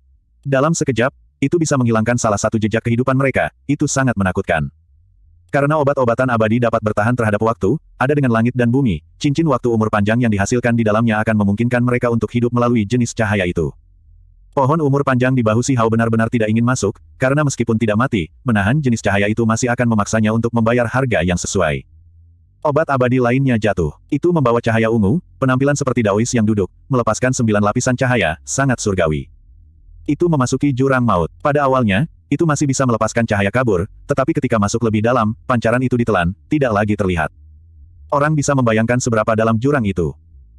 Dalam sekejap, itu bisa menghilangkan salah satu jejak kehidupan mereka, itu sangat menakutkan. Karena obat-obatan abadi dapat bertahan terhadap waktu, ada dengan langit dan bumi, cincin waktu umur panjang yang dihasilkan di dalamnya akan memungkinkan mereka untuk hidup melalui jenis cahaya itu. Pohon umur panjang di bahu si Hao benar-benar tidak ingin masuk, karena meskipun tidak mati, menahan jenis cahaya itu masih akan memaksanya untuk membayar harga yang sesuai. Obat abadi lainnya jatuh. Itu membawa cahaya ungu, penampilan seperti Daois yang duduk, melepaskan sembilan lapisan cahaya, sangat surgawi itu memasuki jurang maut. Pada awalnya, itu masih bisa melepaskan cahaya kabur, tetapi ketika masuk lebih dalam, pancaran itu ditelan, tidak lagi terlihat. Orang bisa membayangkan seberapa dalam jurang itu.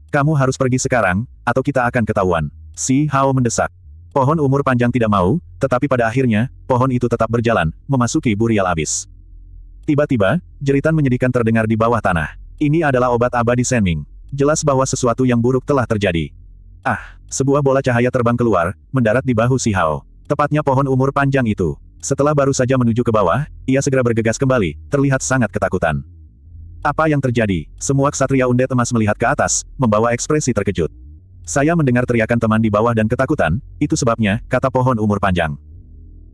Kamu harus pergi sekarang, atau kita akan ketahuan. Si Hao mendesak. Pohon umur panjang tidak mau, tetapi pada akhirnya, pohon itu tetap berjalan, memasuki burial abis. Tiba-tiba, jeritan menyedihkan terdengar di bawah tanah. Ini adalah obat abadi Senming. Jelas bahwa sesuatu yang buruk telah terjadi. Ah, sebuah bola cahaya terbang keluar, mendarat di bahu Si Hao. Tepatnya pohon umur panjang itu. Setelah baru saja menuju ke bawah, ia segera bergegas kembali, terlihat sangat ketakutan. Apa yang terjadi? Semua ksatria unde temas melihat ke atas, membawa ekspresi terkejut. Saya mendengar teriakan teman di bawah dan ketakutan, itu sebabnya, kata pohon umur panjang.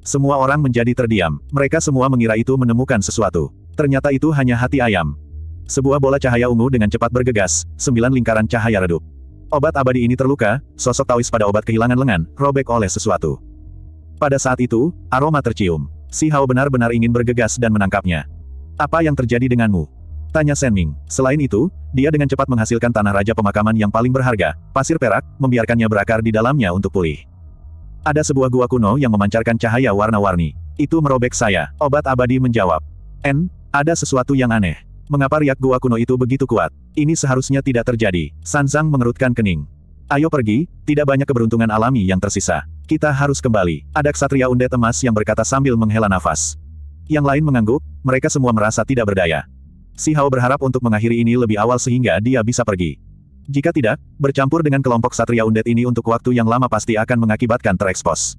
Semua orang menjadi terdiam, mereka semua mengira itu menemukan sesuatu. Ternyata itu hanya hati ayam. Sebuah bola cahaya ungu dengan cepat bergegas, sembilan lingkaran cahaya redup. Obat abadi ini terluka, sosok Taois pada obat kehilangan lengan, robek oleh sesuatu. Pada saat itu, aroma tercium. Si Hao benar-benar ingin bergegas dan menangkapnya. Apa yang terjadi denganmu? Tanya Ming. Selain itu, dia dengan cepat menghasilkan tanah raja pemakaman yang paling berharga, pasir perak, membiarkannya berakar di dalamnya untuk pulih. Ada sebuah gua kuno yang memancarkan cahaya warna-warni. Itu merobek saya, obat abadi menjawab. N, ada sesuatu yang aneh. Mengapa riak gua kuno itu begitu kuat? Ini seharusnya tidak terjadi. Sanzang mengerutkan kening. Ayo pergi, tidak banyak keberuntungan alami yang tersisa. Kita harus kembali. Ada ksatria undet emas yang berkata sambil menghela nafas. Yang lain mengangguk, mereka semua merasa tidak berdaya. Si Hao berharap untuk mengakhiri ini lebih awal sehingga dia bisa pergi. Jika tidak, bercampur dengan kelompok ksatria undet ini untuk waktu yang lama pasti akan mengakibatkan terekspos.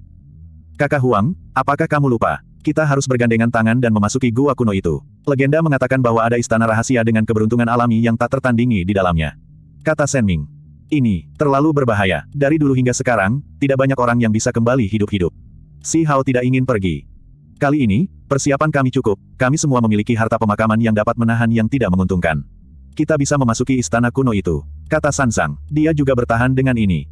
Kakak Huang, apakah kamu lupa? Kita harus bergandengan tangan dan memasuki gua kuno itu. Legenda mengatakan bahwa ada istana rahasia dengan keberuntungan alami yang tak tertandingi di dalamnya. Kata Shen Ming, Ini, terlalu berbahaya. Dari dulu hingga sekarang, tidak banyak orang yang bisa kembali hidup-hidup. Si Hao tidak ingin pergi. Kali ini, persiapan kami cukup, kami semua memiliki harta pemakaman yang dapat menahan yang tidak menguntungkan. Kita bisa memasuki istana kuno itu. Kata Sansang, dia juga bertahan dengan ini.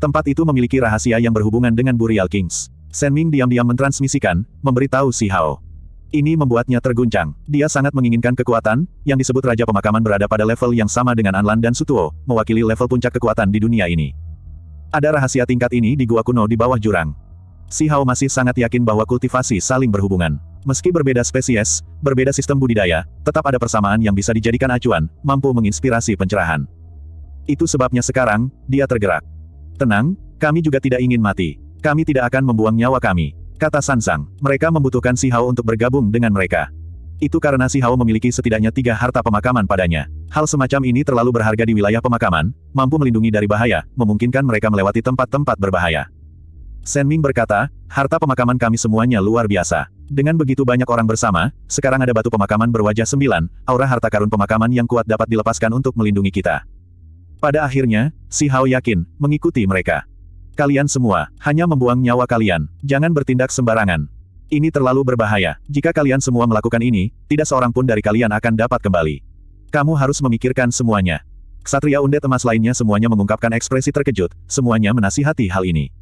Tempat itu memiliki rahasia yang berhubungan dengan Burial Kings. Shen Ming diam-diam mentransmisikan, memberitahu Si Hao. Ini membuatnya terguncang. Dia sangat menginginkan kekuatan, yang disebut Raja Pemakaman berada pada level yang sama dengan Anlan dan Sutuo, mewakili level puncak kekuatan di dunia ini. Ada rahasia tingkat ini di gua kuno di bawah jurang. Si Hao masih sangat yakin bahwa kultivasi saling berhubungan. Meski berbeda spesies, berbeda sistem budidaya, tetap ada persamaan yang bisa dijadikan acuan, mampu menginspirasi pencerahan. Itu sebabnya sekarang, dia tergerak. Tenang, kami juga tidak ingin mati. Kami tidak akan membuang nyawa kami. Kata Sansang, mereka membutuhkan Si Hao untuk bergabung dengan mereka. Itu karena Si Hao memiliki setidaknya tiga harta pemakaman padanya. Hal semacam ini terlalu berharga di wilayah pemakaman, mampu melindungi dari bahaya, memungkinkan mereka melewati tempat-tempat berbahaya. Sen Ming berkata, harta pemakaman kami semuanya luar biasa. Dengan begitu banyak orang bersama, sekarang ada batu pemakaman berwajah sembilan, aura harta karun pemakaman yang kuat dapat dilepaskan untuk melindungi kita. Pada akhirnya, Si Hao yakin, mengikuti mereka. Kalian semua, hanya membuang nyawa kalian. Jangan bertindak sembarangan. Ini terlalu berbahaya. Jika kalian semua melakukan ini, tidak seorang pun dari kalian akan dapat kembali. Kamu harus memikirkan semuanya. Satria Undet Emas lainnya semuanya mengungkapkan ekspresi terkejut, semuanya menasihati hal ini.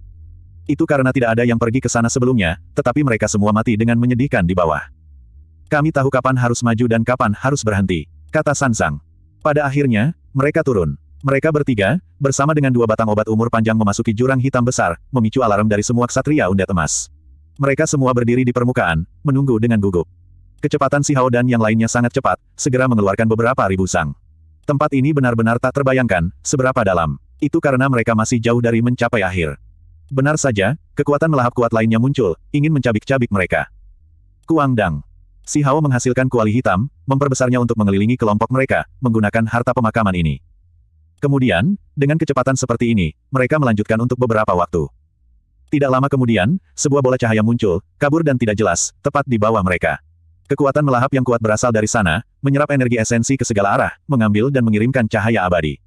Itu karena tidak ada yang pergi ke sana sebelumnya, tetapi mereka semua mati dengan menyedihkan di bawah. Kami tahu kapan harus maju dan kapan harus berhenti, kata Sansang. Pada akhirnya, mereka turun. Mereka bertiga, bersama dengan dua batang obat umur panjang memasuki jurang hitam besar, memicu alarm dari semua ksatria undet emas. Mereka semua berdiri di permukaan, menunggu dengan gugup. Kecepatan si Hao dan yang lainnya sangat cepat, segera mengeluarkan beberapa ribu sang. Tempat ini benar-benar tak terbayangkan, seberapa dalam. Itu karena mereka masih jauh dari mencapai akhir. Benar saja, kekuatan melahap kuat lainnya muncul, ingin mencabik-cabik mereka. Kuang Dang. Si Hao menghasilkan kuali hitam, memperbesarnya untuk mengelilingi kelompok mereka, menggunakan harta pemakaman ini. Kemudian, dengan kecepatan seperti ini, mereka melanjutkan untuk beberapa waktu. Tidak lama kemudian, sebuah bola cahaya muncul, kabur dan tidak jelas, tepat di bawah mereka. Kekuatan melahap yang kuat berasal dari sana, menyerap energi esensi ke segala arah, mengambil dan mengirimkan cahaya abadi.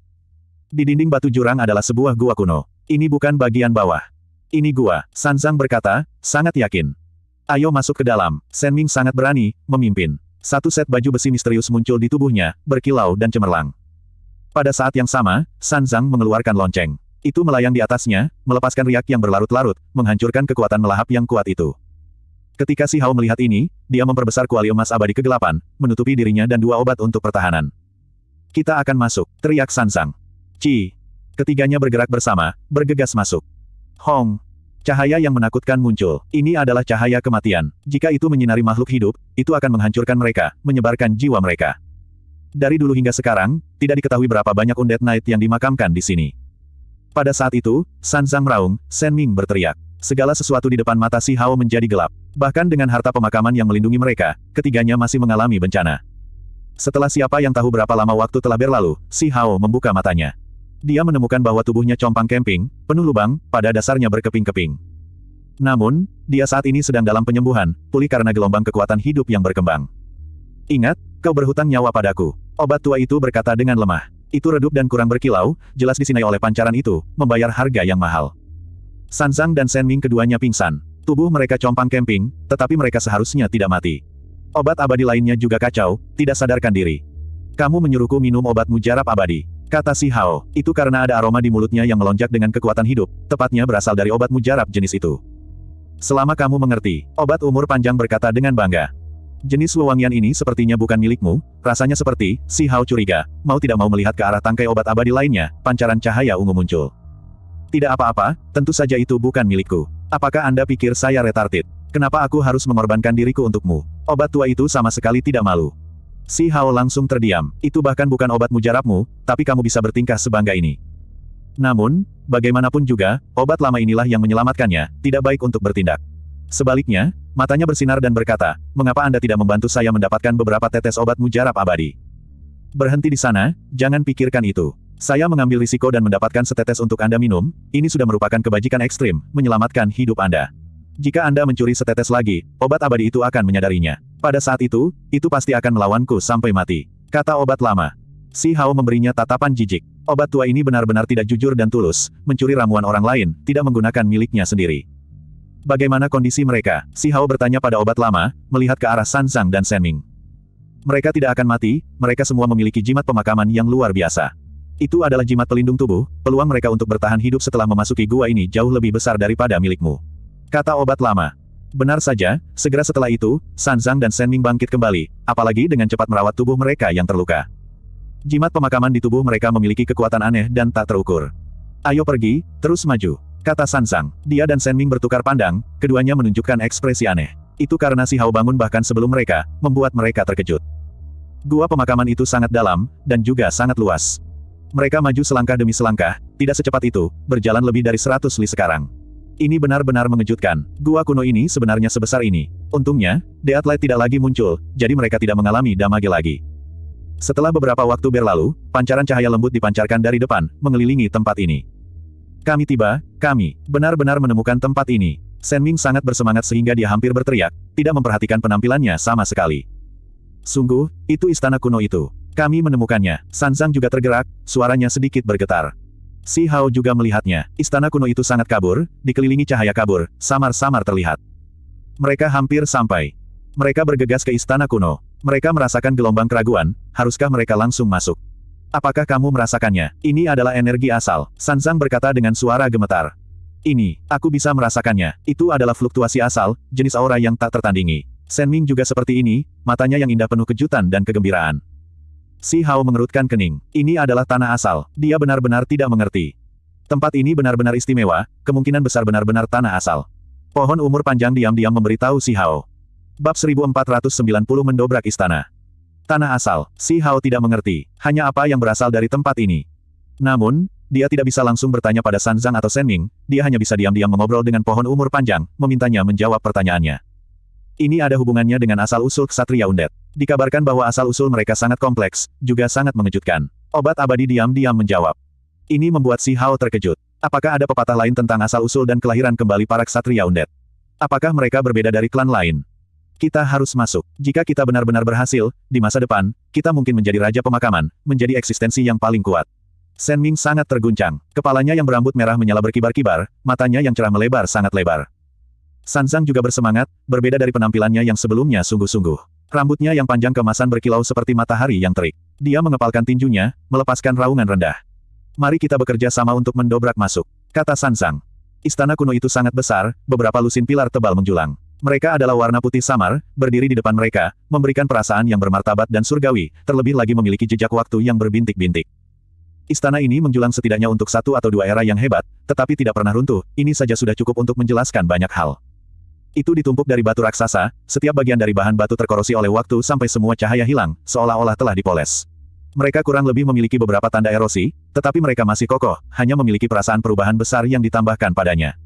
Di dinding batu jurang adalah sebuah gua kuno. Ini bukan bagian bawah. Ini gua, Sanzang berkata, sangat yakin. Ayo masuk ke dalam, Senming sangat berani, memimpin. Satu set baju besi misterius muncul di tubuhnya, berkilau dan cemerlang. Pada saat yang sama, San Zhang mengeluarkan lonceng. Itu melayang di atasnya, melepaskan riak yang berlarut-larut, menghancurkan kekuatan melahap yang kuat itu. Ketika Si Hao melihat ini, dia memperbesar kuali emas abadi kegelapan, menutupi dirinya dan dua obat untuk pertahanan. Kita akan masuk, teriak Sansang. Ci. Ketiganya bergerak bersama, bergegas masuk. Hong. Cahaya yang menakutkan muncul. Ini adalah cahaya kematian. Jika itu menyinari makhluk hidup, itu akan menghancurkan mereka, menyebarkan jiwa mereka. Dari dulu hingga sekarang, tidak diketahui berapa banyak undead knight yang dimakamkan di sini. Pada saat itu, San Zhang meraung, Shen Ming berteriak. Segala sesuatu di depan mata Si Hao menjadi gelap. Bahkan dengan harta pemakaman yang melindungi mereka, ketiganya masih mengalami bencana. Setelah siapa yang tahu berapa lama waktu telah berlalu, Si Hao membuka matanya. Dia menemukan bahwa tubuhnya compang kemping, penuh lubang, pada dasarnya berkeping-keping. Namun, dia saat ini sedang dalam penyembuhan, pulih karena gelombang kekuatan hidup yang berkembang. Ingat, kau berhutang nyawa padaku. Obat tua itu berkata dengan lemah. Itu redup dan kurang berkilau, jelas disinai oleh pancaran itu, membayar harga yang mahal. Sansang dan Senming keduanya pingsan. Tubuh mereka compang kemping, tetapi mereka seharusnya tidak mati. Obat abadi lainnya juga kacau, tidak sadarkan diri. Kamu menyuruhku minum obat mujarab abadi. Kata si Hao, itu karena ada aroma di mulutnya yang melonjak dengan kekuatan hidup, tepatnya berasal dari obat mujarab jenis itu. Selama kamu mengerti, obat umur panjang berkata dengan bangga. Jenis wewangian ini sepertinya bukan milikmu, rasanya seperti, si Hao curiga, mau tidak mau melihat ke arah tangkai obat abadi lainnya, pancaran cahaya ungu muncul. Tidak apa-apa, tentu saja itu bukan milikku. Apakah Anda pikir saya retarded? Kenapa aku harus mengorbankan diriku untukmu? Obat tua itu sama sekali tidak malu. Si Hao langsung terdiam, itu bahkan bukan obat mujarabmu, tapi kamu bisa bertingkah sebangga ini. Namun, bagaimanapun juga, obat lama inilah yang menyelamatkannya, tidak baik untuk bertindak. Sebaliknya, matanya bersinar dan berkata, mengapa Anda tidak membantu saya mendapatkan beberapa tetes obat mujarab abadi? Berhenti di sana, jangan pikirkan itu. Saya mengambil risiko dan mendapatkan setetes untuk Anda minum, ini sudah merupakan kebajikan ekstrim, menyelamatkan hidup Anda. Jika Anda mencuri setetes lagi, obat abadi itu akan menyadarinya. Pada saat itu, itu pasti akan melawanku sampai mati. Kata obat lama. Si Hao memberinya tatapan jijik. Obat tua ini benar-benar tidak jujur dan tulus, mencuri ramuan orang lain, tidak menggunakan miliknya sendiri. Bagaimana kondisi mereka? Si Hao bertanya pada obat lama, melihat ke arah San Zhang dan Sen Ming. Mereka tidak akan mati, mereka semua memiliki jimat pemakaman yang luar biasa. Itu adalah jimat pelindung tubuh, peluang mereka untuk bertahan hidup setelah memasuki gua ini jauh lebih besar daripada milikmu. Kata obat lama. Benar saja, segera setelah itu, San Zhang dan Sen Ming bangkit kembali, apalagi dengan cepat merawat tubuh mereka yang terluka. Jimat pemakaman di tubuh mereka memiliki kekuatan aneh dan tak terukur. Ayo pergi, terus maju. Kata Sansang, dia dan Ming bertukar pandang, keduanya menunjukkan ekspresi aneh. Itu karena si Hao bangun bahkan sebelum mereka, membuat mereka terkejut. Gua pemakaman itu sangat dalam, dan juga sangat luas. Mereka maju selangkah demi selangkah, tidak secepat itu, berjalan lebih dari seratus li sekarang. Ini benar-benar mengejutkan. Gua kuno ini sebenarnya sebesar ini. Untungnya, The Atlet tidak lagi muncul, jadi mereka tidak mengalami damage lagi. Setelah beberapa waktu berlalu, pancaran cahaya lembut dipancarkan dari depan, mengelilingi tempat ini. Kami tiba, kami, benar-benar menemukan tempat ini. Shen Ming sangat bersemangat sehingga dia hampir berteriak, tidak memperhatikan penampilannya sama sekali. Sungguh, itu istana kuno itu. Kami menemukannya. San Sansang juga tergerak, suaranya sedikit bergetar. Si Hao juga melihatnya. Istana kuno itu sangat kabur, dikelilingi cahaya kabur, samar-samar terlihat. Mereka hampir sampai. Mereka bergegas ke istana kuno. Mereka merasakan gelombang keraguan, haruskah mereka langsung masuk? Apakah kamu merasakannya? Ini adalah energi asal. Sanzang berkata dengan suara gemetar. Ini, aku bisa merasakannya. Itu adalah fluktuasi asal, jenis aura yang tak tertandingi. Sen Ming juga seperti ini, matanya yang indah penuh kejutan dan kegembiraan. Si Hao mengerutkan kening. Ini adalah tanah asal. Dia benar-benar tidak mengerti. Tempat ini benar-benar istimewa, kemungkinan besar benar-benar tanah asal. Pohon umur panjang diam-diam memberitahu si Hao. Bab 1490 mendobrak istana. Tanah asal, Si Hao tidak mengerti, hanya apa yang berasal dari tempat ini. Namun, dia tidak bisa langsung bertanya pada San Zhang atau Shen Ming, dia hanya bisa diam-diam mengobrol dengan pohon umur panjang, memintanya menjawab pertanyaannya. Ini ada hubungannya dengan asal-usul ksatria undet. Dikabarkan bahwa asal-usul mereka sangat kompleks, juga sangat mengejutkan. Obat abadi diam-diam menjawab. Ini membuat si Hao terkejut. Apakah ada pepatah lain tentang asal-usul dan kelahiran kembali para ksatria undet? Apakah mereka berbeda dari klan lain? Kita harus masuk. Jika kita benar-benar berhasil, di masa depan, kita mungkin menjadi raja pemakaman, menjadi eksistensi yang paling kuat. Sen Ming sangat terguncang. Kepalanya yang berambut merah menyala berkibar-kibar, matanya yang cerah melebar sangat lebar. San Zhang juga bersemangat, berbeda dari penampilannya yang sebelumnya sungguh-sungguh. Rambutnya yang panjang kemasan berkilau seperti matahari yang terik. Dia mengepalkan tinjunya, melepaskan raungan rendah. Mari kita bekerja sama untuk mendobrak masuk, kata San Zhang. Istana kuno itu sangat besar, beberapa lusin pilar tebal menjulang. Mereka adalah warna putih samar, berdiri di depan mereka, memberikan perasaan yang bermartabat dan surgawi, terlebih lagi memiliki jejak waktu yang berbintik-bintik. Istana ini menjulang setidaknya untuk satu atau dua era yang hebat, tetapi tidak pernah runtuh, ini saja sudah cukup untuk menjelaskan banyak hal. Itu ditumpuk dari batu raksasa, setiap bagian dari bahan batu terkorosi oleh waktu sampai semua cahaya hilang, seolah-olah telah dipoles. Mereka kurang lebih memiliki beberapa tanda erosi, tetapi mereka masih kokoh, hanya memiliki perasaan perubahan besar yang ditambahkan padanya.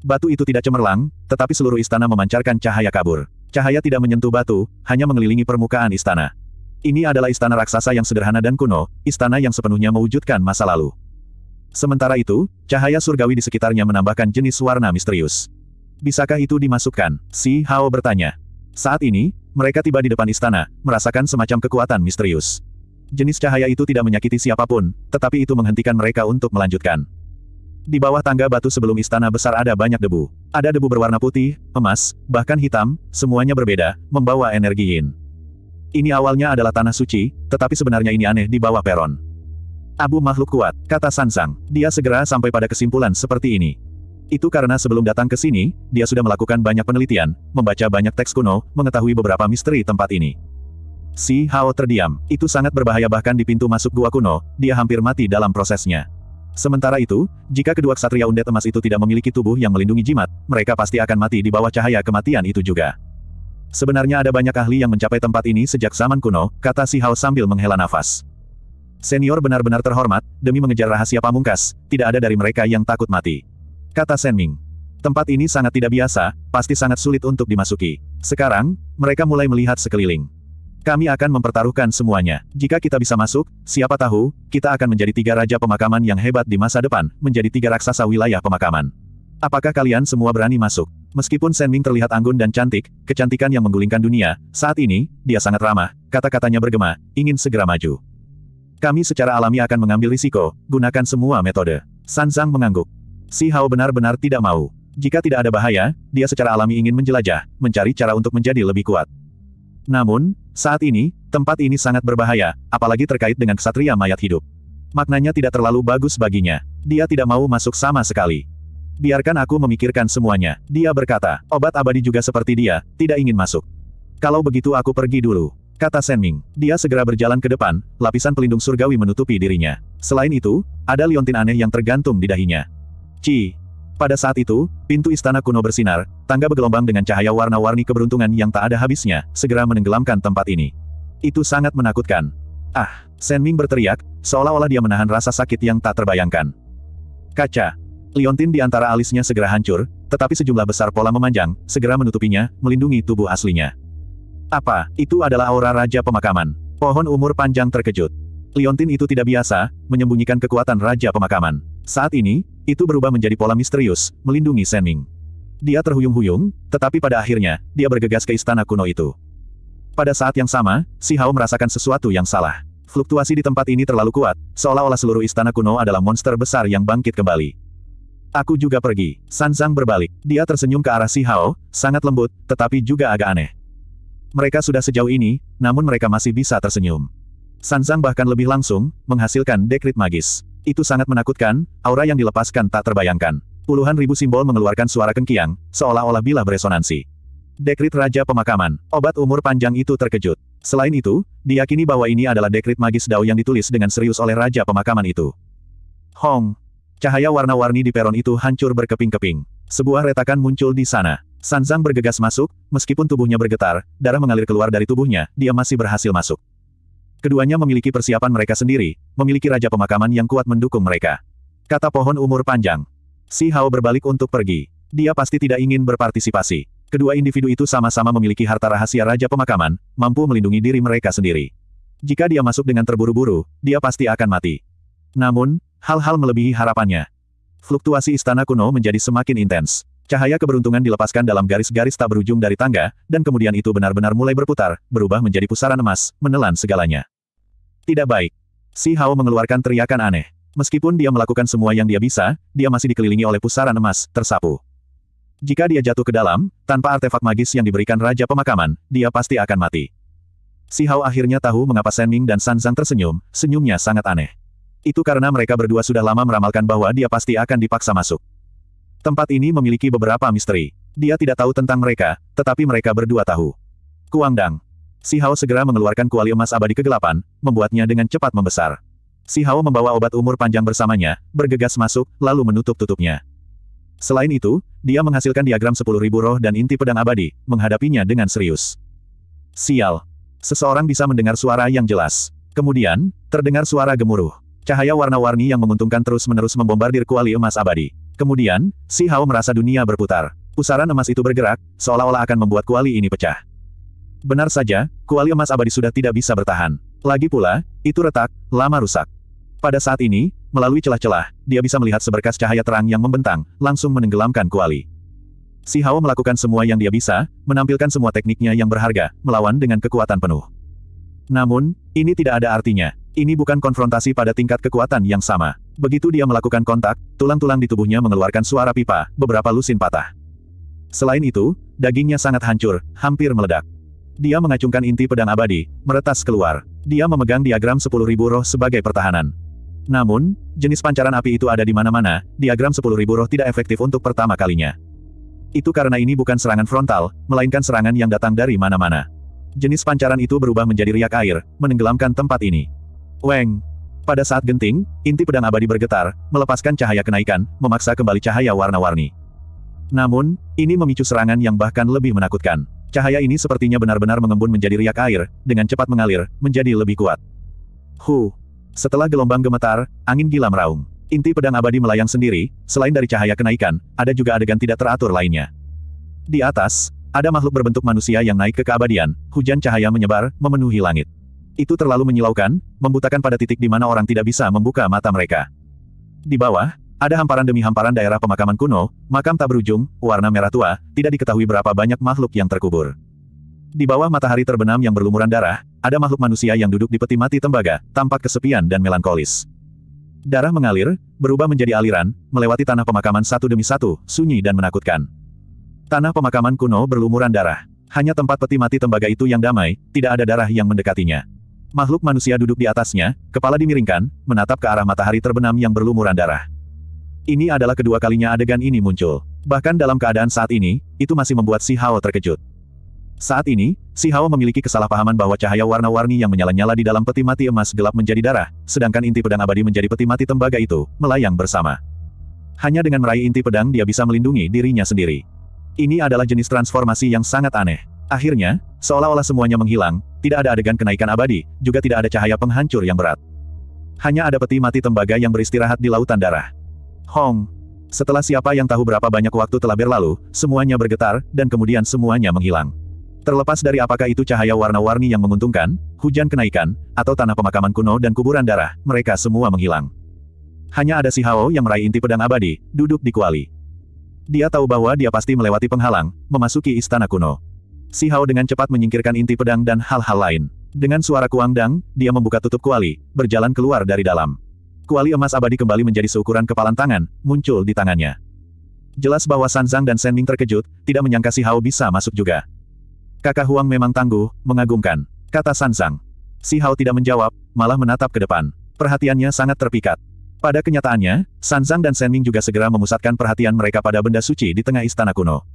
Batu itu tidak cemerlang, tetapi seluruh istana memancarkan cahaya kabur. Cahaya tidak menyentuh batu, hanya mengelilingi permukaan istana. Ini adalah istana raksasa yang sederhana dan kuno, istana yang sepenuhnya mewujudkan masa lalu. Sementara itu, cahaya surgawi di sekitarnya menambahkan jenis warna misterius. Bisakah itu dimasukkan? Si Hao bertanya. Saat ini, mereka tiba di depan istana, merasakan semacam kekuatan misterius. Jenis cahaya itu tidak menyakiti siapapun, tetapi itu menghentikan mereka untuk melanjutkan. Di bawah tangga batu sebelum istana besar ada banyak debu. Ada debu berwarna putih, emas, bahkan hitam, semuanya berbeda, membawa energi yin. Ini awalnya adalah tanah suci, tetapi sebenarnya ini aneh di bawah peron. Abu makhluk kuat, kata Sansang. Dia segera sampai pada kesimpulan seperti ini. Itu karena sebelum datang ke sini, dia sudah melakukan banyak penelitian, membaca banyak teks kuno, mengetahui beberapa misteri tempat ini. Si Hao terdiam, itu sangat berbahaya bahkan di pintu masuk gua kuno, dia hampir mati dalam prosesnya. Sementara itu, jika kedua ksatria undet emas itu tidak memiliki tubuh yang melindungi jimat, mereka pasti akan mati di bawah cahaya kematian itu juga. Sebenarnya ada banyak ahli yang mencapai tempat ini sejak zaman kuno, kata Si Hao sambil menghela nafas. Senior benar-benar terhormat, demi mengejar rahasia pamungkas, tidak ada dari mereka yang takut mati. Kata Sen Ming. Tempat ini sangat tidak biasa, pasti sangat sulit untuk dimasuki. Sekarang, mereka mulai melihat sekeliling. Kami akan mempertaruhkan semuanya. Jika kita bisa masuk, siapa tahu, kita akan menjadi tiga raja pemakaman yang hebat di masa depan, menjadi tiga raksasa wilayah pemakaman. Apakah kalian semua berani masuk? Meskipun Shen Ming terlihat anggun dan cantik, kecantikan yang menggulingkan dunia, saat ini, dia sangat ramah, kata-katanya bergema, ingin segera maju. Kami secara alami akan mengambil risiko, gunakan semua metode. San Zhang mengangguk. Si Hao benar-benar tidak mau. Jika tidak ada bahaya, dia secara alami ingin menjelajah, mencari cara untuk menjadi lebih kuat. Namun, saat ini, tempat ini sangat berbahaya, apalagi terkait dengan kesatria mayat hidup. Maknanya tidak terlalu bagus baginya. Dia tidak mau masuk sama sekali. Biarkan aku memikirkan semuanya, dia berkata. Obat abadi juga seperti dia, tidak ingin masuk. Kalau begitu aku pergi dulu. Kata Ming. Dia segera berjalan ke depan, lapisan pelindung surgawi menutupi dirinya. Selain itu, ada liontin aneh yang tergantung di dahinya. Ci, pada saat itu, pintu istana kuno bersinar, tangga bergelombang dengan cahaya warna-warni keberuntungan yang tak ada habisnya, segera menenggelamkan tempat ini. Itu sangat menakutkan. Ah, Shen Ming berteriak, seolah-olah dia menahan rasa sakit yang tak terbayangkan. Kaca. Liontin di antara alisnya segera hancur, tetapi sejumlah besar pola memanjang, segera menutupinya, melindungi tubuh aslinya. Apa, itu adalah aura Raja Pemakaman. Pohon umur panjang terkejut. Liontin itu tidak biasa, menyembunyikan kekuatan Raja Pemakaman. Saat ini, itu berubah menjadi pola misterius, melindungi Senming. Dia terhuyung-huyung, tetapi pada akhirnya, dia bergegas ke istana kuno itu. Pada saat yang sama, Si Hao merasakan sesuatu yang salah. Fluktuasi di tempat ini terlalu kuat, seolah-olah seluruh istana kuno adalah monster besar yang bangkit kembali. Aku juga pergi. San Zhang berbalik. Dia tersenyum ke arah Si Hao, sangat lembut, tetapi juga agak aneh. Mereka sudah sejauh ini, namun mereka masih bisa tersenyum. San Zhang bahkan lebih langsung, menghasilkan dekrit magis. Itu sangat menakutkan, aura yang dilepaskan tak terbayangkan. Puluhan ribu simbol mengeluarkan suara kengkiang, seolah-olah bila beresonansi. Dekrit Raja Pemakaman, obat umur panjang itu terkejut. Selain itu, diyakini bahwa ini adalah dekrit magis Dao yang ditulis dengan serius oleh Raja Pemakaman itu. Hong! Cahaya warna-warni di peron itu hancur berkeping-keping. Sebuah retakan muncul di sana. Sanzang bergegas masuk, meskipun tubuhnya bergetar, darah mengalir keluar dari tubuhnya, dia masih berhasil masuk. Keduanya memiliki persiapan mereka sendiri, memiliki raja pemakaman yang kuat mendukung mereka. Kata pohon umur panjang. Si Hao berbalik untuk pergi. Dia pasti tidak ingin berpartisipasi. Kedua individu itu sama-sama memiliki harta rahasia raja pemakaman, mampu melindungi diri mereka sendiri. Jika dia masuk dengan terburu-buru, dia pasti akan mati. Namun, hal-hal melebihi harapannya. Fluktuasi istana kuno menjadi semakin intens. Cahaya keberuntungan dilepaskan dalam garis-garis tak berujung dari tangga, dan kemudian itu benar-benar mulai berputar, berubah menjadi pusaran emas, menelan segalanya. Tidak baik. Si Hao mengeluarkan teriakan aneh. Meskipun dia melakukan semua yang dia bisa, dia masih dikelilingi oleh pusaran emas, tersapu. Jika dia jatuh ke dalam, tanpa artefak magis yang diberikan Raja Pemakaman, dia pasti akan mati. Si Hao akhirnya tahu mengapa Shen Ming dan San Zhang tersenyum, senyumnya sangat aneh. Itu karena mereka berdua sudah lama meramalkan bahwa dia pasti akan dipaksa masuk. Tempat ini memiliki beberapa misteri. Dia tidak tahu tentang mereka, tetapi mereka berdua tahu. Kuangdang. Si Hao segera mengeluarkan kuali emas abadi kegelapan, membuatnya dengan cepat membesar. Si Hao membawa obat umur panjang bersamanya, bergegas masuk, lalu menutup tutupnya. Selain itu, dia menghasilkan diagram sepuluh ribu roh dan inti pedang abadi, menghadapinya dengan serius. Sial. Seseorang bisa mendengar suara yang jelas. Kemudian, terdengar suara gemuruh. Cahaya warna-warni yang menguntungkan terus-menerus membombardir kuali emas abadi. Kemudian, Si Hao merasa dunia berputar. Pusaran emas itu bergerak, seolah-olah akan membuat kuali ini pecah. Benar saja, kuali emas abadi sudah tidak bisa bertahan. Lagi pula, itu retak, lama rusak. Pada saat ini, melalui celah-celah, dia bisa melihat seberkas cahaya terang yang membentang, langsung menenggelamkan kuali. Si Hao melakukan semua yang dia bisa, menampilkan semua tekniknya yang berharga, melawan dengan kekuatan penuh. Namun, ini tidak ada artinya. Ini bukan konfrontasi pada tingkat kekuatan yang sama. Begitu dia melakukan kontak, tulang-tulang di tubuhnya mengeluarkan suara pipa, beberapa lusin patah. Selain itu, dagingnya sangat hancur, hampir meledak. Dia mengacungkan inti pedang abadi, meretas keluar. Dia memegang diagram sepuluh ribu roh sebagai pertahanan. Namun, jenis pancaran api itu ada di mana-mana, diagram sepuluh ribu roh tidak efektif untuk pertama kalinya. Itu karena ini bukan serangan frontal, melainkan serangan yang datang dari mana-mana. Jenis pancaran itu berubah menjadi riak air, menenggelamkan tempat ini. Weng! Pada saat genting, inti pedang abadi bergetar, melepaskan cahaya kenaikan, memaksa kembali cahaya warna-warni. Namun, ini memicu serangan yang bahkan lebih menakutkan. Cahaya ini sepertinya benar-benar mengembun menjadi riak air, dengan cepat mengalir, menjadi lebih kuat. Hu! Setelah gelombang gemetar, angin gila meraung. Inti pedang abadi melayang sendiri, selain dari cahaya kenaikan, ada juga adegan tidak teratur lainnya. Di atas, ada makhluk berbentuk manusia yang naik ke keabadian, hujan cahaya menyebar, memenuhi langit. Itu terlalu menyilaukan, membutakan pada titik di mana orang tidak bisa membuka mata mereka. Di bawah, ada hamparan demi hamparan daerah pemakaman kuno, makam tak berujung, warna merah tua, tidak diketahui berapa banyak makhluk yang terkubur. Di bawah matahari terbenam yang berlumuran darah, ada makhluk manusia yang duduk di peti mati tembaga, tampak kesepian dan melankolis. Darah mengalir, berubah menjadi aliran, melewati tanah pemakaman satu demi satu, sunyi dan menakutkan. Tanah pemakaman kuno berlumuran darah. Hanya tempat peti mati tembaga itu yang damai, tidak ada darah yang mendekatinya. Makhluk manusia duduk di atasnya, kepala dimiringkan, menatap ke arah matahari terbenam yang berlumuran darah. Ini adalah kedua kalinya adegan ini muncul. Bahkan dalam keadaan saat ini, itu masih membuat Si Hao terkejut. Saat ini, Si Hao memiliki kesalahpahaman bahwa cahaya warna-warni yang menyala-nyala di dalam peti mati emas gelap menjadi darah, sedangkan inti pedang abadi menjadi peti mati tembaga itu, melayang bersama. Hanya dengan meraih inti pedang dia bisa melindungi dirinya sendiri. Ini adalah jenis transformasi yang sangat aneh. Akhirnya, seolah-olah semuanya menghilang, tidak ada adegan kenaikan abadi, juga tidak ada cahaya penghancur yang berat. Hanya ada peti mati tembaga yang beristirahat di lautan darah. Hong. Setelah siapa yang tahu berapa banyak waktu telah berlalu, semuanya bergetar, dan kemudian semuanya menghilang. Terlepas dari apakah itu cahaya warna-warni yang menguntungkan, hujan kenaikan, atau tanah pemakaman kuno dan kuburan darah, mereka semua menghilang. Hanya ada si Hao yang meraih inti pedang abadi, duduk di kuali. Dia tahu bahwa dia pasti melewati penghalang, memasuki istana kuno. Si Hao dengan cepat menyingkirkan inti pedang dan hal-hal lain. Dengan suara kuangdang, dia membuka tutup kuali, berjalan keluar dari dalam kuali emas abadi kembali menjadi seukuran kepalan tangan, muncul di tangannya. Jelas bahwa Sanzang dan Senming terkejut, tidak menyangka si Hao bisa masuk juga. Kakak Huang memang tangguh, mengagumkan, kata Sanzang. Si Hao tidak menjawab, malah menatap ke depan. Perhatiannya sangat terpikat. Pada kenyataannya, Sanzang dan Senming juga segera memusatkan perhatian mereka pada benda suci di tengah istana kuno.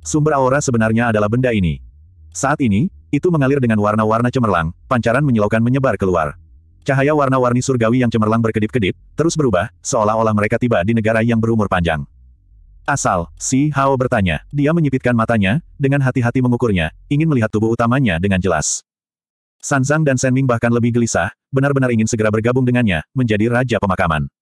Sumber aura sebenarnya adalah benda ini. Saat ini, itu mengalir dengan warna-warna cemerlang, pancaran menyilaukan menyebar keluar. Cahaya warna-warni surgawi yang cemerlang berkedip-kedip, terus berubah, seolah-olah mereka tiba di negara yang berumur panjang. Asal, si Hao bertanya. Dia menyipitkan matanya, dengan hati-hati mengukurnya, ingin melihat tubuh utamanya dengan jelas. Sanzang dan Senming bahkan lebih gelisah, benar-benar ingin segera bergabung dengannya, menjadi raja pemakaman.